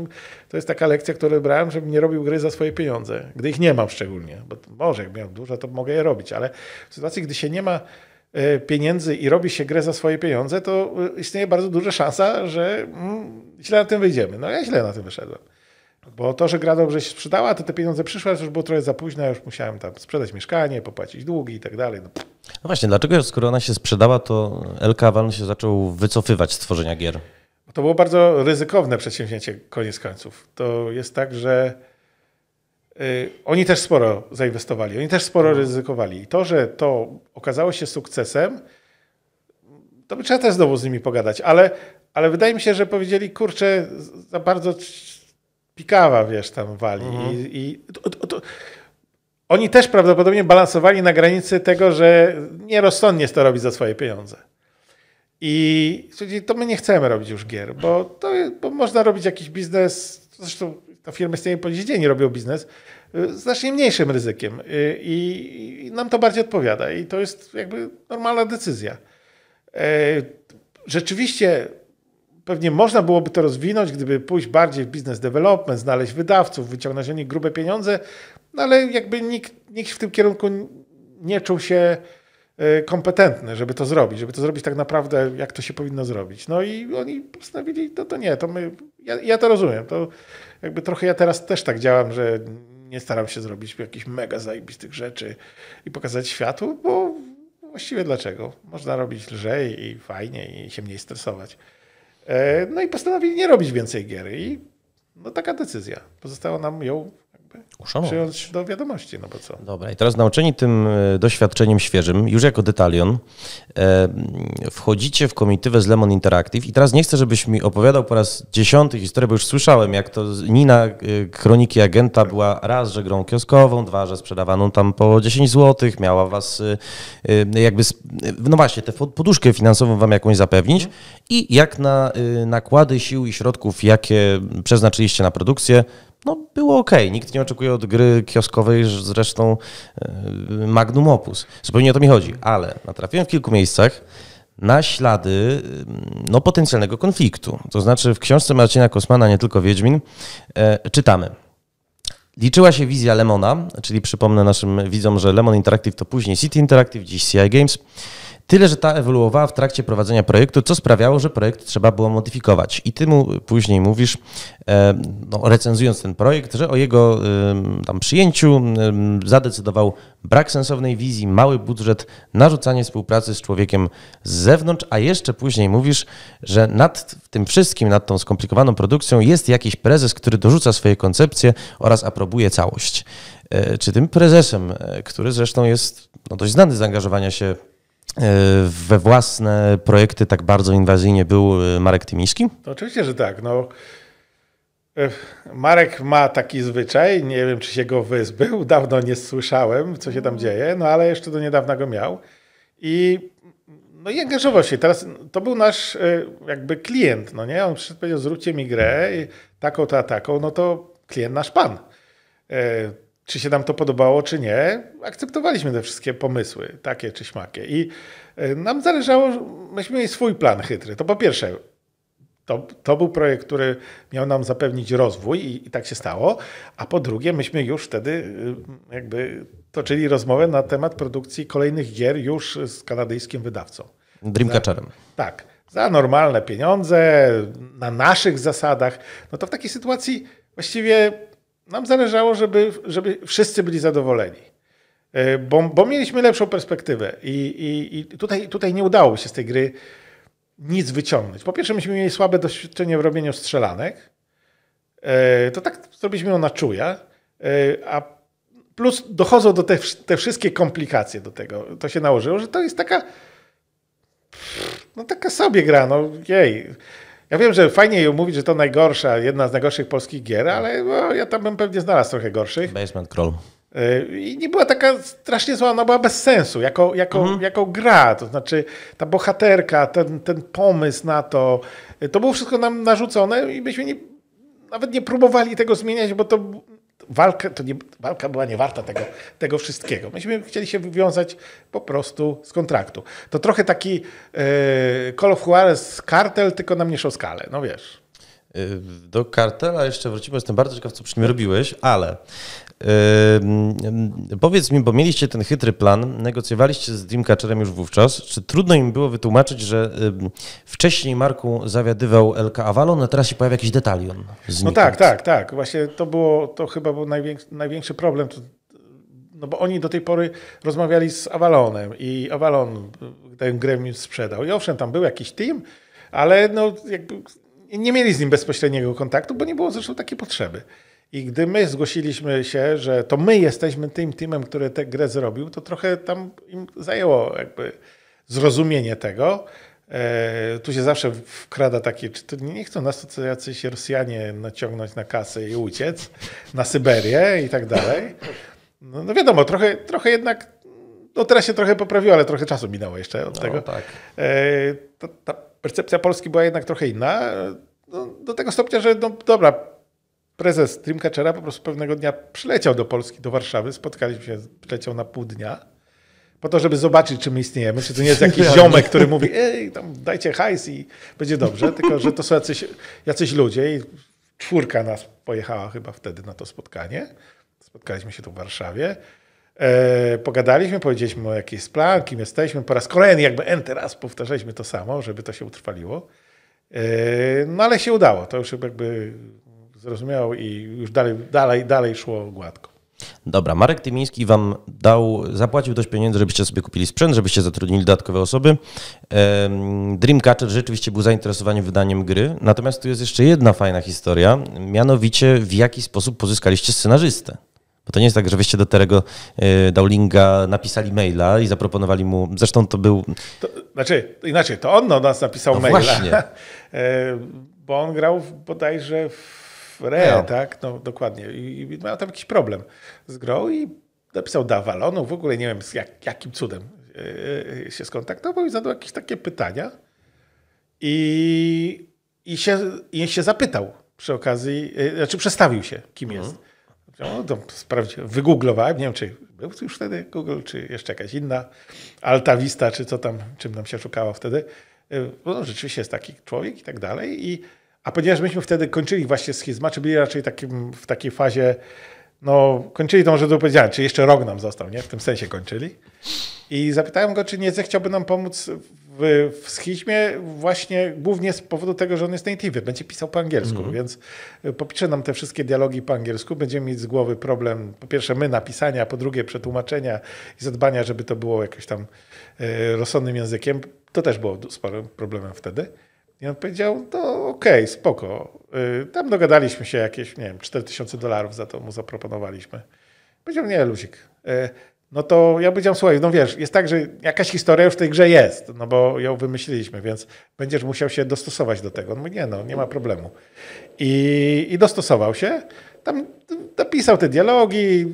Speaker 2: to jest taka lekcja, którą brałem, żebym nie robił gry za swoje pieniądze, gdy ich nie mam szczególnie, bo może jak miałem dużo, to mogę je robić, ale w sytuacji, gdy się nie ma e, pieniędzy i robi się grę za swoje pieniądze, to e, istnieje bardzo duża szansa, że mm, źle na tym wyjdziemy. No ja źle na tym wyszedłem. Bo to, że gra dobrze się sprzedała, to te pieniądze przyszły, już było trochę za późno, już musiałem tam sprzedać mieszkanie, popłacić długi i tak dalej. No.
Speaker 1: no właśnie, dlaczego skoro ona się sprzedała, to LK Avalon się zaczął wycofywać z tworzenia gier?
Speaker 2: To było bardzo ryzykowne przedsięwzięcie koniec końców. To jest tak, że yy, oni też sporo zainwestowali, oni też sporo ryzykowali. I to, że to okazało się sukcesem, to by trzeba też znowu z nimi pogadać, ale, ale wydaje mi się, że powiedzieli, kurczę, za bardzo pikawa, wiesz, tam wali. Mhm. I, i to, to, to, oni też prawdopodobnie balansowali na granicy tego, że nierozsądnie jest to robić za swoje pieniądze. I to my nie chcemy robić już gier, bo, to, bo można robić jakiś biznes, zresztą to firmy z po dziś dzień robią biznes, z y, znacznie mniejszym ryzykiem y, I, i, nam to bardziej odpowiada i to jest jakby normalna decyzja. Y, rzeczywiście Pewnie można byłoby to rozwinąć, gdyby pójść bardziej w business development, znaleźć wydawców, wyciągnąć nich grube pieniądze, no ale jakby nikt, nikt w tym kierunku nie czuł się e, kompetentny, żeby to zrobić, żeby to zrobić tak naprawdę, jak to się powinno zrobić. No i oni postanowili, no to nie, to my, ja, ja to rozumiem, to jakby trochę ja teraz też tak działam, że nie staram się zrobić jakichś mega zajebistych rzeczy i pokazać światu, bo właściwie dlaczego? Można robić lżej i fajnie i się mniej stresować. E, no i postanowili nie robić więcej gier. I no taka decyzja. Pozostało nam ją Uszanować. przyjąć do wiadomości, no bo co. Dobra, i
Speaker 1: teraz nauczeni tym e, doświadczeniem świeżym, już jako detalion, e, wchodzicie w komitywę z Lemon Interactive i teraz nie chcę, żebyś mi opowiadał po raz dziesiąty historię, bo już słyszałem, jak to Nina e, Kroniki Agenta była raz, że grą kioskową, dwa, że sprzedawaną tam po 10 zł, miała was jakby, no właśnie, tę poduszkę finansową wam jakąś zapewnić i jak na nakłady sił i środków, jakie przeznaczyliście na produkcję, no, było ok. Nikt nie oczekuje od gry kioskowej zresztą e, magnum opus. Zupełnie o to mi chodzi, ale natrafiłem w kilku miejscach na ślady mm, no, potencjalnego konfliktu. To znaczy w książce Marcina Kosmana, nie tylko Wiedźmin, e, czytamy. Liczyła się wizja Lemona, czyli przypomnę naszym widzom, że Lemon Interactive to później City Interactive, dziś CI Games. Tyle, że ta ewoluowała w trakcie prowadzenia projektu, co sprawiało, że projekt trzeba było modyfikować. I ty mu później mówisz, e, no, recenzując ten projekt, że o jego tam przyjęciu zadecydował brak sensownej wizji, mały budżet, narzucanie współpracy z człowiekiem z zewnątrz, a jeszcze później mówisz, że nad tym wszystkim, nad tą skomplikowaną produkcją jest jakiś prezes, który dorzuca swoje koncepcje oraz aprobuje całość. E, czy tym prezesem, e, który zresztą jest no, dość znany z zaangażowania się E, we własne projekty tak bardzo inwazyjnie był e, Marek Tymiński?
Speaker 2: To oczywiście, że tak. No, e, Marek ma taki zwyczaj, nie wiem czy się go wyzbył, dawno nie słyszałem, co się tam no. dzieje, no ale jeszcze do niedawna go miał. I, no i angażował się. Teraz to był nasz jakby klient, no nie? On przyszedł powiedział, zróbcie mi grę, taką, to, taką, no to klient nasz pan czy się nam to podobało, czy nie, akceptowaliśmy te wszystkie pomysły, takie czy śmakie. I e, nam zależało, myśmy mieli swój plan chytry. To po pierwsze, to, to był projekt, który miał nam zapewnić rozwój i, i tak się stało. A po drugie, myśmy już wtedy e, jakby toczyli rozmowę na temat produkcji kolejnych gier już z kanadyjskim wydawcą.
Speaker 1: Dreamcatcherem. Za,
Speaker 2: tak. Za normalne pieniądze, na naszych zasadach. No to w takiej sytuacji właściwie nam zależało, żeby, żeby wszyscy byli zadowoleni. E, bo, bo mieliśmy lepszą perspektywę i, i, i tutaj, tutaj nie udało się z tej gry nic wyciągnąć. Po pierwsze, myśmy mieli słabe doświadczenie w robieniu strzelanek. E, to tak zrobiliśmy ją na czuja, e, a plus dochodzą do te, te wszystkie komplikacje do tego. To się nałożyło, że to jest taka no taka sobie gra, no jej. Ja wiem, że fajnie ją mówić, że to najgorsza, jedna z najgorszych polskich gier, ale no, ja tam bym pewnie znalazł trochę gorszych. Basement Crawl. E, I nie była taka strasznie zła, ona była bez sensu, jako, jako, mhm. jako gra. To znaczy ta bohaterka, ten, ten pomysł na to, e, to było wszystko nam narzucone i myśmy nie, nawet nie próbowali tego zmieniać, bo to walka, to nie, walka była nie warta tego, tego wszystkiego. Myśmy chcieli się wywiązać po prostu z kontraktu. To trochę taki yy, Call of Juarez kartel, tylko na mniejszą skalę, no wiesz.
Speaker 1: E, do kartela jeszcze wrócimy. Jestem bardzo ciekaw, co przy nim robiłeś, ale Yy, powiedz mi, bo mieliście ten chytry plan, negocjowaliście z Dreamcatcherem już wówczas. Czy trudno im było wytłumaczyć, że yy, wcześniej Marku zawiadywał LK Avalon, no, a teraz się pojawia jakiś detalion? Znikąd.
Speaker 2: No tak, tak, tak. Właśnie to było, to chyba był największy, problem. No bo oni do tej pory rozmawiali z Avalonem i Avalon e, tę grę mi sprzedał. I owszem, tam był jakiś team, ale no jakby nie mieli z nim bezpośredniego kontaktu, bo nie było zresztą takiej potrzeby. I gdy my zgłosiliśmy się, że to my jesteśmy tym teamem, który tę grę zrobił, to trochę tam im zajęło jakby zrozumienie tego. E, tu się zawsze wkrada takie, czy to nie chcą nas to jacyś Rosjanie naciągnąć na kasę i uciec na Syberię i tak dalej. No, no wiadomo, trochę, trochę jednak, no teraz się trochę poprawiło, ale trochę czasu minęło jeszcze od no, tego. Tak. E, ta, ta percepcja Polski była jednak trochę inna. No, do tego stopnia, że no, dobra, prezes Dreamcatchera po prostu pewnego dnia przyleciał do Polski, do Warszawy, spotkaliśmy się, przyleciał na pół dnia, po to, żeby zobaczyć, czy my istniejemy, czy to nie jest jakiś ziomek, który mówi, ej, tam dajcie hajs i będzie dobrze, tylko że to są jacyś, jacyś ludzie i czwórka nas pojechała chyba wtedy na to spotkanie. Spotkaliśmy się tu w Warszawie. E, pogadaliśmy, powiedzieliśmy o jakiejś jest plan, kim jesteśmy. Po raz kolejny jakby N teraz powtarzaliśmy to samo, żeby to się utrwaliło. E, no ale się udało. To już jakby zrozumiał i już dalej, dalej, dalej szło gładko.
Speaker 1: Dobra, Marek Tymiński wam dał, zapłacił dość pieniędzy, żebyście sobie kupili sprzęt, żebyście zatrudnili dodatkowe osoby. Dreamcatcher rzeczywiście był zainteresowany wydaniem gry, natomiast tu jest jeszcze jedna fajna historia, mianowicie w jaki sposób pozyskaliście scenarzystę. Bo to nie jest tak, że wyście do Terego e, Dowlinga napisali maila i zaproponowali mu. Zresztą to był. To,
Speaker 2: znaczy, inaczej, to on do nas napisał no maila. Właśnie. E, bo on grał bodajże w re, no. tak? No dokładnie. I, i miał tam jakiś problem z grą i napisał do Avalonu, w ogóle nie wiem z jak, jakim cudem yy, się skontaktował i zadał jakieś takie pytania. I, i, się, i się zapytał przy okazji, yy, znaczy przestawił się, kim mhm. jest. No, to sprawdziłem, wygooglowałem, nie wiem, czy był już wtedy Google, czy jeszcze jakaś inna altawista, czy co tam, czym nam się szukało wtedy. No, rzeczywiście jest taki człowiek i tak dalej. I a ponieważ myśmy wtedy kończyli właśnie schizma, czy byli raczej takim, w takiej fazie, no kończyli to może, to powiedziałem, czy jeszcze rok nam został, nie? W tym sensie kończyli. I zapytałem go, czy nie zechciałby nam pomóc w, w schizmie właśnie głównie z powodu tego, że on jest native, będzie pisał po angielsku, mm -hmm. więc y, popisze nam te wszystkie dialogi po angielsku, będziemy mieć z głowy problem, po pierwsze my napisania, po drugie przetłumaczenia i zadbania, żeby to było jakoś tam y, rozsądnym językiem. To też było sporym problemem wtedy. I on powiedział, to okej, okay, spoko. Y, tam dogadaliśmy się jakieś, nie wiem, 4000 dolarów za to mu zaproponowaliśmy. Powiedział, nie, Luzik, y, no to ja powiedziałem, słuchaj, no wiesz, jest tak, że jakaś historia już w tej grze jest, no bo ją wymyśliliśmy, więc będziesz musiał się dostosować do tego. No nie no, nie ma problemu. I, i dostosował się. Tam napisał te dialogi,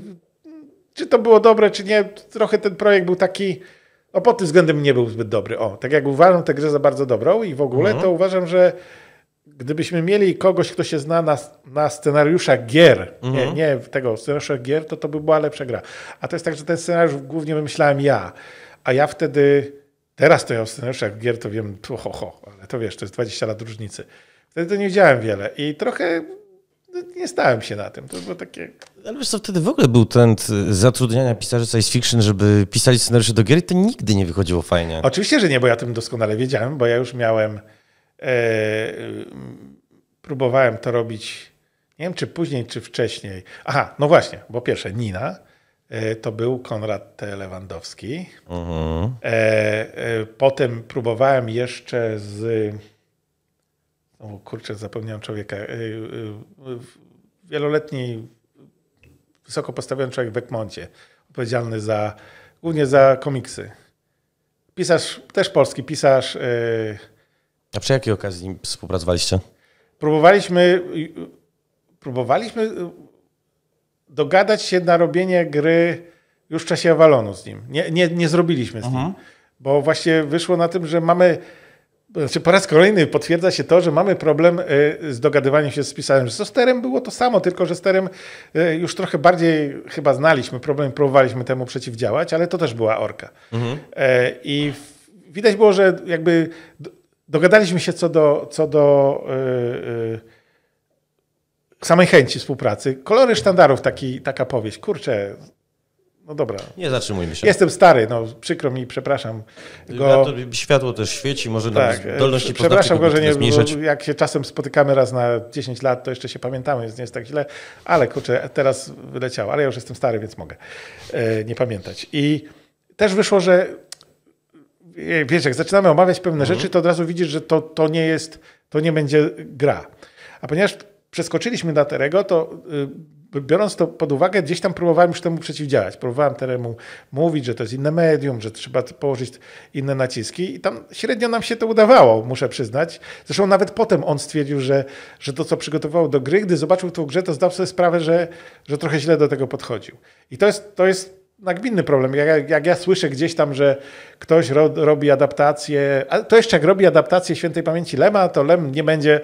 Speaker 2: czy to było dobre, czy nie. Trochę ten projekt był taki, no pod tym względem nie był zbyt dobry. O, tak jak uważam tę grę za bardzo dobrą i w ogóle, mhm. to uważam, że gdybyśmy mieli kogoś, kto się zna na, na scenariuszach gier, mhm. nie, nie tego, scenariusza gier, to to by była lepsza gra. A to jest tak, że ten scenariusz głównie wymyślałem ja, a ja wtedy, teraz to ja o scenariuszach gier to wiem, ho, ho, ho, ale to wiesz, to jest 20 lat różnicy. Wtedy to nie wiedziałem wiele i trochę nie stałem się na tym. To było takie.
Speaker 1: Ale wiesz co, wtedy w ogóle był trend y, zatrudniania pisarzy science fiction, żeby pisali scenariusze do gier i to nigdy nie wychodziło fajnie.
Speaker 2: Oczywiście, że nie, bo ja tym doskonale wiedziałem, bo ja już miałem E, próbowałem to robić, nie wiem czy później, czy wcześniej. Aha, no właśnie, bo pierwsze Nina, e, to był Konrad T. Lewandowski. Uh-huh. Potem próbowałem jeszcze z. O kurczę, zapomniałem człowieka. Wieloletni, wysoko postawiony człowiek w Ekmoncie, odpowiedzialny za, głównie za komiksy. Pisarz, też polski pisarz.
Speaker 1: A przy jakiej okazji współpracowaliście?
Speaker 2: Próbowaliśmy, y, próbowaliśmy y, dogadać się na robienie gry już w czasie Avalonu z nim. Nie, nie, nie zrobiliśmy z nim, mhm. bo właśnie wyszło na tym, że mamy znaczy, po raz kolejny potwierdza się to, że mamy problem y, z dogadywaniem się z pisarzem. Z Sterem było to samo, tylko że Sterem już trochę bardziej chyba znaliśmy problem, próbowaliśmy temu przeciwdziałać, ale to też była orka. Mhm. E, I widać było, że jakby dogadaliśmy się co do, co do yy, yy, samej chęci współpracy. Kolory sztandarów, taki, taka powieść. Kurczę, no dobra.
Speaker 1: Nie zatrzymujmy się. Jestem stary, no przykro mi, przepraszam go. Światło też świeci, może tak, nam zdolności Przepraszam go, że nie,
Speaker 2: jak się czasem spotykamy raz na 10 lat, to jeszcze się pamiętamy, więc nie jest tak źle, ale kurczę, teraz wyleciało, ale ja już jestem stary, więc mogę e, nie pamiętać. I też wyszło, że wiesz, jak zaczynamy omawiać pewne mhm. rzeczy, to od razu widzisz, że to, to nie jest, to nie będzie gra. A ponieważ przeskoczyliśmy na Terego, to y, biorąc to pod uwagę, gdzieś tam próbowałem już temu przeciwdziałać. Próbowałem Teremu mówić, że to jest inne medium, że trzeba położyć inne naciski i tam średnio nam się to udawało, muszę przyznać. Zresztą nawet potem on stwierdził, że, że to, co przygotował do gry, gdy zobaczył tą grę, to zdał sobie sprawę, że, że trochę źle do tego podchodził. I to jest, to jest nagminny problem. Jak, jak ja słyszę gdzieś tam, że ktoś ro, robi adaptację, a to jeszcze jak robi adaptację świętej pamięci Lema, to Lem nie będzie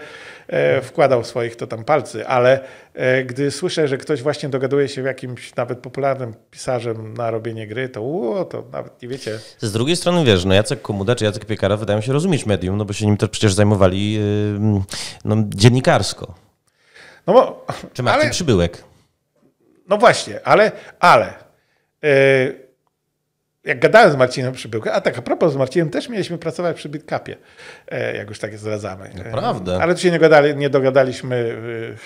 Speaker 2: e, wkładał swoich to tam palcy, ale e, gdy słyszę, że ktoś właśnie dogaduje się w jakimś nawet popularnym pisarzem na robienie gry, to uo, to nawet nie wiecie.
Speaker 1: Z drugiej strony wiesz, no Jacek Komuda czy Jacek Piekara wydają się rozumieć medium, no bo się nim też przecież zajmowali yy, no, dziennikarsko. No bo, czy Marcin ale, Przybyłek?
Speaker 2: No właśnie, ale, ale E, jak gadałem z Marcinem Przybyłkę, a tak a propos z Marcinem też mieliśmy pracować przy Bitkapie, e, jak już tak zdradzamy. E, Naprawdę. Ale tu się nie, gadali, nie dogadaliśmy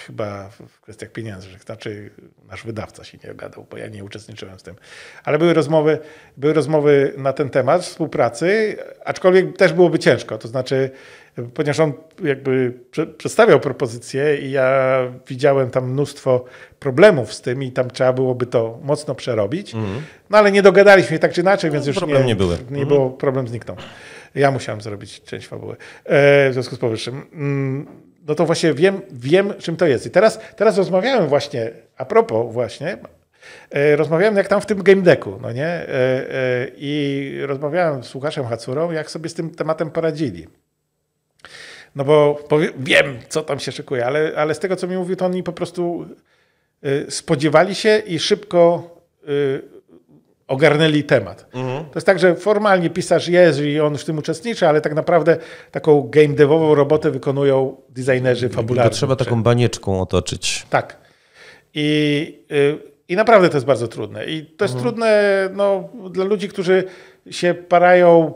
Speaker 2: chyba w kwestiach pieniędzy, znaczy nasz wydawca się nie dogadał, bo ja nie uczestniczyłem w tym. Ale były rozmowy, były rozmowy na ten temat współpracy, aczkolwiek też byłoby ciężko, to znaczy ponieważ on jakby przedstawiał propozycję i ja widziałem tam mnóstwo problemów z tym i tam trzeba byłoby to mocno przerobić. Mhm. No ale nie dogadaliśmy się tak czy inaczej, no, więc już problem nie, nie, były. nie mhm. było, problem zniknął. Ja musiałem zrobić część fabuły. E, w związku z powyższym. Mm no to właśnie wiem, wiem czym to jest. I teraz, teraz rozmawiałem właśnie, a propos właśnie, e, rozmawiałem jak tam w tym game decku, no nie? E, e, I rozmawiałem z Łukaszem Hacurą, jak sobie z tym tematem poradzili. No bo powie, wiem, co tam się szykuje, ale, ale z tego, co mi mówił, to oni po prostu y, spodziewali się i szybko y, ogarnęli temat. Mhm. To jest tak, że formalnie pisarz jest i on w tym uczestniczy, ale tak naprawdę taką game devową robotę wykonują designerzy fabularni. To trzeba taką
Speaker 1: banieczką otoczyć. Tak.
Speaker 2: I, y, i naprawdę to jest bardzo trudne. I to jest mhm. trudne no, dla ludzi, którzy się parają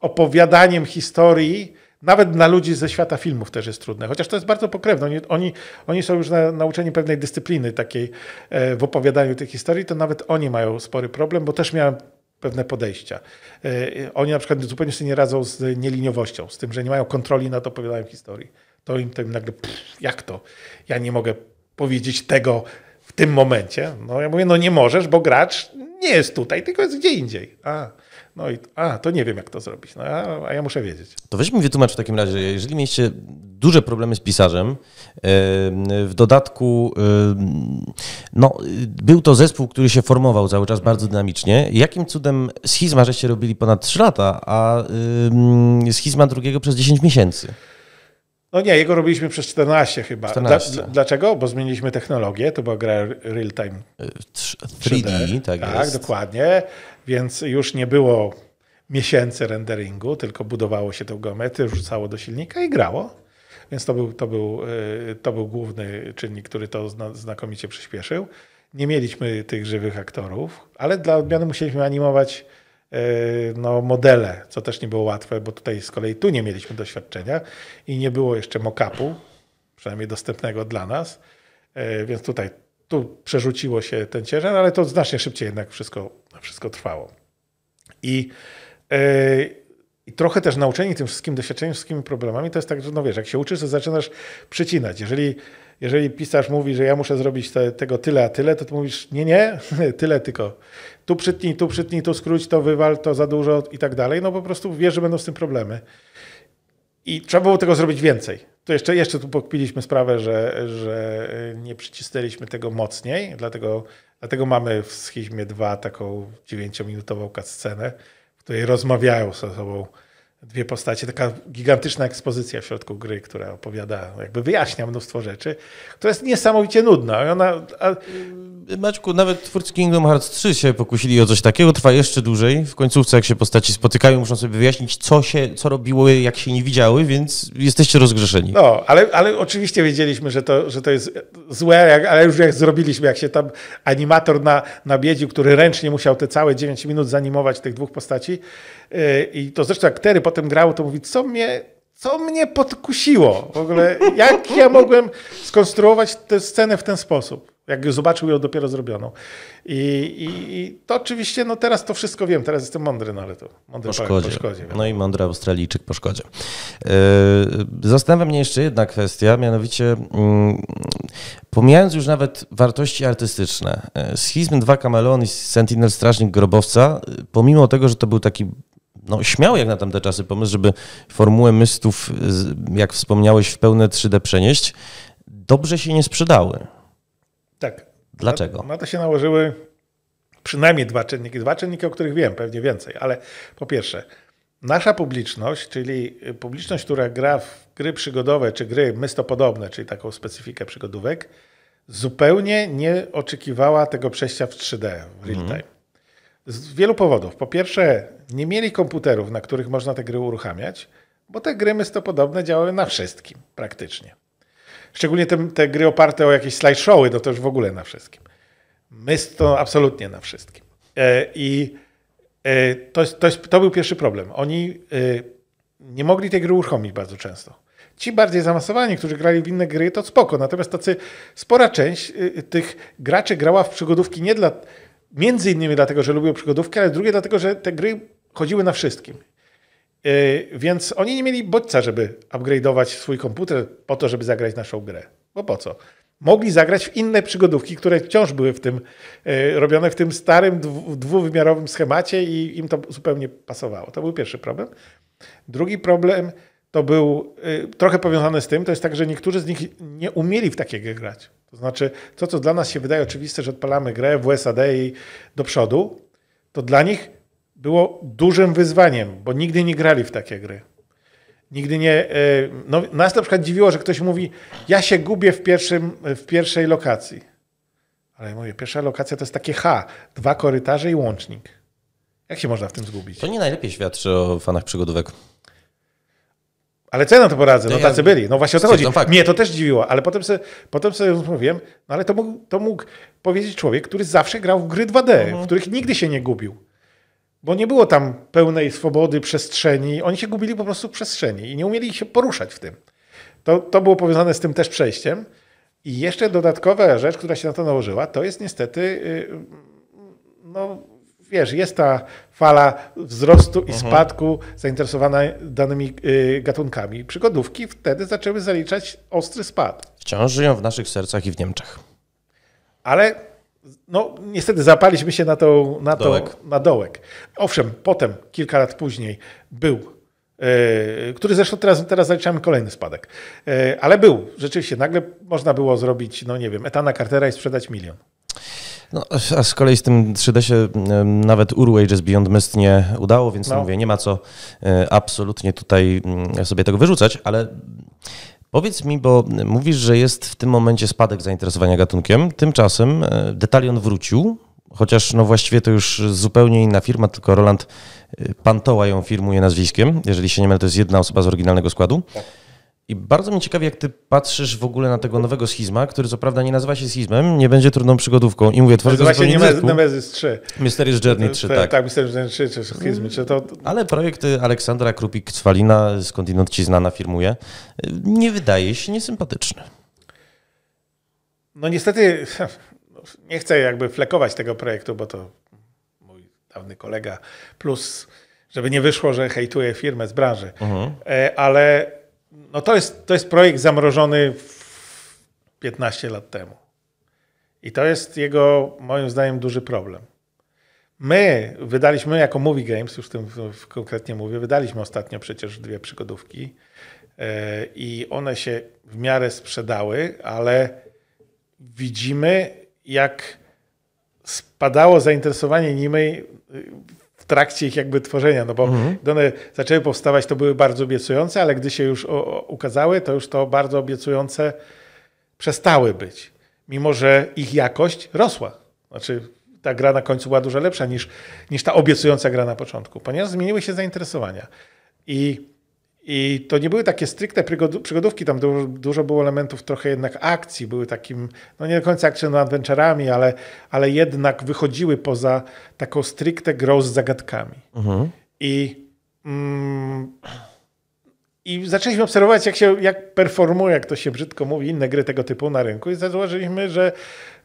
Speaker 2: opowiadaniem historii, nawet dla ludzi ze świata filmów też jest trudne, chociaż to jest bardzo pokrewne. Oni, oni, oni są już na, nauczeni pewnej dyscypliny takiej e, w opowiadaniu tych historii, to nawet oni mają spory problem, bo też miałem pewne podejścia. E, e oni na przykład zupełnie sobie nie radzą z nieliniowością, z tym, że nie mają kontroli nad opowiadaniem historii. To im to nagle, pff, jak to? Ja nie mogę powiedzieć tego w tym momencie. No ja mówię, no nie możesz, bo gracz nie jest tutaj, tylko jest gdzie indziej. A. No i a, to nie wiem, jak to zrobić, no, a, a ja muszę wiedzieć.
Speaker 1: To weźmy wytłumacz w takim razie, jeżeli mieliście duże problemy z pisarzem, w dodatku no, był to zespół, który się formował cały czas bardzo dynamicznie. Jakim cudem schizma żeście robili ponad 3 lata, a schizma drugiego przez 10 miesięcy?
Speaker 2: No nie, jego robiliśmy przez 14 chyba. 14. Dla, dlaczego? Bo zmieniliśmy technologię, to była gra real-time 3D.
Speaker 1: E, 3D. tak, tak jest.
Speaker 2: dokładnie więc już nie było miesięcy renderingu, tylko budowało się tą geometrię, wrzucało do silnika i grało. Więc to był, to był, y, to był główny czynnik, który to znakomicie przyspieszył. Nie mieliśmy tych żywych aktorów, ale dla odmiany musieliśmy animować y, no, modele, co też nie było łatwe, bo tutaj z kolei tu nie mieliśmy doświadczenia i nie było jeszcze mock-upu, przynajmniej dostępnego dla nas, y, więc tutaj tu przerzuciło się ten ciężar, ale to znacznie szybciej jednak wszystko to wszystko trwało. I, yy, i trochę też nauczeni tym wszystkim doświadczeniem, wszystkimi problemami, to jest tak, że no wiesz, jak się uczysz, to zaczynasz przycinać. Jeżeli, jeżeli pisarz mówi, że ja muszę zrobić te, tego tyle, a tyle, to ty mówisz, nie, nie, tyle tylko. Tu przytnij, tu przytnij, tu skróć, to wywal, to za dużo i tak dalej. No po prostu wiesz, że będą z tym problemy. I trzeba było tego zrobić więcej. To jeszcze, jeszcze tu pokpiliśmy sprawę, że, że e, nie przycisnęliśmy tego mocniej, dlatego, dlatego mamy w Schizmie 2 taką dziewięciominutową scenę, w której rozmawiają ze sobą dwie postacie, taka gigantyczna ekspozycja w środku gry, która opowiada, jakby wyjaśnia mnóstwo rzeczy, która jest niesamowicie nudna. Ona,
Speaker 1: a... Maćku, nawet twórcy Kingdom Hearts 3 się pokusili o coś takiego, trwa jeszcze dłużej. W końcówce, jak się postaci spotykają, muszą sobie wyjaśnić, co się, co robiły, jak się nie widziały, więc jesteście rozgrzeszeni.
Speaker 2: No, ale, ale oczywiście wiedzieliśmy, że to, że to jest złe, jak, ale już jak zrobiliśmy, jak się tam animator na, nabiedził, który ręcznie musiał te całe 9 minut zanimować tych dwóch postaci yy, i to zresztą aktery potem potem grało, to mówi, co mnie, co mnie podkusiło? W ogóle, jak ja mogłem skonstruować tę scenę w ten sposób? Jak zobaczył ją dopiero zrobioną. I, i, i to oczywiście, no teraz to wszystko wiem, teraz jestem mądry, no ale to mądry po szkodzie. Po szkodzie
Speaker 1: no i mądry Australijczyk po szkodzie. Yy, zastanawia mnie jeszcze jedna kwestia, mianowicie yy, pomijając już nawet wartości artystyczne, Schizm e, 2 Kameleon i Sentinel Strażnik Grobowca, e, pomimo tego, że to był taki no, śmiały jak na tamte czasy pomysł, żeby formułę mystów, y, jak wspomniałeś, w pełne 3D przenieść, dobrze się nie sprzedały. Tak. Dlaczego?
Speaker 2: Na, na to się nałożyły przynajmniej dwa czynniki. Dwa czynniki, o których wiem, pewnie więcej, ale po pierwsze, nasza publiczność, czyli y, publiczność, która gra w gry przygodowe czy gry mystopodobne, czyli taką specyfikę przygodówek, zupełnie nie oczekiwała tego przejścia w 3D w real mhm. time. Z wielu powodów. Po pierwsze, nie mieli komputerów, na których można te gry uruchamiać, bo te gry podobne działały na wszystkim praktycznie. Szczególnie te, te gry oparte o jakieś slideshowy, no to już w ogóle na wszystkim. Myst to absolutnie na wszystkim. E, I e, to, to, to był pierwszy problem. Oni e, nie mogli tej gry uruchomić bardzo często. Ci bardziej zaawansowani, którzy grali w inne gry, to spoko. Natomiast tacy spora część y, tych graczy grała w przygodówki nie dla między innymi dlatego, że lubią przygodówki, ale drugie dlatego, że te gry chodziły na wszystkim. E, więc oni nie mieli bodźca, żeby upgrade'ować swój komputer po to, żeby zagrać naszą grę. Bo po co? Mogli zagrać w inne przygodówki, które wciąż były w tym, e, robione w tym starym dwuwymiarowym schemacie i im to zupełnie pasowało. To był pierwszy problem. Drugi problem to był e, trochę powiązany z tym, to jest tak, że niektórzy z nich nie umieli w takie gry grać. To znaczy, to co dla nas się wydaje oczywiste, że odpalamy grę w USAD i do przodu, to dla nich było dużym wyzwaniem, bo nigdy nie grali w takie gry. Nigdy nie. E, no, nas na przykład dziwiło, że ktoś mówi: Ja się gubię w, pierwszym, w pierwszej lokacji. Ale ja mówię, pierwsza lokacja to jest takie H, dwa korytarze i łącznik. Jak się można w tym
Speaker 1: zgubić? To nie najlepiej świadczy o fanach przygodówek. Ale co ja na to poradzę? No tacy byli. No właśnie o to chodzi. Mnie
Speaker 2: to też dziwiło, ale potem sobie, potem sobie mówiłem, no ale to mógł, to mógł powiedzieć człowiek, który zawsze grał w gry 2D, mhm. w których nigdy się nie gubił. Bo nie było tam pełnej swobody, przestrzeni. Oni się gubili po prostu w przestrzeni i nie umieli się poruszać w tym. To, to było powiązane z tym też przejściem. I jeszcze dodatkowa rzecz, która się na to nałożyła, to jest niestety y, no, wiesz, jest ta fala wzrostu i mhm. spadku zainteresowana danymi y, gatunkami. Przygodówki wtedy zaczęły zaliczać ostry spad.
Speaker 1: Wciąż żyją w naszych sercach i w Niemczech.
Speaker 2: Ale no, niestety zapaliśmy się na, tą, na, dołek. na dołek. Owszem, potem, kilka lat później, był, y, który zresztą teraz, teraz zaliczamy kolejny spadek, y, ale był, rzeczywiście, nagle można było zrobić, no nie wiem, etana Cartera i sprzedać
Speaker 1: milion. No, a z kolei z tym 3D się nawet Uru Ages Beyond Mist nie udało, więc no. mówię, nie ma co e, absolutnie tutaj mm, sobie tego wyrzucać, ale Powiedz mi, bo mówisz, że jest w tym momencie spadek zainteresowania gatunkiem. Tymczasem e, Detalion wrócił, chociaż no właściwie to już zupełnie inna firma, tylko Roland e, Pantoła ją firmuje nazwiskiem. Jeżeli się nie mylę, to jest jedna osoba z oryginalnego składu. Tak. I bardzo mnie ciekawi, jak ty patrzysz w ogóle na tego nowego schizma, który co prawda nie nazywa się schizmem, nie będzie trudną przygodówką. I mówię, tworzy go zupełnie nie zespół. Nemezis 3. Mysterious Journey 3, tak.
Speaker 2: Tak, Mysterious Journey 3, czy schizmy.
Speaker 1: Czy to... Ale projekt y, Aleksandra Krupik-Cwalina, skądinąd ci znana, firmuje, y, nie wydaje się niesympatyczny.
Speaker 2: No niestety, nie chcę jakby flekować tego projektu, bo to mój dawny kolega, plus żeby nie wyszło, że hejtuję firmę z branży, mhm. E, ale no to jest, to jest projekt zamrożony 15 lat temu. I to jest jego, moim zdaniem, duży problem. My wydaliśmy jako Movie Games, już tym konkretnie mówię, wydaliśmy ostatnio przecież dwie przygodówki e, i one się w miarę sprzedały, ale widzimy, jak spadało zainteresowanie nimi trakcie ich jakby tworzenia, no bo mhm. gdy one zaczęły powstawać, to były bardzo obiecujące, ale gdy się już o, o, ukazały, to już to bardzo obiecujące przestały być, mimo że ich jakość rosła. Znaczy ta gra na końcu była dużo lepsza niż, niż ta obiecująca gra na początku, ponieważ zmieniły się zainteresowania. I i to nie były takie stricte przygodówki, tam dużo, było elementów trochę jednak akcji, były takim, no nie do końca action adventure'ami, ale, ale jednak wychodziły poza taką stricte grą z zagadkami. Mhm. I, mm, I zaczęliśmy obserwować, jak się jak performuje, jak to się brzydko mówi, inne gry tego typu na rynku i zauważyliśmy, że,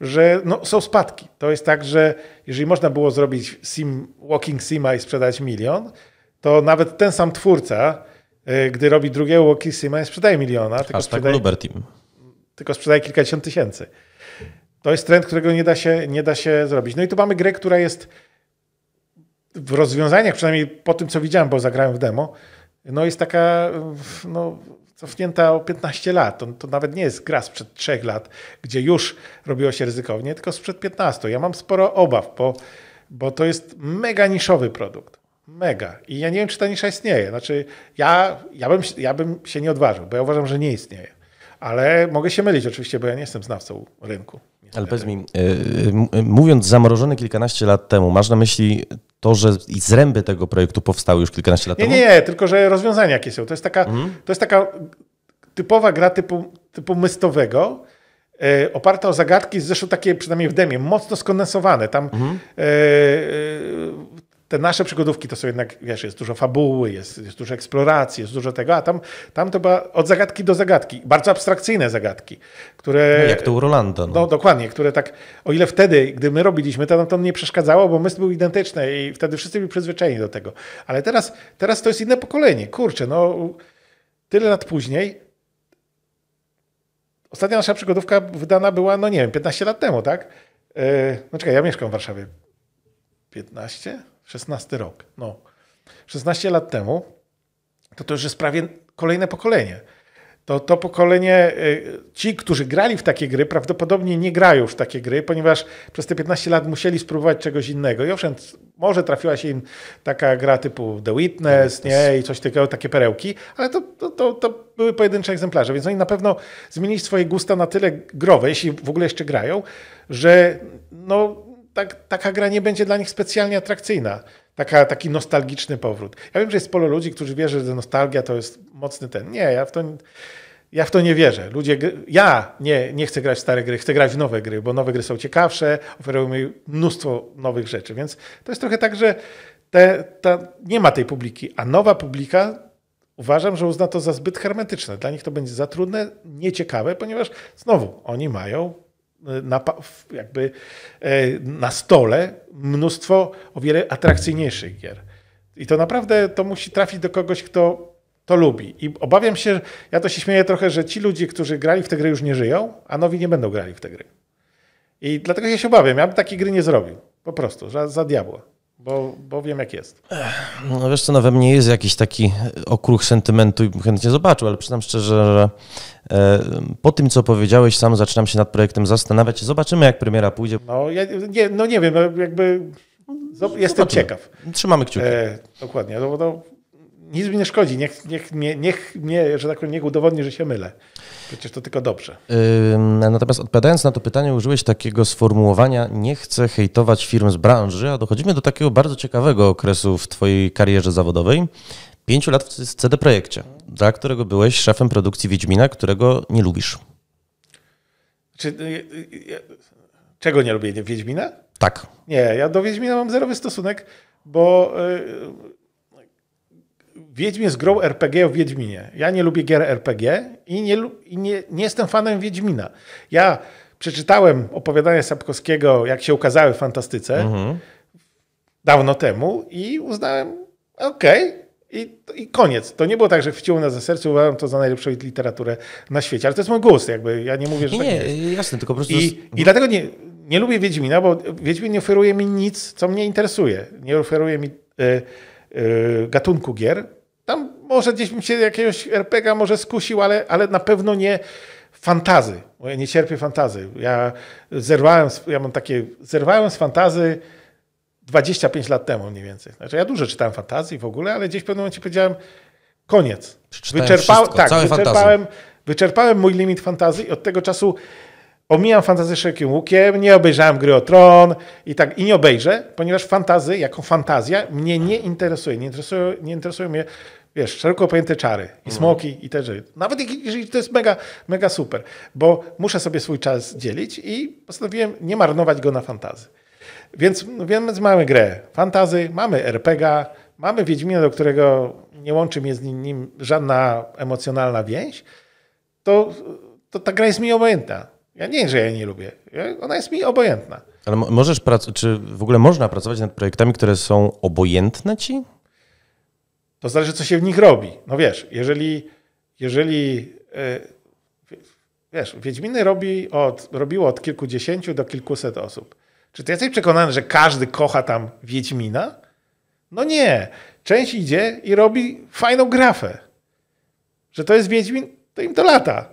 Speaker 2: że no, są spadki. To jest tak, że jeżeli można było zrobić sim, Walking Sima i sprzedać milion, to nawet ten sam twórca E, gdy robi drugiego Wokisima, nie sprzedaje miliona, tylko Hashtag sprzedaje, Lubertim. tylko sprzedaje kilkadziesiąt tysięcy. To jest trend, którego nie da, się, nie da się zrobić. No i tu mamy grę, która jest w rozwiązaniach, przynajmniej po tym, co widziałem, bo zagrałem w demo, no jest taka no, cofnięta o 15 lat. To, to nawet nie jest gra sprzed 3 lat, gdzie już robiło się ryzykownie, tylko sprzed 15. Ja mam sporo obaw, bo, bo to jest mega niszowy produkt. Mega. I ja nie wiem, czy ta nisza istnieje. Znaczy, ja, ja, bym, ja bym się nie odważył, bo ja uważam, że nie istnieje. Ale mogę się mylić oczywiście, bo ja nie jestem znawcą rynku.
Speaker 1: Ale powiedz mi, e, e, mówiąc zamrożony kilkanaście lat temu, masz na myśli to, że zręby tego projektu powstały już kilkanaście lat nie, temu? Nie, nie, tylko
Speaker 2: że rozwiązania jakie są. To jest taka, mhm. to jest taka typowa gra typu, typu mystowego, e, oparta o zagadki, zresztą takie przynajmniej w demie, mocno skondensowane. Tam mhm te nasze przygodówki to są jednak, wiesz, jest dużo fabuły, jest, jest dużo eksploracji, jest dużo tego, a tam, tam to była od zagadki do zagadki. Bardzo abstrakcyjne zagadki, które... No jak to u Rolanda. No. no. dokładnie, które tak, o ile wtedy, gdy my robiliśmy to, nam no, to nie przeszkadzało, bo mysł był identyczny i wtedy wszyscy byli przyzwyczajeni do tego. Ale teraz, teraz to jest inne pokolenie. Kurczę, no tyle lat później Ostatnia nasza przygodówka wydana była, no nie wiem, 15 lat temu, tak? Yy, no czekaj, ja mieszkam w Warszawie. 15? 16 rok, no. 16 lat temu, to to już jest prawie kolejne pokolenie. To, to pokolenie, y, ci, którzy grali w takie gry, prawdopodobnie nie grają w takie gry, ponieważ przez te 15 lat musieli spróbować czegoś innego. I owszem, może trafiła się im taka gra typu The Witness, nie, i coś takiego, takie perełki, ale to, to, to, to były pojedyncze egzemplarze, więc oni na pewno zmienili swoje gusta na tyle growe, jeśli w ogóle jeszcze grają, że no, tak, taka gra nie będzie dla nich specjalnie atrakcyjna. Taka, taki nostalgiczny powrót. Ja wiem, że jest sporo ludzi, którzy wierzą, że nostalgia to jest mocny ten. Nie, ja w to, ja w to nie wierzę. Ludzie, ja nie, nie chcę grać w stare gry, chcę grać w nowe gry, bo nowe gry są ciekawsze, oferują mi mnóstwo nowych rzeczy. Więc to jest trochę tak, że te, ta, nie ma tej publiki, a nowa publika uważam, że uzna to za zbyt hermetyczne. Dla nich to będzie za trudne, nieciekawe, ponieważ znowu oni mają na, jakby e, na stole mnóstwo o wiele atrakcyjniejszych gier. I to naprawdę to musi trafić do kogoś, kto to lubi. I obawiam się, ja to się śmieję trochę, że ci ludzie, którzy grali w te gry już nie żyją, a nowi nie będą grali w te gry. I dlatego ja się obawiam, ja bym takiej gry nie zrobił. Po prostu, za, za diabła. Bo, bo wiem, jak jest.
Speaker 1: No wiesz co, no we mnie jest jakiś taki okruch sentymentu i bym chętnie zobaczył, ale przyznam szczerze, że e, po tym, co powiedziałeś, sam zaczynam się nad projektem zastanawiać. Zobaczymy, jak premiera pójdzie.
Speaker 2: No, ja, nie, no nie wiem, jakby... Jestem ciekaw. Trzymamy kciuki. E, dokładnie. No, no, nic mi nie szkodzi. Niech, niech, nie, niech mnie, że tak powiem, niech udowodni, że się mylę. Przecież to tylko dobrze.
Speaker 1: Yy, natomiast odpowiadając na to pytanie, użyłeś takiego sformułowania nie chcę hejtować firm z branży, a dochodzimy do takiego bardzo ciekawego okresu w twojej karierze zawodowej. Pięciu lat w CD Projekcie, dla którego byłeś szefem produkcji Wiedźmina, którego nie lubisz.
Speaker 2: Czy, y, y, y, czego nie lubię? Wiedźmina? Tak. Nie, ja do Wiedźmina mam zerowy stosunek, bo... Yy, Wiedźmin z grą RPG o Wiedźminie. Ja nie lubię gier RPG i nie, i nie, nie jestem fanem Wiedźmina. Ja przeczytałem opowiadania Sapkowskiego, jak się ukazały w Fantastyce mhm. dawno temu i uznałem, okej, okay, i, I, koniec. To nie było tak, że chwyciło na za serce, uważam to za najlepszą literaturę na świecie. Ale to jest mój głos, jakby ja nie mówię, że nie, tak nie,
Speaker 1: jasne, tylko po prostu... I,
Speaker 2: i dlatego nie, nie lubię Wiedźmina, bo Wiedźmin nie oferuje mi nic, co mnie interesuje. Nie oferuje mi y, gatunku gier, może gdzieś bym się jakiegoś RPGa może skusił, ale, ale na pewno nie fantazy, bo ja nie cierpię fantazy. Ja zerwałem, ja mam takie, zerwałem z fantazy 25 lat temu mniej więcej. Znaczy ja dużo czytałem fantazji w ogóle, ale gdzieś w pewnym momencie powiedziałem koniec. wszystko, tak, wyczerpałem, wyczerpałem mój limit fantazy i od tego czasu omijam fantazy szerokim łukiem, nie obejrzałem gry o tron i tak i nie obejrzę, ponieważ fantazy jako fantazja mnie nie interesuje. Nie interesują, nie interesują mnie Wiesz, szeroko pojęte czary i mhm. smoki i te rzeczy. Nawet jeżeli to jest mega, mega super, bo muszę sobie swój czas dzielić i postanowiłem nie marnować go na fantazy. Więc, więc mamy grę fantazy, mamy RPG, mamy Wiedźmina, do którego nie łączy mnie z nim żadna emocjonalna więź, to, to ta gra jest mi obojętna. Ja nie, że ja jej nie lubię. Ona jest mi obojętna.
Speaker 1: Ale możesz pracować, czy w ogóle można pracować nad projektami, które są obojętne ci?
Speaker 2: To zależy, co się w nich robi. No wiesz, jeżeli, jeżeli e, wiesz, Wiedźminy robi od, robiło od kilkudziesięciu do kilkuset osób. Czy ty jesteś przekonany, że każdy kocha tam Wiedźmina? No nie. Część idzie i robi fajną grafę. Że to jest Wiedźmin, to im to lata.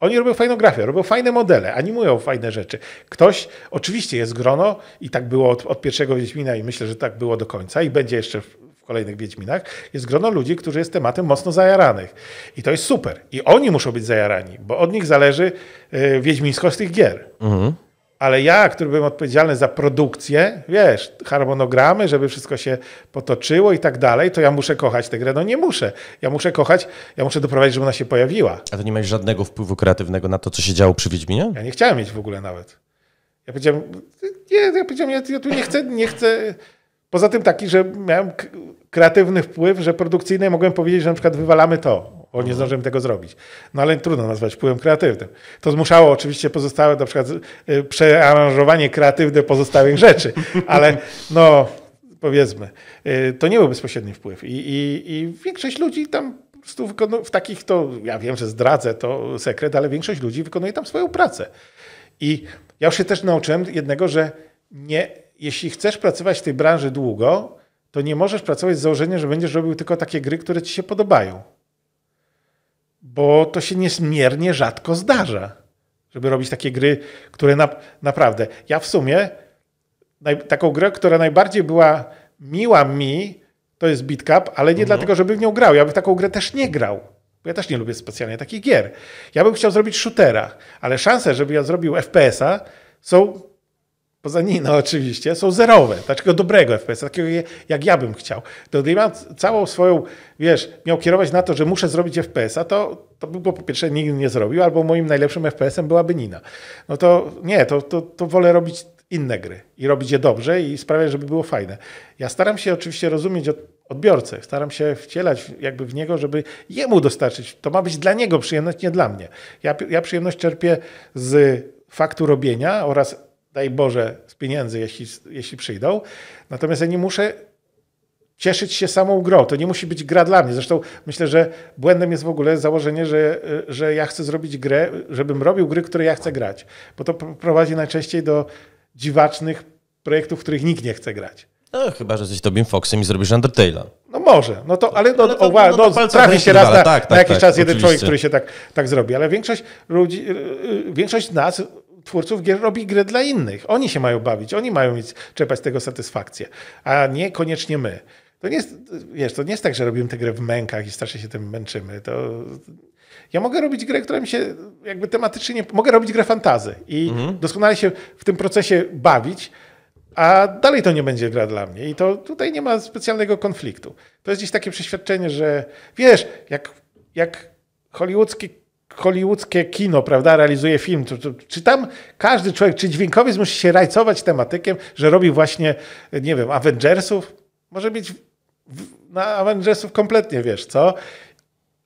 Speaker 2: Oni robią fajną grafię, robią fajne modele, animują fajne rzeczy. Ktoś, oczywiście jest grono i tak było od, od pierwszego Wiedźmina i myślę, że tak było do końca i będzie jeszcze w, kolejnych Wiedźminach, jest grono ludzi, którzy jest tematem mocno zajaranych. I to jest super. I oni muszą być zajarani, bo od nich zależy yy, wiedźmińskość tych gier. Mhm. Ale ja, który byłem odpowiedzialny za produkcję, wiesz, harmonogramy, żeby wszystko się potoczyło i tak dalej, to ja muszę kochać tę grę. No nie muszę. Ja muszę kochać, ja muszę doprowadzić, żeby ona się pojawiła.
Speaker 1: A to nie masz żadnego wpływu kreatywnego na to, co się działo przy Wiedźminie? Ja
Speaker 2: nie chciałem mieć w ogóle nawet. Ja powiedziałem, nie, ja powiedziałem, ja, ja tu nie chcę, nie chcę. Poza tym taki, że miałem kreatywny wpływ, że produkcyjnej mogłem powiedzieć, że na przykład wywalamy to, bo nie mhm. zdążymy tego zrobić. No ale trudno nazwać wpływem kreatywnym. To zmuszało oczywiście pozostałe, na przykład y, przearanżowanie kreatywne pozostałych rzeczy, ale no powiedzmy, y, to nie był bezpośredni wpływ. I, i, i większość ludzi tam w takich to, ja wiem, że zdradzę to sekret, ale większość ludzi wykonuje tam swoją pracę. I ja już się też nauczyłem jednego, że nie, jeśli chcesz pracować w tej branży długo, to nie możesz pracować z założeniem, że będziesz robił tylko takie gry, które ci się podobają. Bo to się niezmiernie rzadko zdarza, żeby robić takie gry, które na, naprawdę. Ja w sumie naj, taką grę, która najbardziej była miła mi, to jest BitCap, ale nie mhm. dlatego, żebym w nią grał. Ja bym taką grę też nie grał. Bo ja też nie lubię specjalnie takich gier. Ja bym chciał zrobić shootera, ale szanse, żeby ja zrobił FPS-a są poza Nino oczywiście, są zerowe. Takiego dobrego FPS, takiego jak ja bym chciał. To miał całą swoją, wiesz, miał kierować na to, że muszę zrobić FPS-a, to, to bym go po pierwsze nigdy nie zrobił, albo moim najlepszym FPS-em byłaby Nina. No to nie, to, to, to wolę robić inne gry i robić je dobrze i sprawiać, żeby było fajne. Ja staram się oczywiście rozumieć od, odbiorcę, staram się wcielać jakby w niego, żeby jemu dostarczyć. To ma być dla niego przyjemność, nie dla mnie. Ja, ja przyjemność czerpię z faktu robienia oraz daj Boże, z pieniędzy, jeśli, jeśli przyjdą. Natomiast ja nie muszę cieszyć się samą grą. To nie musi być gra dla mnie. Zresztą myślę, że błędem jest w ogóle założenie, że, że ja chcę zrobić grę, żebym robił gry, które ja chcę grać. Bo to prowadzi najczęściej do dziwacznych projektów, w których nikt nie chce grać.
Speaker 1: No, chyba, że jesteś Tobim Foxem i zrobisz Undertale'a.
Speaker 2: No może, no to, ale no, ale to, o, no, no, trafi się raz na, tak, tak, na jakiś tak, czas jeden człowiek, który się tak, tak zrobi, ale większość ludzi, yy, yy, większość nas twórców gier robi gry dla innych. Oni się mają bawić, oni mają mieć, czerpać z tego satysfakcję, a nie koniecznie my. To nie jest, wiesz, to nie jest tak, że robimy tę grę w mękach i strasznie się tym męczymy. To ja mogę robić grę, która mi się jakby tematycznie nie... Mogę robić grę fantazy i mhm. doskonale się w tym procesie bawić, a dalej to nie będzie gra dla mnie. I to tutaj nie ma specjalnego konfliktu. To jest gdzieś takie przeświadczenie, że wiesz, jak, jak hollywoodzki hollywoodzkie kino, prawda, realizuje film, czy tam każdy człowiek, czy dźwiękowiec musi się rajcować tematykiem, że robi właśnie, nie wiem, Avengersów? Może być na Avengersów kompletnie, wiesz, co?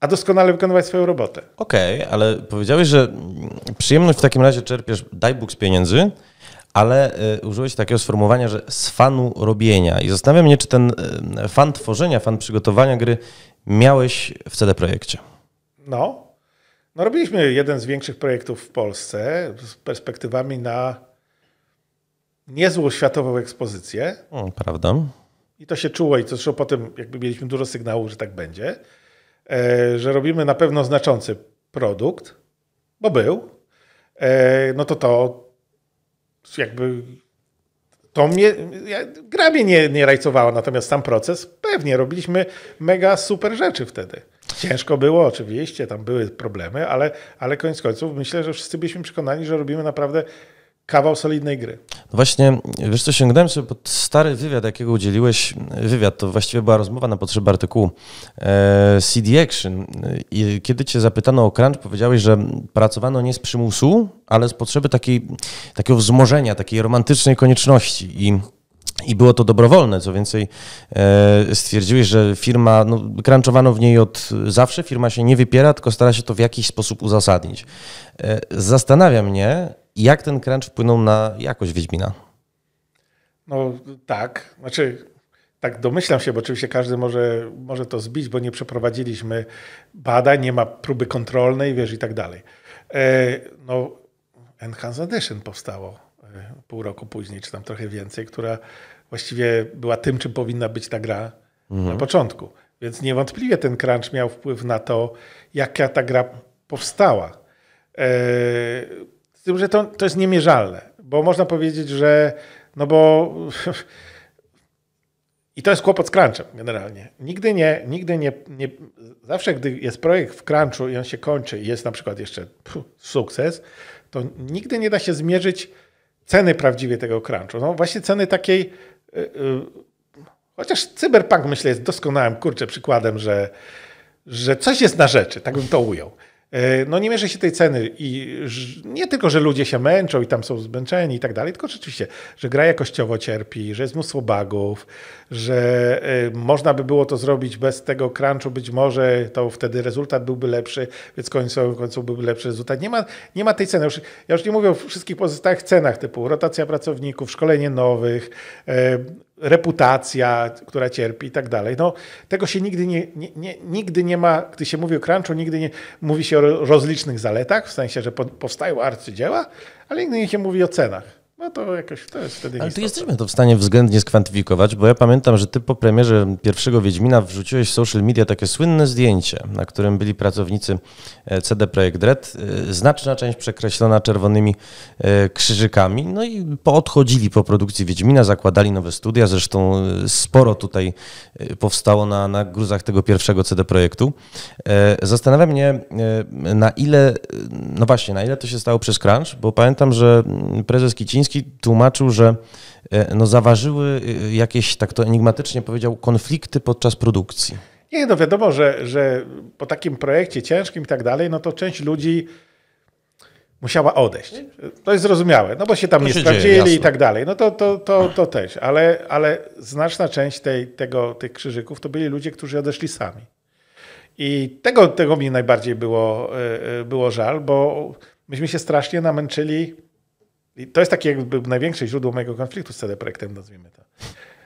Speaker 2: a doskonale wykonywać swoją robotę.
Speaker 1: Okej, okay, ale powiedziałeś, że przyjemność w takim razie czerpiesz, daj Bóg z pieniędzy, ale y, użyłeś takiego sformułowania, że z fanu robienia. I zastanawiam mnie, czy ten y, fan tworzenia, fan przygotowania gry miałeś w CD Projekcie.
Speaker 2: No, no robiliśmy jeden z większych projektów w Polsce z perspektywami na niezłą światową ekspozycję.
Speaker 1: O, prawda.
Speaker 2: I to się czuło i to zresztą potem jakby mieliśmy dużo sygnałów, że tak będzie, e, że robimy na pewno znaczący produkt, bo był, e, no to to jakby to mnie, ja, gra mnie nie, nie rajcowała, natomiast sam proces pewnie robiliśmy mega super rzeczy wtedy. Ciężko było oczywiście, tam były problemy, ale, ale koniec końców myślę, że wszyscy byliśmy przekonani, że robimy naprawdę kawał solidnej gry.
Speaker 1: No właśnie, wiesz co, sięgnąłem sobie pod stary wywiad, jakiego udzieliłeś. Wywiad to właściwie była rozmowa na potrzeby artykułu e, CD Action. I kiedy cię zapytano o crunch, powiedziałeś, że pracowano nie z przymusu, ale z potrzeby takiej, takiego wzmożenia, takiej romantycznej konieczności. I i było to dobrowolne, co więcej e, stwierdziłeś, że firma, no, crunchowano w niej od zawsze, firma się nie wypiera, tylko stara się to w jakiś sposób uzasadnić. E, zastanawia mnie, jak ten crunch wpłynął na jakość Wiedźmina.
Speaker 2: No tak, znaczy tak domyślam się, bo oczywiście każdy może, może to zbić, bo nie przeprowadziliśmy badań, nie ma próby kontrolnej, wiesz, i tak dalej. E, no, Enhanced Edition powstało E, pół roku później, czy tam trochę więcej, która właściwie była tym, czym powinna być ta gra mhm. na początku. Więc niewątpliwie ten crunch miał wpływ na to, jaka ta gra powstała. E, z tym, że to, to jest niemierzalne, bo można powiedzieć, że no bo i to jest kłopot z crunchem generalnie. Nigdy nie, nigdy nie, nie, zawsze gdy jest projekt w crunchu i on się kończy i jest na przykład jeszcze pff, sukces, to nigdy nie da się zmierzyć ceny prawdziwie tego crunchu. No właśnie ceny takiej... Y, y, chociaż cyberpunk myślę jest doskonałym, kurczę, przykładem, że, że coś jest na rzeczy, tak bym to ujął. E, no nie mierzy się tej ceny i nie tylko, że ludzie się męczą i tam są zmęczeni i tak dalej, tylko rzeczywiście, że gra jakościowo cierpi, że jest mnóstwo bugów, że e, można by było to zrobić bez tego crunchu być może, to wtedy rezultat byłby lepszy, więc końcowy końcu byłby lepszy rezultat. Nie ma, nie ma tej ceny. Już, ja już nie mówię o wszystkich pozostałych cenach typu rotacja pracowników, szkolenie nowych, e, reputacja, która cierpi i tak dalej. No, tego się nigdy nie, nie, nie, nigdy nie ma, gdy się mówi o crunchu, nigdy nie mówi się o rozlicznych zaletach, w sensie, że powstają arcydzieła, ale nigdy nie się mówi o cenach no to jakoś
Speaker 1: to jest wtedy Ale tu jesteśmy to w stanie względnie skwantyfikować, bo ja pamiętam, że ty po premierze pierwszego Wiedźmina wrzuciłeś w social media takie słynne zdjęcie, na którym byli pracownicy e, CD Projekt Red, e, znaczna część przekreślona czerwonymi e, krzyżykami, no i odchodzili po produkcji Wiedźmina, zakładali nowe studia, zresztą sporo tutaj powstało na, na gruzach tego pierwszego CD Projektu. Zastanawia mnie, na ile, no właśnie, na ile to się stało przez crunch, bo pamiętam, że mm, prezes Kiciński tłumaczył, że e, no, zaważyły e, jakieś, tak to enigmatycznie powiedział, konflikty podczas produkcji.
Speaker 2: Nie, no wiadomo, że, że po takim projekcie ciężkim i tak dalej, no to część ludzi musiała odejść. To jest zrozumiałe, no bo się tam to nie się sprawdzili dzieje, i tak dalej. No to, to, to, to też, ale, ale znaczna część tej, tego, tych krzyżyków to byli ludzie, którzy odeszli sami. I tego, tego mi najbardziej było, e, było żal, bo myśmy się strasznie namęczyli i to jest takie jakby największe źródło mojego konfliktu z CD Projektem, nazwijmy to.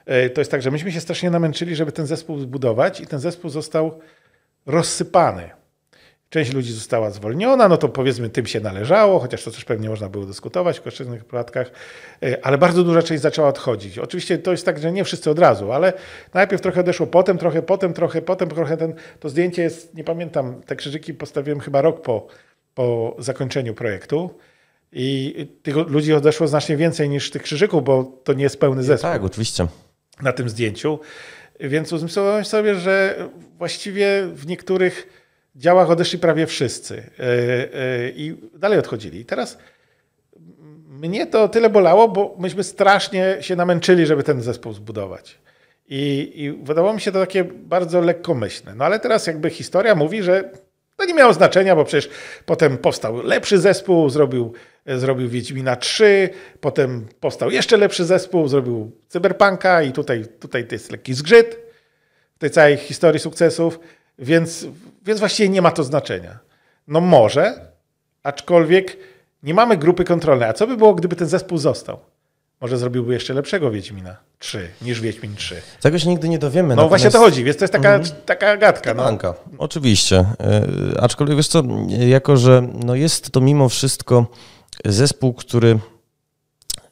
Speaker 2: E, to jest tak, że myśmy się strasznie namęczyli, żeby ten zespół zbudować i ten zespół został rozsypany. Część ludzi została zwolniona, no to powiedzmy tym się należało, chociaż to też pewnie można było dyskutować w kosztownych przypadkach, e, ale bardzo duża część zaczęła odchodzić. Oczywiście to jest tak, że nie wszyscy od razu, ale najpierw trochę odeszło, potem trochę, potem trochę, potem trochę ten, to zdjęcie jest, nie pamiętam, te krzyżyki postawiłem chyba rok po, po zakończeniu projektu. I tych ludzi odeszło znacznie więcej niż tych krzyżyków, bo to nie jest pełny zespół. Tak, oczywiście. Na tym zdjęciu. Więc uzmysłowałem sobie, że właściwie w niektórych działach odeszli prawie wszyscy e, e, i dalej odchodzili. I teraz mnie to tyle bolało, bo myśmy strasznie się namęczyli, żeby ten zespół zbudować. I, I wydawało mi się to takie bardzo lekkomyślne. No ale teraz jakby historia mówi, że to nie miało znaczenia, bo przecież potem powstał lepszy zespół, zrobił E, zrobił Wiedźmina 3, potem powstał jeszcze lepszy zespół, zrobił Cyberpunka i tutaj, tutaj jest lekki zgrzyt w tej całej historii sukcesów, więc, więc właściwie nie ma to znaczenia. No może, aczkolwiek nie mamy grupy kontrolnej. A co by było, gdyby ten zespół został? Może zrobiłby jeszcze lepszego Wiedźmina 3 niż Wiedźmin 3.
Speaker 1: Tego się nigdy nie dowiemy. No natomiast... właśnie to chodzi, więc to jest taka, mm-hmm.
Speaker 2: taka gadka. No.
Speaker 1: Oczywiście. E, aczkolwiek wiesz co, jako że no jest to mimo wszystko zespół, który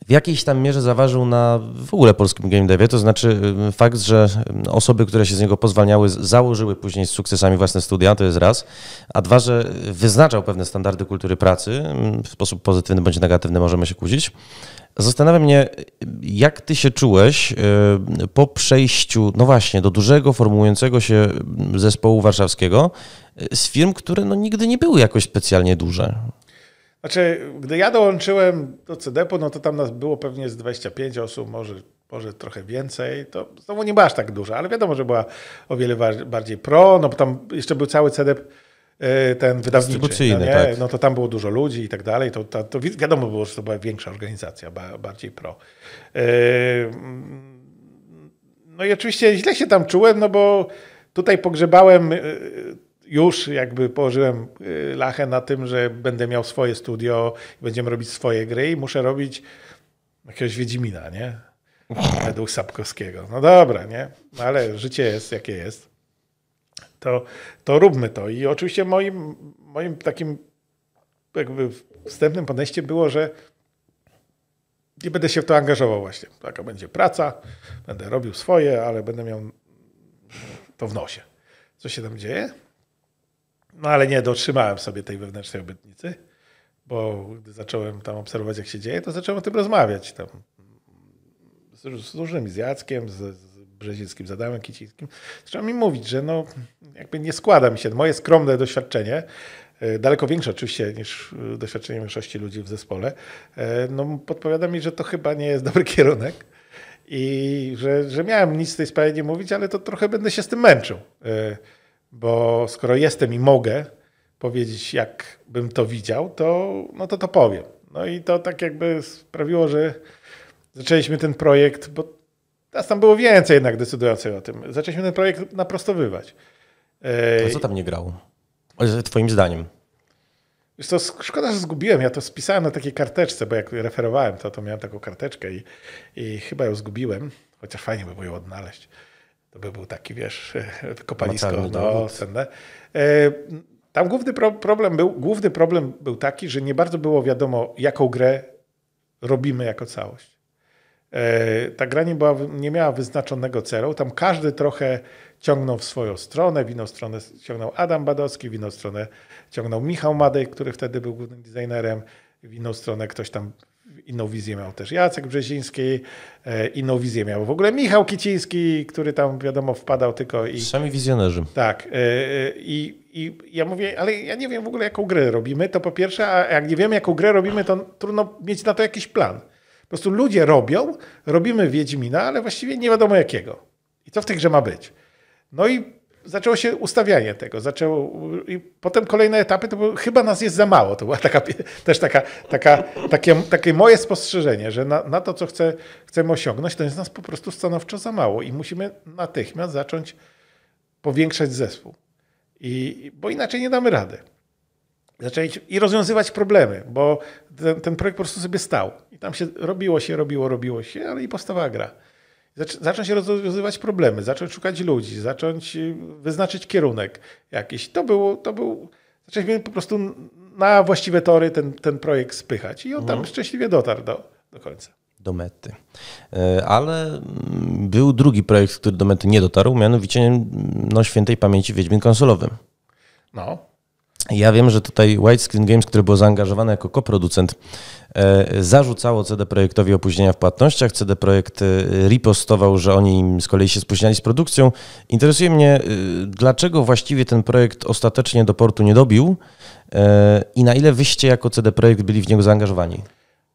Speaker 1: w jakiejś tam mierze zaważył na w ogóle polskim game devie, to znaczy y, fakt, że y, osoby, które się z niego pozwalniały, założyły później z sukcesami własne studia, to jest raz, a dwa, że wyznaczał pewne standardy kultury pracy, y, w sposób pozytywny bądź negatywny możemy się kłócić. Zastanawia mnie, jak ty się czułeś po przejściu, no właśnie, do dużego, formułującego się zespołu warszawskiego z firm, które no nigdy nie były jakoś specjalnie duże.
Speaker 2: Znaczy, gdy ja dołączyłem do cdep u no to tam nas było pewnie z 25 osób, może, może trochę więcej. To znowu nie była aż tak duża, ale wiadomo, że była o wiele bardziej pro, no bo tam jeszcze był cały CDEP, y, ten wydawniczy. No, nie? Tak. no to tam było dużo ludzi i tak dalej. To, to, to wiadomo było, że to była większa organizacja, bardziej pro. Y, no i oczywiście źle się tam czułem, no bo tutaj pogrzebałem y, już jakby położyłem y, lachę na tym, że będę miał swoje studio, będziemy robić swoje gry i muszę robić jakiegoś Wiedźmina, nie? Według Sapkowskiego. No dobra, nie? No ale życie jest, jakie jest. To, to róbmy to. I oczywiście moim, moim takim jakby wstępnym podejściem było, że nie będę się w to angażował właśnie. Taka będzie praca, będę robił swoje, ale będę miał to w nosie. Co się tam dzieje? No ale nie, dotrzymałem sobie tej wewnętrznej obietnicy, bo gdy zacząłem tam obserwować, jak się dzieje, to zacząłem o tym rozmawiać tam z, z z Jackiem, z, z Brzezińskim, z Adamem Kicińskim. Zacząłem mi mówić, że no jakby nie składa mi się. Moje skromne doświadczenie, e, daleko większe oczywiście niż e, doświadczenie większości ludzi w zespole, e, no podpowiada mi, że to chyba nie jest dobry kierunek i że, że miałem nic w tej sprawie nie mówić, ale to trochę będę się z tym męczył. Bo skoro jestem i mogę powiedzieć, jak bym to widział, to, no to to powiem. No i to tak jakby sprawiło, że zaczęliśmy ten projekt, bo nas tam było więcej jednak decydujących o tym. Zaczęliśmy ten projekt naprostowywać. To co tam nie
Speaker 1: grało? Twoim zdaniem.
Speaker 2: Wiesz co, szkoda, że zgubiłem. Ja to spisałem na takiej karteczce, bo jak referowałem to, to miałem taką karteczkę i, i chyba ją zgubiłem. Chociaż fajnie by było ją odnaleźć by był taki, wiesz, kopalisko no, cenne. E, tam główny pro problem, był, główny problem był taki, że nie bardzo było wiadomo, jaką grę robimy jako całość. E, ta gra nie, była, nie miała wyznaczonego celu. Tam każdy trochę ciągnął w swoją stronę. W inną stronę ciągnął Adam Badowski, w inną stronę ciągnął Michał Madej, który wtedy był głównym designerem. W inną stronę ktoś tam inną wizję miał też Jacek Brzeziński, e, inną wizję miał w ogóle Michał Kiciński, który tam wiadomo wpadał tylko i... Sami wizjonerzy. Tak. E, e, I, I ja mówię, ale ja nie wiem w ogóle jaką grę robimy, to po pierwsze, a jak nie wiemy jaką grę robimy, to trudno mieć na to jakiś plan. Po prostu ludzie robią, robimy Wiedźmina, ale właściwie nie wiadomo jakiego. I co w tej grze ma być? No i zaczęło się ustawianie tego. Zaczęło, I potem kolejne etapy, to było, chyba nas jest za mało. To była taka, też taka, taka, takie, takie moje spostrzeżenie, że na, na to, co chcę, chcemy osiągnąć, to jest nas po prostu stanowczo za mało i musimy natychmiast zacząć powiększać zespół. I, bo inaczej nie damy rady. Zaczęli i rozwiązywać problemy, bo ten, ten projekt po prostu sobie stał. I tam się robiło się, robiło, robiło się, ale i powstawała gra zacząć rozwiązywać problemy, zacząć szukać ludzi, zacząć y, wyznaczyć kierunek jakiś. To było, to był, zaczęliśmy po prostu na właściwe tory ten, ten projekt spychać i on tam mhm. szczęśliwie dotarł do,
Speaker 1: do końca. Do mety. E, ale mm, był drugi projekt, który do mety nie dotarł, mianowicie mm, no, świętej pamięci Wiedźmin konsolowym. No. Ja wiem, że tutaj Screen Games, które było zaangażowane jako koproducent, e, zarzucało CD Projektowi opóźnienia w płatnościach. CD Projekt e, ripostował, że oni z kolei się spóźniali z produkcją. Interesuje mnie, e, dlaczego właściwie ten projekt ostatecznie do portu nie dobił i na ile wyście jako CD Projekt byli w niego zaangażowani?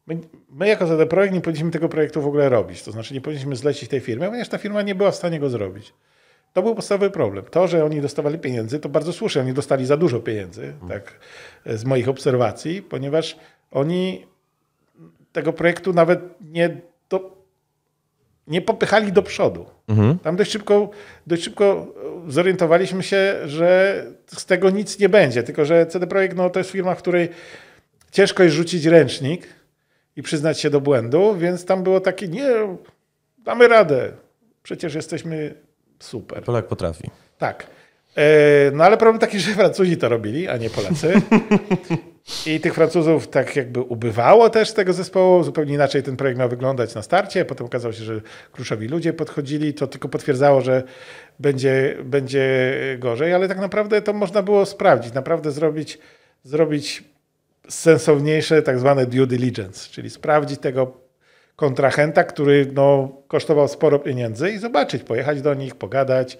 Speaker 2: My, my jako CD Projekt nie powinniśmy tego projektu w ogóle robić. To znaczy nie powinniśmy zlecić tej firmy, ponieważ ta firma nie była w stanie go zrobić. To był podstawowy problem. To, że oni dostawali pieniędzy, to bardzo słusznie. Oni dostali za dużo pieniędzy, mhm. tak z moich obserwacji, ponieważ oni tego projektu nawet nie, do, nie popychali do przodu. Mhm. Tam dość szybko, dość szybko e, zorientowaliśmy się, że z tego nic nie będzie. Tylko, że CD Projekt no, to jest firma, w której ciężko jest rzucić ręcznik i przyznać się do błędu, więc tam było takie, nie, damy radę. Przecież jesteśmy
Speaker 1: super. Polak potrafi.
Speaker 2: Tak. E, no ale problem taki, że Francuzi to robili, a nie Polacy. I tych Francuzów tak jakby ubywało też tego zespołu. Zupełnie inaczej ten projekt miał wyglądać na starcie. Potem okazało się, że kruszowi ludzie podchodzili. To tylko potwierdzało, że będzie, będzie gorzej, ale tak naprawdę to można było sprawdzić. Naprawdę zrobić, zrobić sensowniejsze tak zwane due diligence, czyli sprawdzić tego kontrahenta, który no, kosztował sporo pieniędzy i zobaczyć, pojechać do nich, pogadać,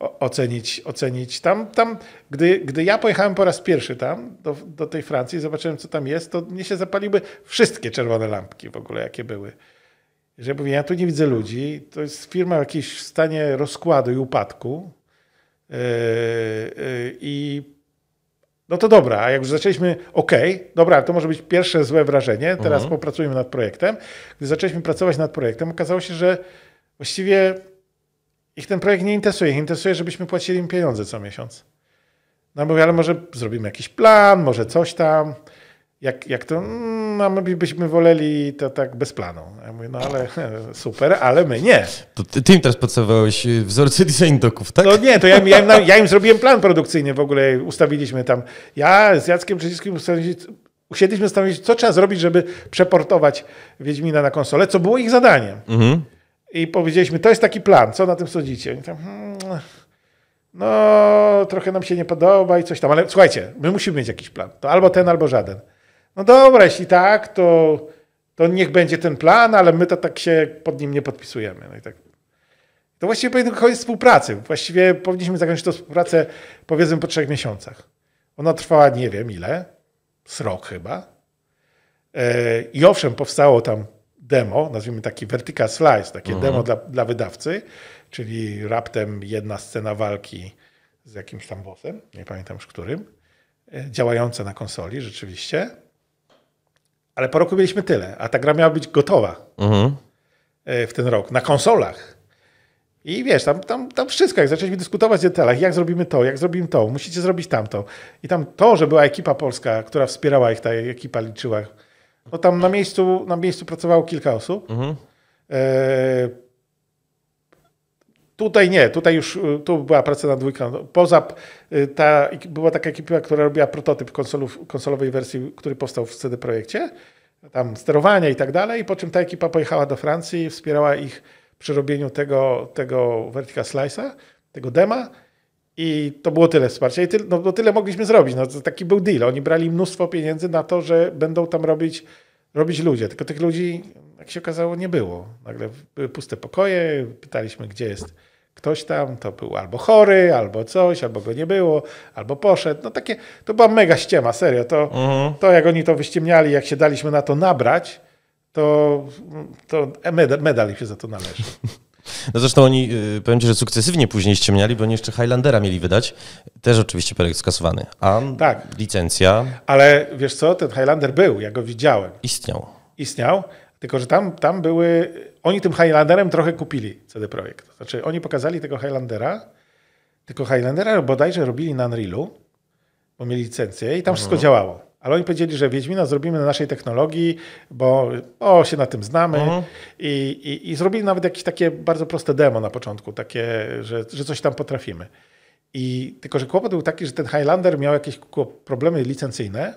Speaker 2: ocenić. ocenić. Tam, tam gdy, gdy ja pojechałem po raz pierwszy tam, do, do tej Francji, zobaczyłem, co tam jest, to mnie się zapaliły wszystkie czerwone lampki w ogóle, jakie były. Że ja mówię, ja tu nie widzę ludzi, to jest firma w jakiejś stanie rozkładu i upadku. Yy, yy, I no to dobra, a jak już zaczęliśmy, okej, okay, dobra, to może być pierwsze złe wrażenie, teraz mhm. popracujemy nad projektem. Gdy zaczęliśmy pracować nad projektem, okazało się, że właściwie ich ten projekt nie interesuje. Ich interesuje, żebyśmy płacili im pieniądze co miesiąc. No mówię, ale może zrobimy jakiś plan, może coś tam jak, jak to, no my byśmy woleli to tak bez planu. Ja mówię, no ale super, ale my nie.
Speaker 1: To ty, ty im teraz podstawowałeś y, wzorce design doków, tak?
Speaker 2: No nie, to ja, ja, im, ja im zrobiłem plan produkcyjny w ogóle, ustawiliśmy tam, ja z Jackiem Przyciskiem usiedliśmy zastanowić, co trzeba zrobić, żeby przeportować Wiedźmina na konsolę, co było ich zadaniem. Mhm. I powiedzieliśmy, to jest taki plan, co na tym sądzicie? tam, hmm, no, trochę nam się nie podoba i coś tam, ale słuchajcie, my musimy mieć jakiś plan. To albo ten, albo żaden no dobra, jeśli tak, to, to niech będzie ten plan, ale my to tak się pod nim nie podpisujemy. No i tak. To właściwie powinien koniec współpracy. Właściwie powinniśmy zakończyć tę współpracę powiedzmy po trzech miesiącach. Ona trwała nie wiem ile, srok chyba. E, I owszem, powstało tam demo, nazwijmy taki vertical slice, takie mhm. demo dla, dla wydawcy, czyli raptem jedna scena walki z jakimś tam bossem, nie pamiętam już którym, e, działające na konsoli rzeczywiście. Ale po roku mieliśmy tyle, a ta gra miała być gotowa mhm. E, w ten rok, na konsolach. I wiesz, tam, tam, tam wszystko, jak zaczęliśmy dyskutować o detalach, jak zrobimy to, jak zrobimy to, musicie zrobić tamto. I tam to, że była ekipa polska, która wspierała ich, ta ekipa liczyła. No tam na miejscu, na miejscu pracowało kilka osób. Mhm. E, Tutaj nie, tutaj już y, tu była praca na dwójkę. Poza y, ta, była taka ekipa, która robiła prototyp konsolów, konsolowej wersji, który powstał w CD Projekcie, tam sterowanie i tak dalej, po czym ta ekipa pojechała do Francji, wspierała ich przy robieniu tego, tego Vertical Slice'a, tego dema i to było tyle wsparcia. I tyle, no, tyle mogliśmy zrobić. No, taki był deal. Oni brali mnóstwo pieniędzy na to, że będą tam robić, robić ludzie. Tylko tych ludzi jak się okazało, nie było. Nagle były puste pokoje, pytaliśmy, gdzie jest ktoś tam, to był albo chory, albo coś, albo go nie było, albo poszedł. No takie, to była mega ściema, serio. To, mhm. to jak oni to wyściemniali, jak się daliśmy na to nabrać, to, to medal, medal się za to należy.
Speaker 1: No zresztą oni, y, powiem ci, że sukcesywnie później ściemniali, bo oni jeszcze Highlandera mieli wydać. Też oczywiście projekt skasowany. A tak. licencja...
Speaker 2: Ale wiesz co, ten Highlander był, ja go widziałem. Istniał. Istniał, tylko, że tam, tam były. Oni tym Highlanderem trochę kupili CD Projekt. Znaczy, oni pokazali tego Highlandera, tylko Highlandera bodajże robili na Unrealu, bo mieli licencję i tam wszystko mhm. działało. Ale oni powiedzieli, że Wiedźmina zrobimy na naszej technologii, bo o, się na tym znamy. Mhm. I, i, I zrobili nawet jakieś takie bardzo proste demo na początku, takie, że, że coś tam potrafimy. I tylko, że kłopot był taki, że ten Highlander miał jakieś problemy licencyjne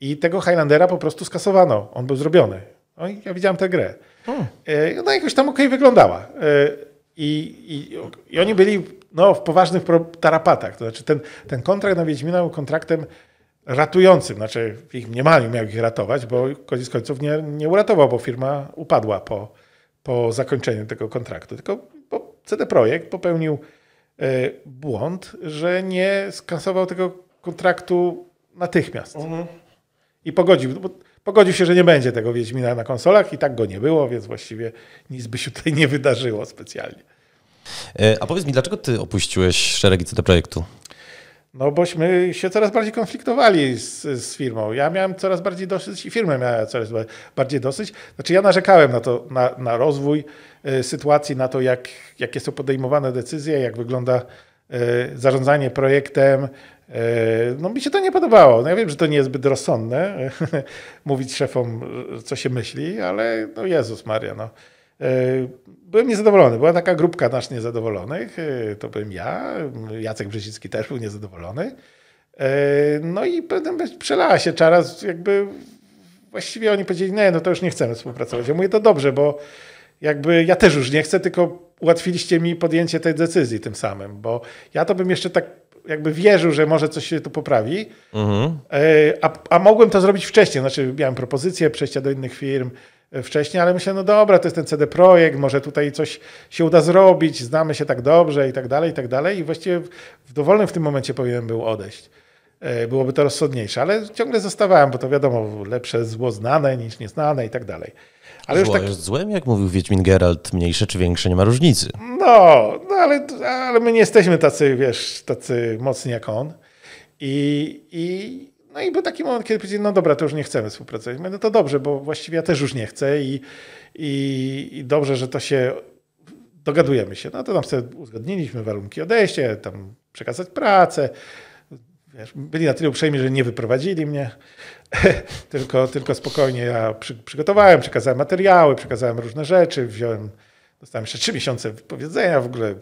Speaker 2: i tego Highlandera po prostu skasowano. On był zrobiony. No, ja widziałem tę grę. Hmm. E, Ona no jakoś tam okej okay wyglądała. E, I, i, I, oni byli no, w poważnych tarapatach. To znaczy ten, ten kontrakt na Wiedźmina był kontraktem ratującym. Znaczy w ich mniemaniu miał ich ratować, bo koniec końców nie, nie uratował, bo firma upadła po, po zakończeniu tego kontraktu. Tylko bo CD Projekt popełnił e, błąd, że nie skasował tego kontraktu natychmiast. Mhm. I pogodził. Bo Pogodził się, że nie będzie tego Wiedźmina na konsolach i tak go nie było, więc właściwie nic by się tutaj nie wydarzyło specjalnie.
Speaker 1: E, a powiedz mi, dlaczego ty opuściłeś szeregi CD Projektu?
Speaker 2: No bośmy się coraz bardziej konfliktowali z, z, firmą. Ja miałem coraz bardziej dosyć i firma miała coraz bardziej dosyć. Znaczy ja narzekałem na to, na, na rozwój y, sytuacji, na to jak, jakie są podejmowane decyzje, jak wygląda E, zarządzanie projektem. E, no mi się to nie podobało. No, ja wiem, że to nie jest zbyt rozsądne mówić szefom, co się myśli, ale no Jezus Maria, no. E, byłem niezadowolony. Była taka grupka nasz niezadowolonych. To byłem ja. Jacek Brzezicki też był niezadowolony. No i potem przelała się czaraz, jakby właściwie oni powiedzieli, nie, no to już nie chcemy współpracować. Ja mówię, to dobrze, bo jakby ja też już nie chcę, tylko ułatwiliście mi podjęcie tej decyzji tym samym, bo ja to bym jeszcze tak jakby wierzył, że może coś się tu poprawi, mhm. E, a, a mogłem to zrobić wcześniej, znaczy miałem propozycję przejścia do innych firm, e, wcześniej, ale myślę, no dobra, to jest ten CD Projekt, może tutaj coś się uda zrobić, znamy się tak dobrze i tak dalej, i tak dalej. I właściwie w dowolnym w tym momencie powinienem był odejść. E, byłoby to rozsądniejsze, ale ciągle zostawałem, bo to wiadomo, lepsze zło znane niż nieznane i tak dalej. Ale Zło, już tak...
Speaker 1: Złem, jak mówił Wiedźmin Geralt, mniejsze czy większe, nie ma różnicy.
Speaker 2: No, no ale, ale my nie jesteśmy tacy, wiesz, tacy mocni jak on. I, i, no i był taki moment, kiedy powiedzieli, no dobra, to już nie chcemy współpracować. no to dobrze, bo właściwie ja też już nie chcę i, i, i dobrze, że to się dogadujemy się. No to tam sobie uzgodniliśmy warunki odejścia, tam przekazać pracę. Wiesz, byli na tyle uprzejmi, że nie wyprowadzili mnie, tylko, tylko spokojnie ja przy, przygotowałem, przekazałem materiały, przekazałem różne rzeczy, wziąłem, dostałem jeszcze trzy miesiące wypowiedzenia w ogóle.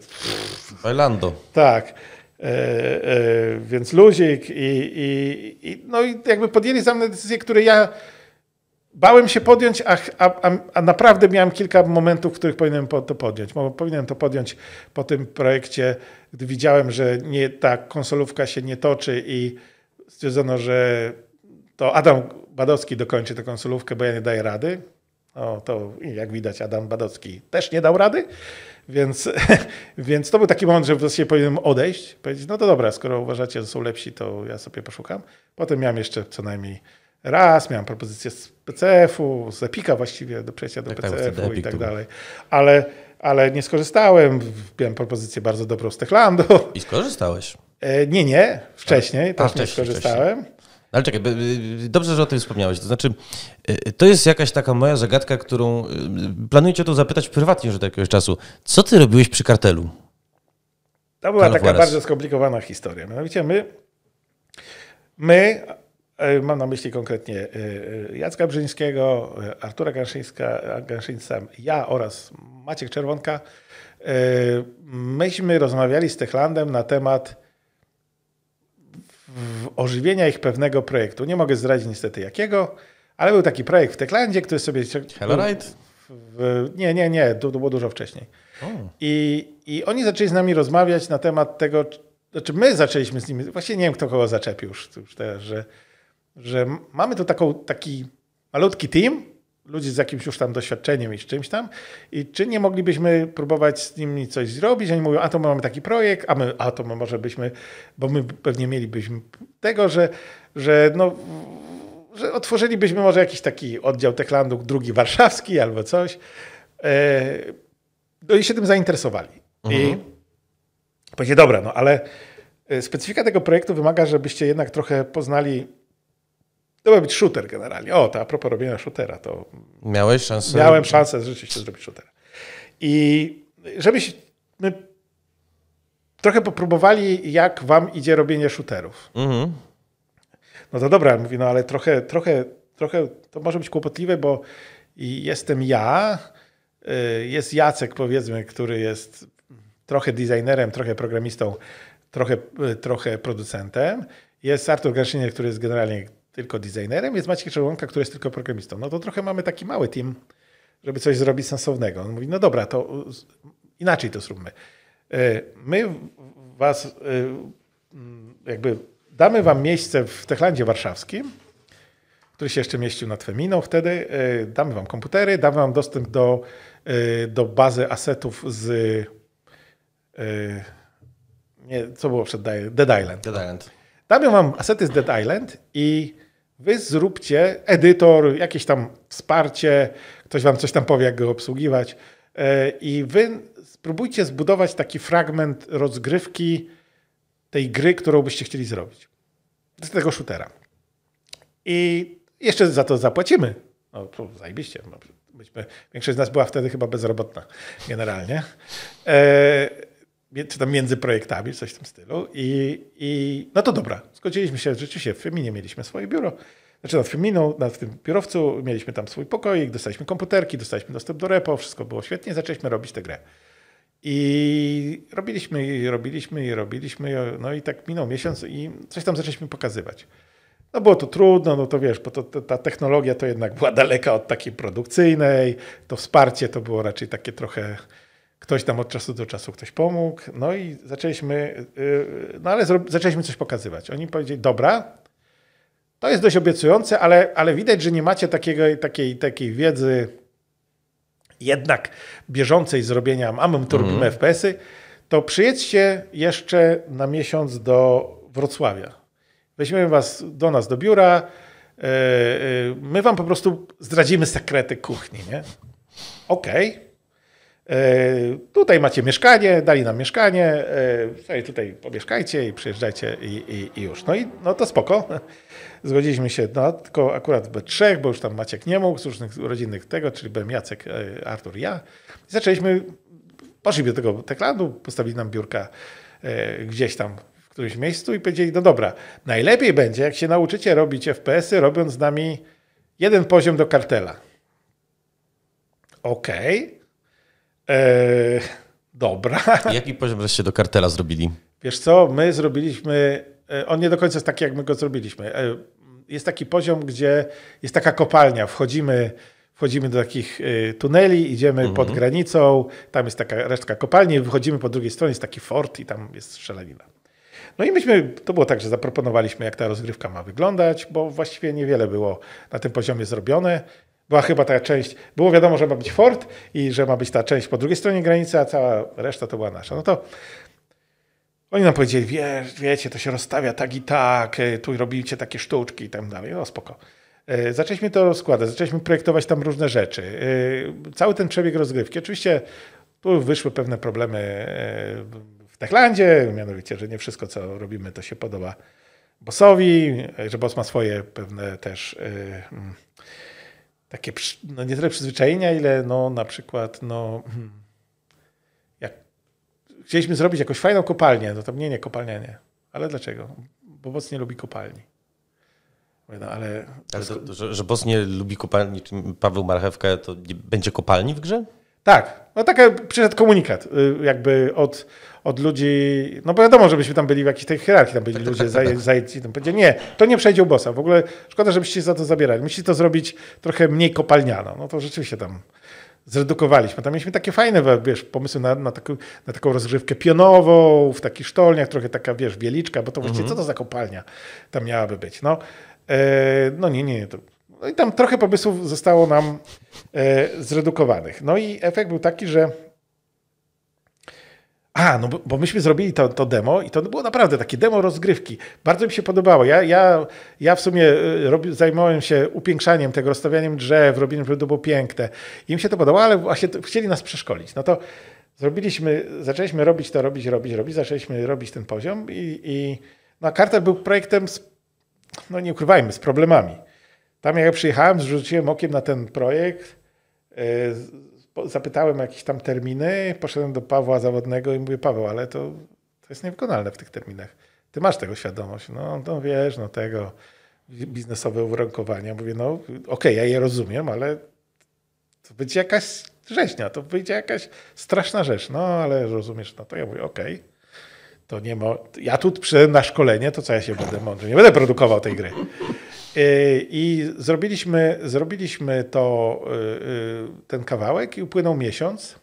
Speaker 2: Bailando. Tak. E, e, więc luzik i, i, i, no i jakby podjęli za mną decyzje, które ja bałem się podjąć, a, a, a, naprawdę miałem kilka momentów, w których powinienem to podjąć. Powinienem to podjąć po tym projekcie, gdy widziałem, że nie, ta konsolówka się nie toczy i stwierdzono, że to Adam Badowski dokończy tę konsulówkę, bo ja nie daję rady. O, to jak widać Adam Badowski też nie dał rady, więc, więc to był taki moment, że zasadzie powinienem odejść, powiedzieć, no to dobra, skoro uważacie, że są lepsi, to ja sobie poszukam. Potem miałem jeszcze co najmniej raz, miałem propozycję z PCF-u, z Epika właściwie do przejścia do tak, tak PCF-u i tak dalej, ale, ale nie skorzystałem, miałem propozycję bardzo dobrą z Techlandu.
Speaker 1: I skorzystałeś?
Speaker 2: E, nie, nie, wcześniej, tak, też nie skorzystałem.
Speaker 1: Wcześniej. Ale czekaj, y, y, dobrze, że o tym wspomniałeś. To znaczy, y, to jest jakaś taka moja zagadka, którą planuję cię to zapytać prywatnie już od jakiegoś czasu. Co ty robiłeś przy kartelu?
Speaker 2: To była Karol taka Juarez. bardzo skomplikowana historia. Mianowicie my, my, e, mam na myśli konkretnie e, e, Jacka Brzyńskiego, Artura Ganszyńca, ja oraz Maciek Czerwonka, myśmy rozmawiali z Techlandem na temat ożywienia ich pewnego projektu. Nie mogę zdradzić niestety jakiego, ale był taki projekt w Techlandzie, który sobie... Hello W, nie, nie, nie, to, było dużo wcześniej. I, I oni zaczęli z nami rozmawiać na temat tego, znaczy my zaczęliśmy z nimi, właśnie nie wiem kto kogo zaczepił już, już teraz, że, że mamy tu taką, taki malutki team, ludzi z jakimś już tam doświadczeniem i z czymś tam i czy nie moglibyśmy próbować z nimi coś zrobić? Oni mówią, a to my mamy taki projekt, a my, a to my może byśmy, bo my pewnie mielibyśmy tego, że, że no że otworzylibyśmy może jakiś taki oddział Techlandu, drugi warszawski albo coś. E, no i się tym zainteresowali. Mhm. I powiedzieli, dobra, no ale e, specyfika tego projektu wymaga, żebyście jednak trochę poznali to ma być shooter generalnie. O, to a propos robienia shootera, to...
Speaker 1: Miałeś szansę? Miałem
Speaker 2: szansę rzeczywiście zrobić shootera. I żebyśmy trochę popróbowali, jak wam idzie robienie shooterów. Mhm. No to dobra, mówi, no ale trochę, trochę, trochę to może być kłopotliwe, bo jestem ja, y, jest Jacek powiedzmy, który jest trochę designerem, trochę programistą, trochę, y, trochę producentem. Jest Artur Garszynier, który jest generalnie tylko designerem, jest Maciek Czerwonka, który jest tylko programistą. No to trochę mamy taki mały team, żeby coś zrobić sensownego. On mówi, no dobra, to inaczej to zróbmy. E, my was e, jakby damy wam miejsce w Techlandzie Warszawskim, który się jeszcze mieścił nad Feminą wtedy. E, damy wam komputery, damy wam dostęp do, do bazy asetów z... Nie, co było przed Dead Island? Dead Island. Damy wam asety z Dead Island i Wy zróbcie edytor, jakieś tam wsparcie, ktoś wam coś tam powie, jak go obsługiwać. E, I wy spróbujcie zbudować taki fragment rozgrywki tej gry, którą byście chcieli zrobić. Z tego shootera. I jeszcze za to zapłacimy. No, zajebiście. No, byśmy, większość z nas była wtedy chyba bezrobotna generalnie. E, czy tam między projektami, coś w tym stylu. I, i no to dobra, zgodziliśmy się, rzeczywiście w Feminie mieliśmy swoje biuro. Znaczy nad Feminą, nad tym biurowcu mieliśmy tam swój pokoik, dostaliśmy komputerki, dostaliśmy dostęp do repo, wszystko było świetnie, zaczęliśmy robić tę grę. I robiliśmy, i robiliśmy, i robiliśmy, no i tak minął miesiąc i coś tam zaczęliśmy pokazywać. No było to trudno, no to wiesz, bo to, to, ta technologia to jednak była daleka od takiej produkcyjnej, to wsparcie to było raczej takie trochę Ktoś tam od czasu do czasu ktoś pomógł, no i zaczęliśmy, y, y, no ale zaczęliśmy coś pokazywać. Oni powiedzieli, dobra, to jest dość obiecujące, ale, ale widać, że nie macie takiego, takiej, takiej wiedzy jednak bieżącej zrobienia mamy turbin mm. FPS-y, to przyjedźcie jeszcze na miesiąc do Wrocławia. Weźmiemy was do nas do biura. Yy, yy, my wam po prostu zdradzimy sekrety kuchni, nie? Okej. Okay. E, tutaj macie mieszkanie, dali nam mieszkanie, tutaj, e, tutaj pomieszkajcie i przyjeżdżajcie i, i, i, już. No i no to spoko. Zgodziliśmy się, no tylko akurat we trzech, bo już tam Maciek nie mógł z różnych rodzinnych tego, czyli byłem Jacek, e, Artur ja. I zaczęliśmy, poszli do tego tekladu, postawili nam biurka gdzieś tam w którymś miejscu i powiedzieli, no dobra, najlepiej będzie, jak się nauczycie robić FPS-y, robiąc z nami jeden poziom do kartela. Okej. Okay Eee,
Speaker 1: dobra. Jaki poziom wreszcie do kartela zrobili?
Speaker 2: Wiesz co, my zrobiliśmy, e, on nie do końca jest taki, jak my go zrobiliśmy. E, jest taki poziom, gdzie jest taka kopalnia, wchodzimy wchodzimy do takich e, tuneli, idziemy pod mhm. granicą, tam jest taka resztka kopalni, wychodzimy po drugiej stronie, jest taki fort i tam jest strzelanina. No i myśmy, to było tak, że zaproponowaliśmy, jak ta rozgrywka ma wyglądać, bo właściwie niewiele było na tym poziomie zrobione była chyba ta część, było wiadomo, że ma być fort i że ma być ta część po drugiej stronie granicy, a cała reszta to była nasza. No to oni nam powiedzieli, Wie, wiecie, to się rozstawia tak i tak, e, tu robicie takie sztuczki i tak dalej. No spoko. E, zaczęliśmy to rozkładać, zaczęliśmy projektować tam różne rzeczy. E, cały ten przebieg rozgrywki. Oczywiście tu wyszły pewne problemy w Techlandzie, mianowicie, że nie wszystko, co robimy, to się podoba bossowi, że boss ma swoje pewne też takie no nie tyle przyzwyczajenia, ile no na przykład no hmm, jak chcieliśmy zrobić jakąś fajną kopalnię, no to mnie nie, kopalnia nie. Ale dlaczego? Bo Boc nie lubi kopalni. No, ale...
Speaker 1: ale to, to, że, że Boc nie lubi kopalni, Paweł Marchewka, to nie będzie kopalni w grze?
Speaker 2: Tak, no taki przyszedł komunikat y, jakby od, od ludzi, no bo wiadomo, żebyśmy tam byli w jakiejś tej hierarchii, tam byli tak, ludzie tak, tak, zajęci, tam powiedzieli, nie, to nie przejdzie u bossa, w ogóle szkoda, żebyście za to zabierali, musicie to zrobić trochę mniej kopalniano, no to rzeczywiście tam zredukowaliśmy. Tam mieliśmy takie fajne wiesz, pomysły na, na, taką, na taką rozgrywkę pionową, w takich sztolniach, trochę taka, wiesz, bieliczka, bo to właściwie mhm. co to za kopalnia tam miałaby być, no. E, no nie, nie, to no i tam trochę pomysłów zostało nam e, zredukowanych. No i efekt był taki, że a, no bo, bo, myśmy zrobili to, to demo i to było naprawdę takie demo rozgrywki. Bardzo mi się podobało. Ja, ja, ja w sumie e, robi, zajmowałem się upiększaniem tego, rozstawianiem drzew, robieniem, żeby to było piękne. Im się to podobało, ale właśnie chcieli nas przeszkolić. No to zrobiliśmy, zaczęliśmy robić to, robić, robić, robić, zaczęliśmy robić ten poziom i, i no a Carter był projektem, z, no nie ukrywajmy, z problemami. Tam jak przyjechałem, zrzuciłem okiem na ten projekt, e, zapytałem jakieś tam terminy, poszedłem do Pawła Zawodnego i mówię, Paweł, ale to, to jest niewykonalne w tych terminach. Ty masz tego świadomość. No, no wiesz, no tego biznesowe uwarunkowania. Mówię, no okej, okay, ja je rozumiem, ale to będzie jakaś rzeźnia, to będzie jakaś straszna rzecz. No, ale rozumiesz, no to ja mówię, okej. Okay, to nie ma... Ja tu przyszedłem na szkolenie, to co ja się będę mądrzył? Nie będę produkował tej gry. Y, I zrobiliśmy, zrobiliśmy to, y, y, ten kawałek i upłynął miesiąc.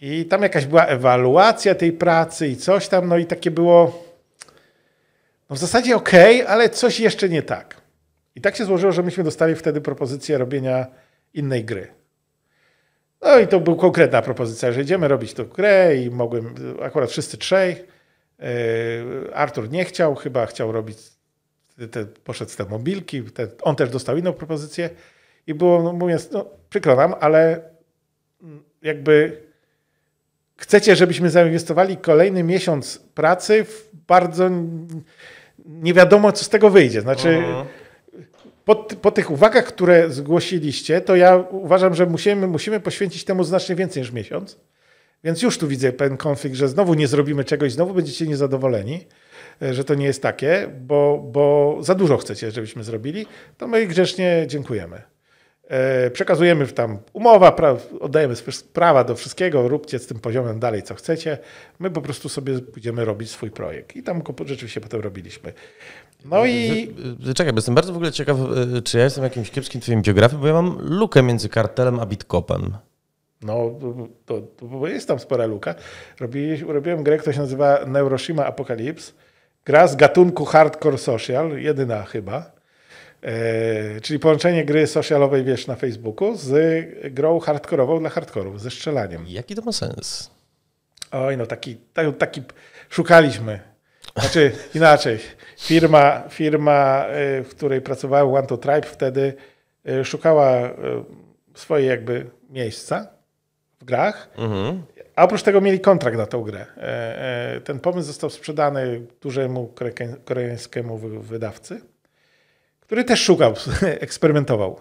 Speaker 2: I tam jakaś była ewaluacja tej pracy i coś tam, no i takie było no w zasadzie ok, ale coś jeszcze nie tak. I tak się złożyło, że myśmy dostali wtedy propozycję robienia innej gry. No i to była konkretna propozycja, że idziemy robić tą grę i mogłem, akurat wszyscy trzej. Artur nie chciał, chyba chciał robić te, poszedł z te mobilki, te, on też dostał inną propozycję i było, no, mówiąc, no przykro nam, ale mm, jakby chcecie, żebyśmy zainwestowali kolejny miesiąc pracy w bardzo nie wiadomo, co z tego wyjdzie. Znaczy, mhm. po, po, tych uwagach, które zgłosiliście, to ja uważam, że musimy, musimy poświęcić temu znacznie więcej niż miesiąc. Więc już tu widzę pewien konflikt, że znowu nie zrobimy czegoś, znowu będziecie niezadowoleni. E, że to nie jest takie, bo, bo za dużo chcecie, żebyśmy zrobili, to my grzecznie dziękujemy. E, przekazujemy tam umowa, oddajemy prawa do wszystkiego, róbcie z tym poziomem dalej co chcecie. My po prostu sobie będziemy robić swój projekt. I tam go rzeczywiście potem robiliśmy.
Speaker 1: No e, i. Czekaj, bo jestem bardzo w ogóle ciekaw, czy ja jestem jakimś kiepskim twoim biografem, bo ja mam lukę między kartelem a bitkopem.
Speaker 2: No, to, to, to jest tam spora luka. Robi, robiłem grę, która się nazywa Neuroshima Apocalypse. Gra z gatunku Hardcore Social, jedyna chyba. E, czyli połączenie gry socialowej, wiesz, na Facebooku z grą hardkorową dla hardkorów, ze strzelaniem. Jaki to ma sens? Oj, no taki, taki szukaliśmy. Znaczy inaczej, firma, firma, e, w której pracowałem, One to Tribe, wtedy e, szukała swojej jakby miejsca w grach. Mhm. A oprócz tego mieli kontrakt na tą grę. E, e, ten pomysł został sprzedany dużemu koreańskiemu wydawcy, który też szukał, eksperymentował.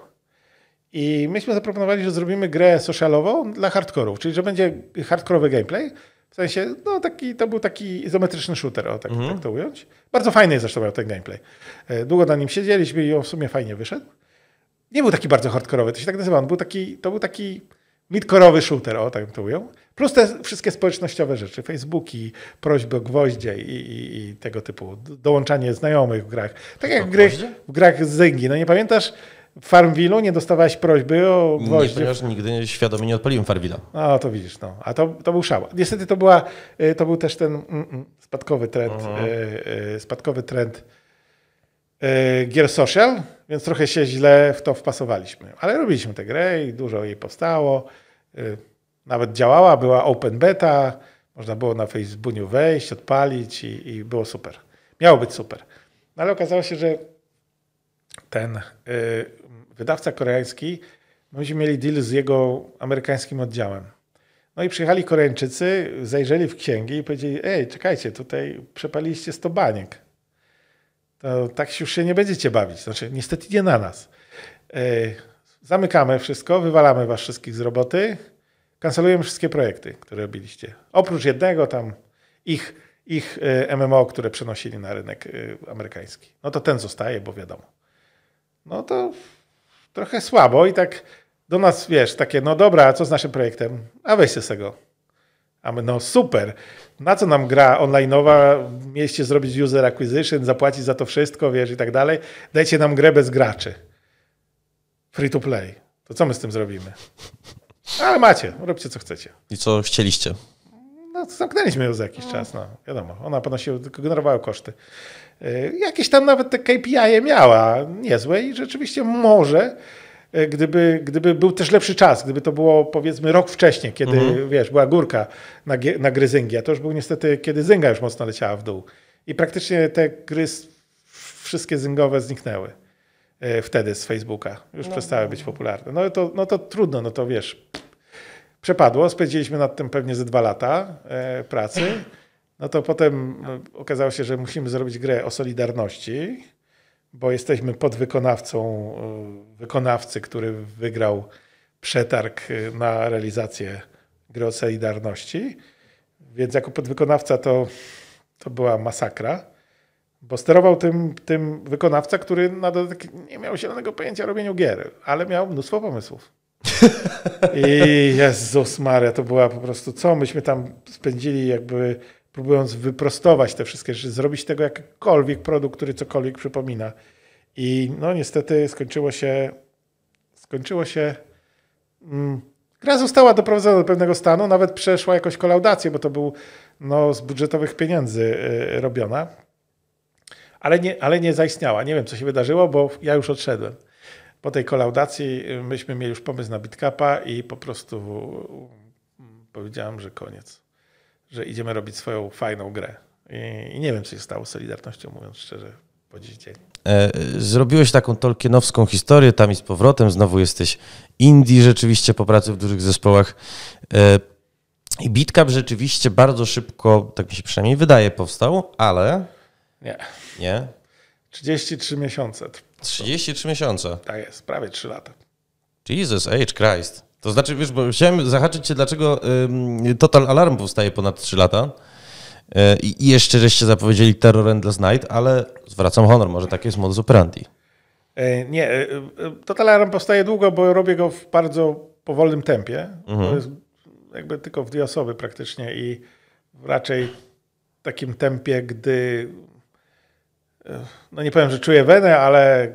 Speaker 2: I myśmy zaproponowali, że zrobimy grę socialową dla hardkorów, czyli że będzie hardkorowy gameplay. W sensie, no taki, to był taki izometryczny shooter, o tak, mm. tak to ująć. Bardzo fajny jest zresztą miał ten gameplay. E, długo na nim siedzieliśmy i on w sumie fajnie wyszedł. Nie był taki bardzo hardkorowy, to się tak nazywa. On był taki, to był taki midkorowy shooter, o tak to ująć. Plus te wszystkie społecznościowe rzeczy, Facebooki, prośby o gwoździe i, i, i tego typu dołączanie znajomych w grach. Tak jak gry, w grach z Zyngi. No nie pamiętasz, w Farmville'u nie dostawałeś prośby o gwoździe? Nie, ponieważ
Speaker 1: nigdy świadomie nie odpaliłem Farmville'a.
Speaker 2: No, to widzisz, no. A to, to był szał. Niestety to, była, y, to był też ten mm, mm spadkowy trend, mhm. Y, y, spadkowy trend y, gier social, więc trochę się źle w to wpasowaliśmy. Ale robiliśmy tę grę i dużo jej powstało. Y, nawet działała, była open beta, można było na Facebooku wejść, odpalić i, i było super. Miało być super. No ale okazało się, że ten y, wydawca koreański, myśmy mieli deal z jego amerykańskim oddziałem. No i przyjechali Koreańczycy, zajrzeli w księgi i powiedzieli, ej, czekajcie, tutaj przepaliliście 100 baniek. To tak już się nie będziecie bawić. Znaczy, niestety nie na nas. Y, zamykamy wszystko, wywalamy was wszystkich z roboty Kancelujemy wszystkie projekty, które robiliście. Oprócz jednego tam ich, ich e, MMO, które przenosili na rynek e, amerykański. No to ten zostaje, bo wiadomo. No to trochę słabo i tak do nas, wiesz, takie, no dobra, a co z naszym projektem? A weźcie się z tego. A my, no super, na co nam gra online'owa, mieliście zrobić user acquisition, zapłacić za to wszystko, wiesz, i tak dalej. Dajcie nam grę bez graczy. Free to play. To co my z tym zrobimy? Ale macie, róbcie co chcecie.
Speaker 1: I co chcieliście?
Speaker 2: No, zamknęliśmy ją
Speaker 1: za jakiś no. czas, no
Speaker 2: wiadomo. Ona ponosiła, tylko generowała koszty. Y, jakieś tam nawet te KPI -e miała niezłe i rzeczywiście może y, gdyby, gdyby był też lepszy czas, gdyby to było powiedzmy rok wcześniej, kiedy mhm. wiesz, była górka na, na gry Zyngi, a to już był niestety, kiedy Zynga już mocno leciała w dół. I praktycznie te gry wszystkie Zyngowe zniknęły. E, wtedy z Facebooka. Już no, przestały no, być no. popularne. No to, no to trudno, no to wiesz. Przepadło, spędziliśmy nad tym pewnie ze dwa lata e, pracy. No to potem no, okazało się, że musimy zrobić grę o Solidarności, bo jesteśmy podwykonawcą e, wykonawcy, który wygrał przetarg na realizację gry o Solidarności. Więc jako podwykonawca to, to była masakra. Bo sterował tym, tym wykonawca, który na dodatek nie miał zielonego pojęcia o robieniu gier, ale miał mnóstwo pomysłów. I Jezus Maria, to była po prostu, co myśmy tam spędzili jakby próbując wyprostować te wszystkie rzeczy, zrobić tego jakikolwiek produkt, który cokolwiek przypomina. I no niestety skończyło się, skończyło się, mm, gra została doprowadzona do pewnego stanu, nawet przeszła jakąś kolaudację, bo to był no, z budżetowych pieniędzy y, robiona ale nie, ale nie zaistniała. Nie wiem, co się wydarzyło, bo ja już odszedłem. Po tej kolaudacji y, myśmy mieli już pomysł na BitCapa i po prostu y, powiedziałem, że koniec. Że idziemy robić swoją fajną grę. I, nie wiem, co się stało z Solidarnością, mówiąc szczerze, po dziś dzień.
Speaker 1: E, zrobiłeś taką tolkienowską historię, tam i z powrotem, znowu jesteś Indii rzeczywiście po pracy w dużych zespołach. E, I BitCap rzeczywiście bardzo szybko, tak mi się przynajmniej wydaje, powstał, ale nie. Nie?
Speaker 2: 33 miesiące.
Speaker 1: 33 miesiące? Tak jest, prawie 3 lata. Jesus H. Christ. To znaczy, wiesz, bo chciałem zahaczyć się, dlaczego Total Alarm powstaje ponad 3 lata. Y, I jeszcze żeście zapowiedzieli Terror Endless Night, ale zwracam honor, może tak jest modus operandi.
Speaker 2: E, nie, e, e, Total Alarm powstaje długo, bo robię go w bardzo powolnym tempie. Mhm. To jest jakby tylko w dwie osoby praktycznie i raczej w takim tempie, gdy no nie powiem, że czuję wenę, ale y,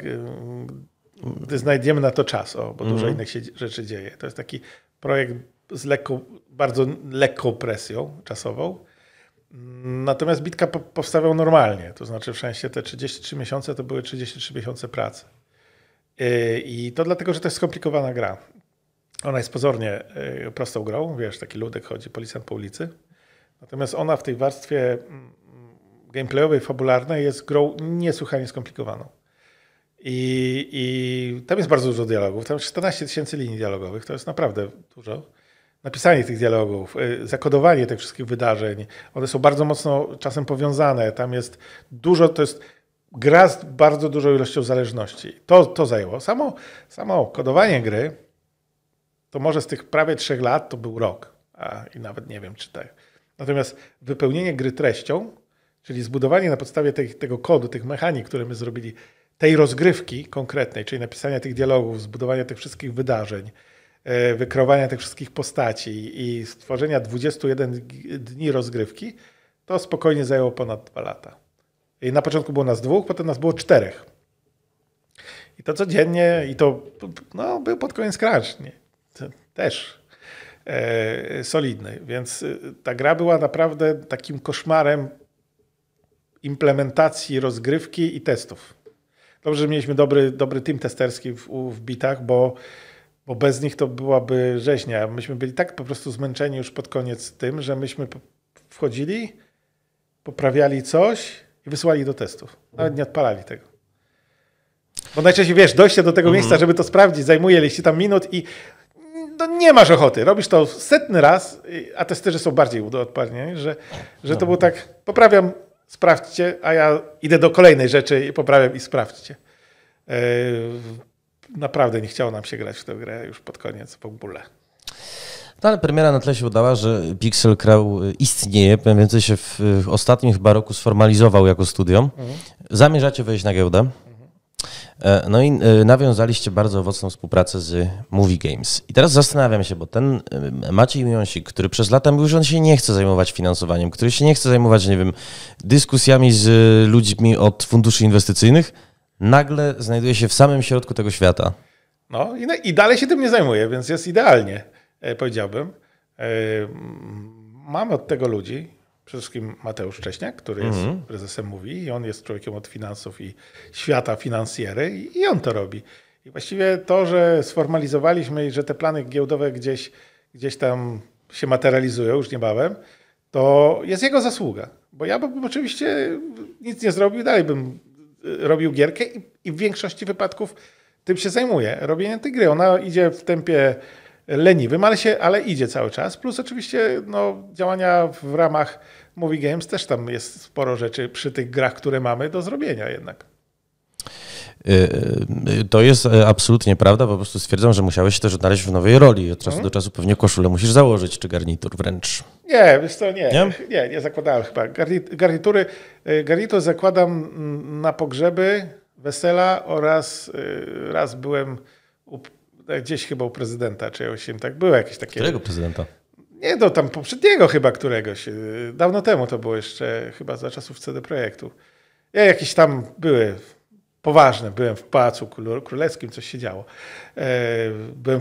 Speaker 2: gdy znajdziemy na to czas, o, bo dużo mhm. innych się, rzeczy dzieje. To jest taki projekt z lekką, bardzo lekką presją czasową. Natomiast Bitka po, powstawał normalnie, to znaczy w sensie te 33 miesiące to były 33 miesiące pracy. Y, I to dlatego, że to jest skomplikowana gra. Ona jest pozornie y, prostą grą, wiesz, taki ludek chodzi, policjant po ulicy. Natomiast ona w tej warstwie mm, gameplayowej, fabularnej jest grą niesłychanie skomplikowaną. I, I tam jest bardzo dużo dialogów, tam jest 14 tysięcy linii dialogowych, to jest naprawdę dużo. Napisanie tych dialogów, y, zakodowanie tych wszystkich wydarzeń, one są bardzo mocno czasem powiązane, tam jest dużo, to jest gra z bardzo dużą ilością zależności. To, to zajęło. Samo, samo kodowanie gry, to może z tych prawie trzech lat to był rok, a i nawet nie wiem czy tak. Natomiast wypełnienie gry treścią Czyli zbudowanie na podstawie tej, tego kodu, tych mechanik, które my zrobili, tej rozgrywki konkretnej, czyli napisania tych dialogów, zbudowania tych wszystkich wydarzeń, e, wykrowania tych wszystkich postaci i stworzenia 21 dni rozgrywki, to spokojnie zajęło ponad dwa lata. I na początku było nas dwóch, potem nas było czterech. I to codziennie, i to no, był pod koniec crunch, nie, też e, solidny. Więc e, ta gra była naprawdę takim koszmarem implementacji rozgrywki i testów. Dobrze, że mieliśmy dobry, dobry team testerski w, w bitach, bo, bo bez nich to byłaby rzeźnia. Myśmy byli tak po prostu zmęczeni już pod koniec tym, że myśmy wchodzili, poprawiali coś i wysłali do testów. Nawet nie odpalali tego. Bo najczęściej, wiesz, dojście do tego mhm. miejsca, żeby to sprawdzić, zajmuje się tam minut i no nie masz ochoty. Robisz to setny raz, a testerzy są bardziej udopalnieni, że, że to no. było tak, poprawiam sprawdźcie, a ja idę do kolejnej rzeczy i poprawiam i sprawdźcie. E, naprawdę nie chciało nam się grać w tę grę już pod koniec, po bóle.
Speaker 1: No ale premiera na tle się udała, że Pixel Crow y, istnieje, mniej więcej się w, ostatnim chyba roku sformalizował jako studio. Mhm. Zamierzacie wejść na giełdę? E, no i e, nawiązaliście bardzo owocną współpracę z Movie Games. I teraz zastanawiam się, bo ten e, Maciej Miąsik, który przez lata mówił, że on się nie chce zajmować finansowaniem, który się nie chce zajmować, nie wiem, dyskusjami z ludźmi od funduszy inwestycyjnych, nagle znajduje się w samym środku tego świata.
Speaker 2: No i, no i dalej się tym nie zajmuje, więc jest idealnie, powiedziałbym. Mamy od tego ludzi, Przede wszystkim Mateusz Cześniak, który jest mm -hmm. prezesem mówi i on jest człowiekiem od finansów i świata finansjery i on to robi. I właściwie to, że sformalizowaliśmy i że te plany giełdowe gdzieś, gdzieś tam się materializują już niebawem, to jest jego zasługa. Bo ja bym oczywiście nic nie zrobił, dalej bym y, robił gierkę i, i w większości wypadków tym się zajmuję, Robienie tej gry. Ona idzie w tempie leniwym, ale, się, ale idzie cały czas. Plus oczywiście no, działania w ramach Movie Games też tam jest sporo rzeczy przy tych grach, które mamy do zrobienia jednak.
Speaker 1: Y, y, to jest e, absolutnie prawda, po prostu stwierdzam, że musiałeś się też odnaleźć w nowej roli. Od czasu hmm. do czasu pewnie koszulę musisz założyć, czy garnitur wręcz.
Speaker 2: Nie, wiesz co, nie. Nie, nie, nie zakładałem chyba. Garnitury, y, garnitur zakładam mm, na pogrzeby, wesela oraz raz byłem u tak gdzieś chyba u prezydenta czegoś im tak było jakieś takie. Którego prezydenta? Nie, do tam poprzedniego chyba któregoś. Y, dawno temu to było jeszcze, chyba za czasów CD Projektu. Ja jakieś tam były poważne. Byłem w Pałacu Królewskim, coś się działo. E, byłem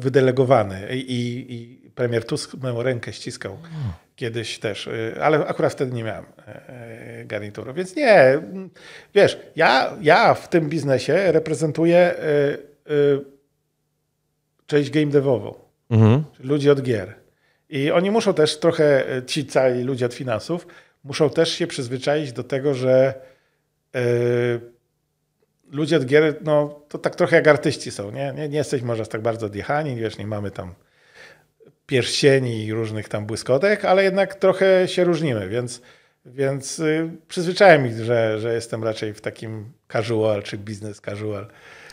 Speaker 2: wydelegowany i, i, premier Tusk moją rękę ściskał hmm. kiedyś też, y, ale akurat wtedy nie miałem e, e, garnituru. Więc nie, mm, wiesz, ja, ja w tym biznesie reprezentuję y, część game devową, mhm. ludzi od gier. I oni muszą też trochę, e, ci cali ludzie od finansów, muszą też się przyzwyczaić do tego, że yy, ludzie od gier, no to tak trochę jak artyści są, nie? Nie, nie jesteśmy może tak bardzo odjechani, wiesz, nie mamy tam pierścieni i różnych tam błyskotek, ale jednak trochę się różnimy, więc, więc yy, przyzwyczaiłem ich, że, że jestem raczej w takim casual czy business casual.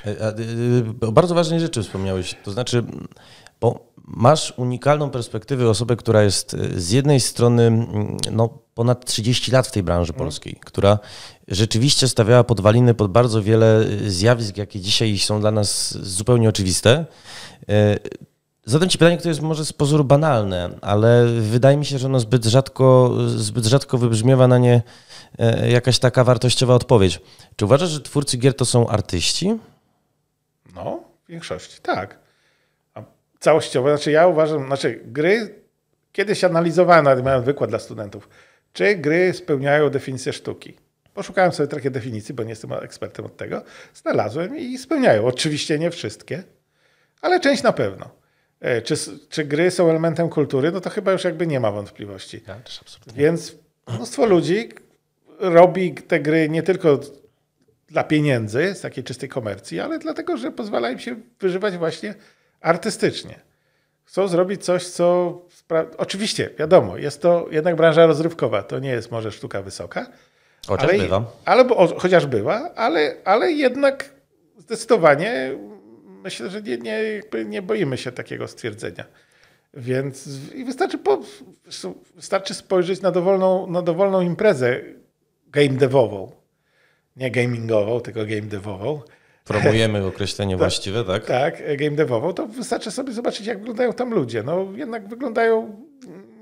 Speaker 1: O e, e, e, bardzo ważnej rzeczy wspomniałeś, to znaczy, bo masz unikalną perspektywę osoby, która jest z jednej strony mm, no, ponad 30 lat w tej branży mhm. polskiej, mm. która rzeczywiście stawiała podwaliny pod bardzo wiele zjawisk, jakie dzisiaj są dla nas zupełnie oczywiste. Zadam Ci pytanie, które jest może z pozoru banalne, ale wydaje mi się, że ono zbyt rzadko, zbyt rzadko wybrzmiewa na nie jakaś taka wartościowa odpowiedź. Czy uważasz, że twórcy gier to są artyści?
Speaker 2: No, w większości tak. A całościowo, znaczy ja uważam, znaczy gry, kiedyś analizowałem, nawet miałem wykład dla studentów, czy gry spełniają definicję sztuki. Poszukałem sobie trochę definicji, bo nie jestem ekspertem od tego. Znalazłem i spełniają. Oczywiście nie wszystkie, ale część na pewno. E, czy, czy gry są elementem kultury? No to chyba już jakby nie ma wątpliwości. Ja, Więc mnóstwo ludzi robi te gry nie tylko dla pieniędzy, z takiej czystej komercji, ale dlatego, że pozwala im się wyżywać właśnie artystycznie. Chcą zrobić coś, co. Oczywiście, wiadomo, jest to jednak branża rozrywkowa, to nie jest może sztuka wysoka. Chociaż ale, bywa. Ale, o, chociaż bywa, ale, ale jednak zdecydowanie myślę, że nie, nie, nie boimy się takiego stwierdzenia. Więc i wystarczy, po, wystarczy spojrzeć na dowolną, na dowolną imprezę game devową nie gamingową, tylko game devową. Promujemy określenie tak, właściwe, tak? Tak, game devową, to wystarczy sobie zobaczyć, jak wyglądają tam ludzie. No jednak wyglądają,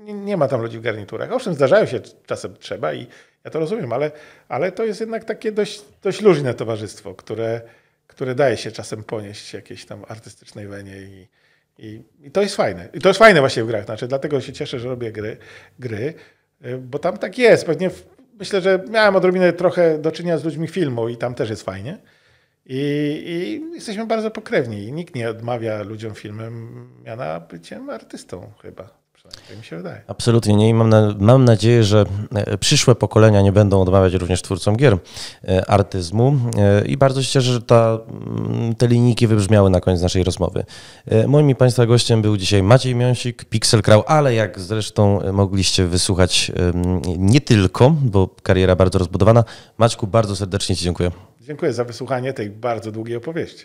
Speaker 2: nie, nie ma tam ludzi w garniturach. Owszem, zdarzają się, czasem trzeba i ja to rozumiem, ale, ale to jest jednak takie dość, dość luźne towarzystwo, które, które daje się czasem ponieść jakiejś tam artystycznej wenie i, i, i to jest fajne. I to jest fajne właśnie w grach, znaczy dlatego się cieszę, że robię gry, gry bo tam tak jest. Pewnie w, myślę, że miałem odrobinę trochę do czynienia z ludźmi filmu i tam też jest fajnie. I, i jesteśmy bardzo pokrewni. I nikt nie odmawia ludziom filmem miana byciem artystą chyba. Tak mi się wydaje.
Speaker 1: Absolutnie nie i mam, na, mam nadzieję, że e, przyszłe pokolenia nie będą odmawiać również twórcom gier e, artyzmu e, i bardzo się cieszę, że ta, mm, te linijki wybrzmiały na koniec naszej rozmowy. Moim i Państwa gościem był dzisiaj Maciej Miąsik, Pixel Crow, ale jak zresztą mogliście wysłuchać nie tylko, bo kariera bardzo rozbudowana. Maćku, bardzo serdecznie Ci dziękuję.
Speaker 2: Dziękuję za wysłuchanie tej bardzo długiej opowieści.